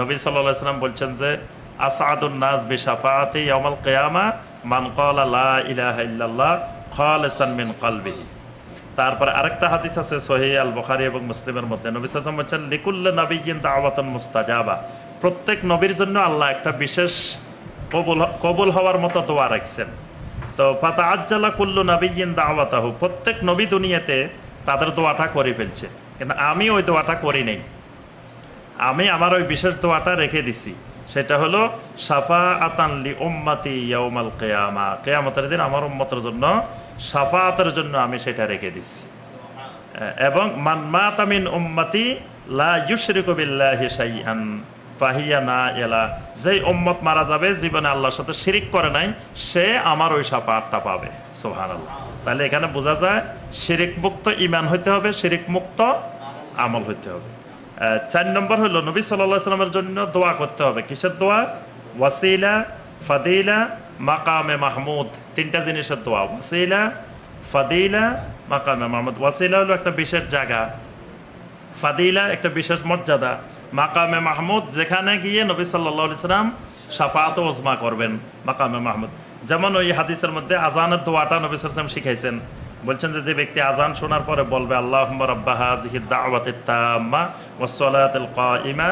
নবী সাল্লাহ সাল্লাম বলছেন যে আসাদুল নাজ বেশাফাতে ইয়ামাল কেয়ামা মান কল আল্লাহ ইলাহা ইল্লাল্লাহ খালেসান মিন কলবি তারপর আরেকটা হাদিস আছে সহি আল বখারি এবং মুসলিমের মধ্যে নবী সাসম বলছেন লিকুল্লা নবীন দাওয়াতন মুস্তাজাবা প্রত্যেক নবীর জন্য আল্লাহ একটা বিশেষ কবুল কবুল হওয়ার মতো দোয়া রাখছেন তো পাতা আজ্জালা কুল্লু নবীন দাওয়াতাহু প্রত্যেক নবী দুনিয়াতে তাদের দোয়াটা করে ফেলছে কিন্তু আমি ওই দোয়াটা করি নেই আমি আমার ওই বিশেষ দোয়াটা রেখে দিছি সেটা হলো সাফা আতানলি ওম্মাতি ইয়াউমাল কেয়ামা কেয়ামতের দিন আমার উম্মতের জন্য সাফাতের জন্য আমি সেটা রেখে দিচ্ছি এবং মান মানমাতামিন উম্মাতি লা ইউশরিকবিল্লাহি সাইয়ান ফাহিয়া না এলা যেই উম্মত মারা যাবে জীবনে আল্লাহর সাথে শিরিক করে নাই সে আমার ওই সাফাতটা পাবে সোহান আল্লাহ তাহলে এখানে বোঝা যায় শিরিক ইমান হইতে হবে শিরিক মুক্ত আমল হইতে হবে চার নম্বর হলো নবী সাল্লামের জন্য দোয়া করতে হবে কিসের দোয়া ওয়াসিলা ফাদিলা মাকামে মাহমুদ তিনটা জিনিসের দোয়া ওয়াসিলা ফাদিলা মাকামে মাহমুদ ওয়াসিলা হলো একটা বিশেষ জায়গা ফাদিলা একটা বিশেষ মর্যাদা মাকামে মাহমুদ যেখানে গিয়ে নবী সাল্লাহ সাল্লাম সাফাত ওজমা করবেন মাকামে মাহমুদ যেমন ওই হাদিসের মধ্যে আজানের দোয়াটা নবী সাল্লাম শিখাইছেন বলছেন যে যে ব্যক্তি আজান শোনার পরে বলবে আল্লাহুম্মা রাব্বা হাযিহি আল্লাহ রব্বাহাজিহি দাওয়াতিত্তাম্মা ওয়াসসালাতিল কায়িমা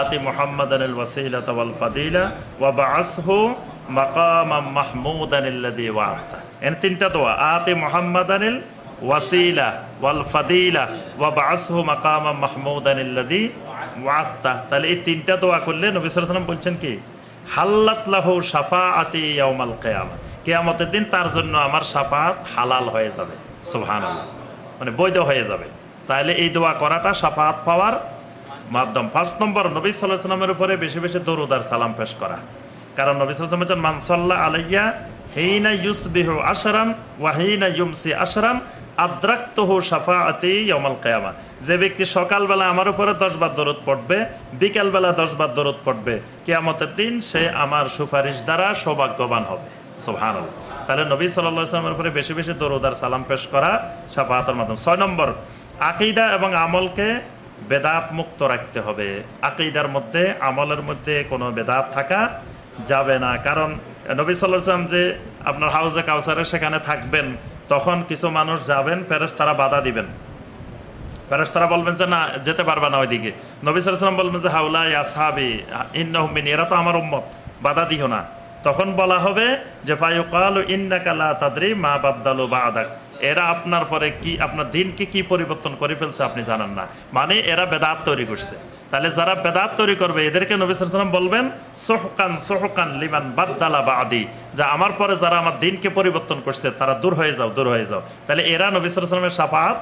আতি মুহাম্মাদানিল ওয়াসিলাত ওয়াল ফাদিলা ওয়া বাআসহু মাকামাম মাহমুদানিল্লাযী ওয়া'তা এন তিনটা দোয়া আতি মুহাম্মাদানিল ওয়াসিলা ওয়াল ফাদিলা ওয়া বাআসহু মাকামাম মাহমুদানিল্লাযী ওয়া'তা তাহলে এই তিনটা দোয়া করলে নবী সাল্লাল্লাহু আলাইহি ওয়াসাল্লাম বলছেন কি হাল্লাত লাহু শাফাআতি ইয়াউমাল কিয়ামাহ কেয়ামতের দিন তার জন্য আমার সাফাত হালাল হয়ে যাবে সুহান মানে বৈধ হয়ে যাবে তাহলে এই দোয়া করাটা সাফাত পাওয়ার মাধ্যম পাঁচ নম্বর নবী সাল্লাহ সাল্লামের উপরে বেশি বেশি দরুদার সালাম পেশ করা কারণ নবী সাল্লাম একজন মানসাল্লাহ আলাইয়া হেইনা ইউসবিহ আশরান ওয়াহিনা ইউমসি আশরান আদ্রাক্তহ সাফা আতি ইয়মাল কেয়ামা যে ব্যক্তি সকালবেলা আমার উপরে দশবার দরদ পড়বে বিকালবেলা দশবার দরদ পড়বে কেয়ামতের দিন সে আমার সুপারিশ দ্বারা সৌভাগ্যবান হবে সোহান তাহলে নবী সাল্লামের উপরে বেশি বেশি দরুদার সালাম পেশ করা সাফাহাতের মাধ্যমে ছয় নম্বর আকিদা এবং আমলকে বেদাত মুক্ত রাখতে হবে আকিদার মধ্যে আমলের মধ্যে কোনো বেদাত থাকা যাবে না কারণ নবী সাল্লাম যে আপনার হাউজে কাউসারে সেখানে থাকবেন তখন কিছু মানুষ যাবেন প্যারেস তারা বাধা দিবেন প্যারেস তারা বলবেন যে না যেতে পারবে না ওইদিকে নবী সাল্লাম বলবেন যে হাউলা ইয়াসাবি ইন্নহমিন এরা তো আমার উম্মত বাধা দিও না তখন বলা হবে যে ফায়ুকাল ইন্নাকালা তাদরি মা বাদ্দালু বা আদাক এরা আপনার পরে কি আপনার দিনকে কি পরিবর্তন করে ফেলছে আপনি জানেন না মানে এরা বেদাত তৈরি করছে তাহলে যারা বেদাত তৈরি করবে এদেরকে নবী সালাম বলবেন সোহকান সোহকান লিমান বাদ্দালা বা আদি যা আমার পরে যারা আমার দিনকে পরিবর্তন করছে তারা দূর হয়ে যাও দূর হয়ে যাও তাহলে এরা নবী সালামের সাফাত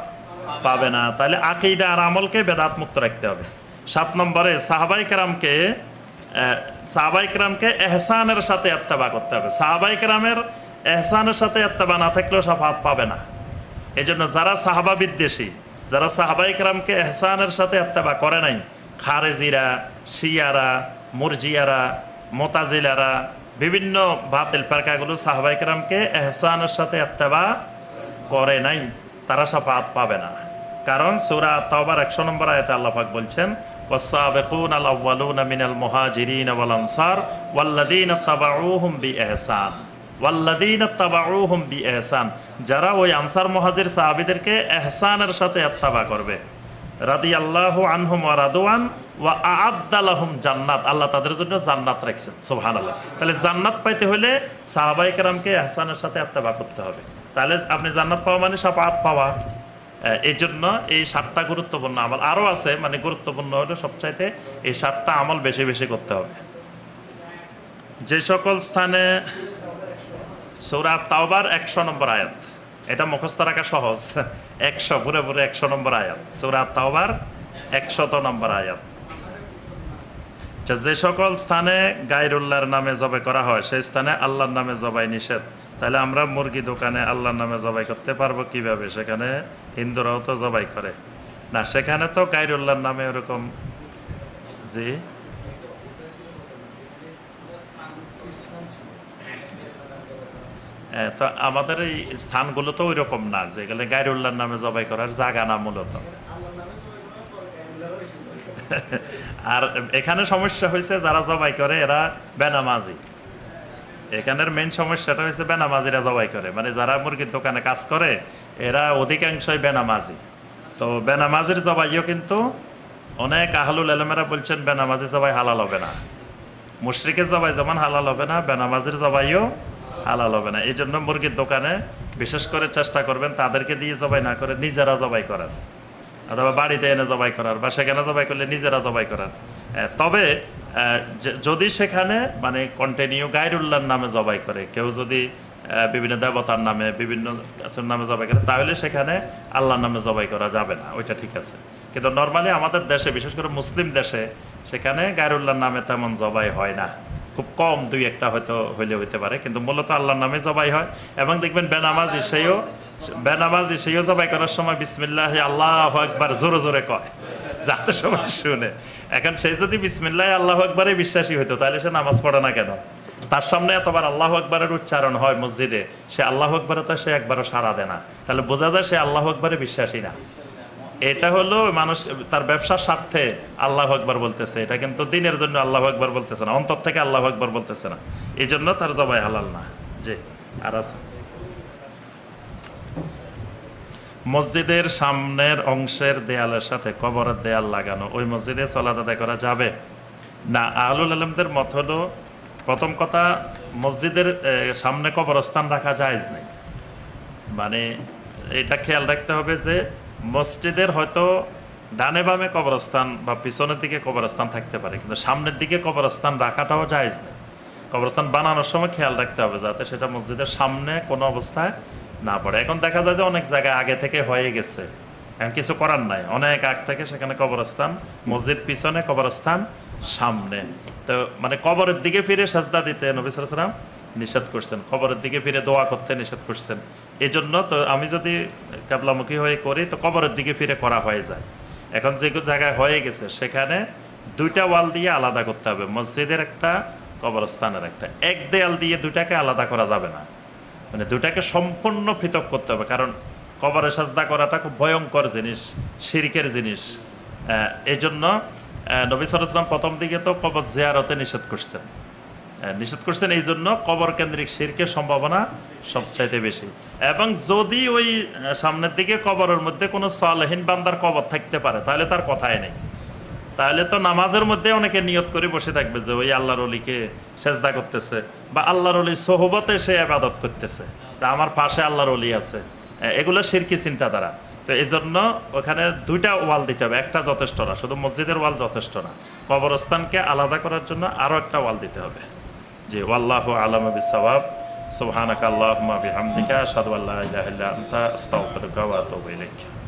পাবে না তাহলে আকেইদা আর আমলকে বেদাত মুক্ত রাখতে হবে সাত নম্বরে সাহাবাই কেরামকে সাহাবাইকরামকে এহসানের সাথে আত্মাবা করতে হবে রামের এহসানের সাথে এত্তাবা না থাকলেও সাফাত পাবে না এই জন্য যারা সাহাবা বিদ্বেষী যারা সাহাবাইকরামকে এহসানের সাথে আত্মাবা করে নাই খারেজিরা শিয়ারা মুরজিয়ারা মোতাজিলারা বিভিন্ন বাতিল পেরকাগুলো সাহাবাইকরামকে এহসানের সাথে আত্মাবা করে নাই তারা সাফাত পাবে না কারণ সৌরা তবার একশো নম্বর আয়তে আল্লাহাক বলছেন والسابقون الأولون من المهاجرين والأنصار والذين اتبعوهم بإحسان والذين اتبعوهم بإحسان যারা ওই আনসার মুহাজির সাহাবীদেরকে ইহসানের সাথে ইত্তাবা করবে রাদিয়াল্লাহু আনহুম ওয়া রাদওয়ান ওয়া আ'আদ্দা লাহুম জান্নাত আল্লাহ তাদের জন্য জান্নাত রেখেছেন সুবহানাল্লাহ তাহলে জান্নাত পাইতে হলে সাহাবায়ে কেরামকে ইহসানের সাথে ইত্তাবা করতে হবে তাহলে আপনি জান্নাত পাওয়া মানে সাফাত পাওয়া এই জন্য এই সাতটা গুরুত্বপূর্ণ আমল আরও আছে মানে গুরুত্বপূর্ণ হলে সবচাইতে এই সাতটা আমল বেশি বেশি করতে হবে যে সকল স্থানে সৌরা তাওবার একশো নম্বর আয়াত এটা মুখস্থ রাখা সহজ একশো ঘুরে ঘুরে একশো নম্বর আয়াত সৌরা তাওবার একশত নম্বর আয়াত যে সকল স্থানে গাইরুল্লাহর নামে জবাই করা হয় সেই স্থানে আল্লাহর নামে জবাই নিষেধ তাহলে আমরা মুরগি দোকানে আল্লাহর নামে জবাই করতে পারবো কিভাবে সেখানে হিন্দুরাও তো জবাই করে না সেখানে তো গাইরুল্লাহর নামে ওরকম জি হ্যাঁ, তো আমাদের এই স্থানগুলো তো ওই রকম না যেগুলো গাইরুল্লাহর নামে জবাই করার জায়গা না মূলত আর এখানে সমস্যা হয়েছে যারা জবাই করে এরা বেনামাজি এখানের মেন সমস্যাটা হয়েছে বেনামাজিরা জবাই করে মানে যারা মুরগির দোকানে কাজ করে এরা অধিকাংশই বেনামাজি তো বেনামাজির জবাইও কিন্তু অনেক আহলুল আলমেরা বলছেন বেনামাজি জবাই হালাল হবে না মুশ্রিকের জবাই যেমন হালাল হবে না বেনামাজির জবাইও হালাল হবে না এই জন্য মুরগির দোকানে বিশেষ করে চেষ্টা করবেন তাদেরকে দিয়ে জবাই না করে নিজেরা জবাই করার অথবা বাড়িতে এনে জবাই করার বা সেখানে জবাই করলে নিজেরা জবাই করার হ্যাঁ, তবে যদি সেখানে মানে কন্টিনিউ গাইরুল্লাহর নামে জবাই করে কেউ যদি বিভিন্ন দেবতার নামে বিভিন্ন কিছুর নামে জবাই করে তাহলে সেখানে আল্লাহর নামে জবাই করা যাবে না ওইটা ঠিক আছে কিন্তু নর্মালি আমাদের দেশে বিশেষ করে মুসলিম দেশে সেখানে গায়রুল্লাহর নামে তেমন জবাই হয় না খুব কম দুই একটা হয়তো হইলে হইতে পারে কিন্তু মূলত আল্লাহর নামে জবাই হয় এবং দেখবেন বেনামাজি সেও বেনামাজি ইসেও জবাই করার সময় বিসমিল্লাহ আল্লাহ একবার জোরে জোরে কয় যাতে সবাই শুনে এখন সে যদি বিসমিল্লাহ আল্লাহ একবারে বিশ্বাসী হইতো তাহলে সে নামাজ পড়ে না কেন তার সামনে এতবার আল্লাহ আকবরের উচ্চারণ হয় মসজিদে সে আল্লাহ আকবরে তো সে একবারও সাড়া দেয় না তাহলে বোঝা যায় সে আল্লাহ আকবরে বিশ্বাসী না এটা হলো মানুষ তার ব্যবসার স্বার্থে আল্লাহ আকবর বলতেছে এটা কিন্তু দিনের জন্য আল্লাহ আকবর বলতেছে না অন্তর থেকে আল্লাহ আকবর বলতেছে না এই জন্য তার জবাই হালাল না যে আর আছে মসজিদের সামনের অংশের দেয়ালের সাথে কবরের দেয়াল লাগানো ওই মসজিদে চলা আদায় করা যাবে না আহলুল আলমদের মত হলো প্রথম কথা মসজিদের সামনে কবরস্থান রাখা যায়জ নেই মানে এটা খেয়াল রাখতে হবে যে মসজিদের হয়তো ডানে বামে কবরস্থান বা পিছনের দিকে কবরস্থান থাকতে পারে কিন্তু সামনের দিকে কবরস্থান রাখাটাও যায়জ নেই কবরস্থান বানানোর সময় খেয়াল রাখতে হবে যাতে সেটা মসজিদের সামনে কোনো অবস্থায় না পড়ে এখন দেখা যায় যে অনেক জায়গায় আগে থেকে হয়ে গেছে এখন কিছু করার নাই অনেক আগ থেকে সেখানে কবরস্থান মসজিদ পিছনে কবরস্থান সামনে তো মানে কবরের দিকে ফিরে সাজদা দিতে সালাম নিষেধ করছেন কবরের দিকে ফিরে দোয়া করতে নিষেধ করছেন এই জন্য তো আমি যদি ক্যাবলামুখী হয়ে করি তো কবরের দিকে ফিরে করা হয়ে যায় এখন যে জায়গায় হয়ে গেছে সেখানে দুইটা ওয়াল দিয়ে আলাদা করতে হবে মসজিদের একটা কবরস্থানের একটা এক দেয়াল দিয়ে দুইটাকে আলাদা করা যাবে না মানে দুটাকে সম্পূর্ণ পৃথক করতে হবে কারণ কবরে সাজদা করাটা খুব ভয়ঙ্কর জিনিস সিরিকের জিনিস এই জন্য নবী সরাম প্রথম দিকে তো কবর জিয়ারতে নিষেধ করছেন নিষেধ করছেন এই জন্য কবর কেন্দ্রিক সিরকের সম্ভাবনা সবচাইতে বেশি এবং যদি ওই সামনের দিকে কবরের মধ্যে কোনো সালহীন বান্দার কবর থাকতে পারে তাহলে তার কথাই নেই তাহলে তো নামাজের মধ্যে অনেকে নিয়ত করে বসে থাকবে যে ওই আল্লাহর অলিকে সেজদা করতেছে বা আল্লাহর অলি সোহবতে সে আবাদত করতেছে তা আমার পাশে আল্লাহর অলি আছে এগুলো সিরকি চিন্তাধারা তো এই জন্য ওখানে দুইটা ওয়াল দিতে হবে একটা যথেষ্ট না শুধু মসজিদের ওয়াল যথেষ্ট না কবরস্থানকে আলাদা করার জন্য আরও একটা ওয়াল দিতে হবে জি ওয়াল্লাহ আলম সবাব সুবহানাক আল্লাহুম্মা বিহামদিকা হামদিকা সাদু আল্লাহ ইল্লা আনতা আস্তাগফিরুকা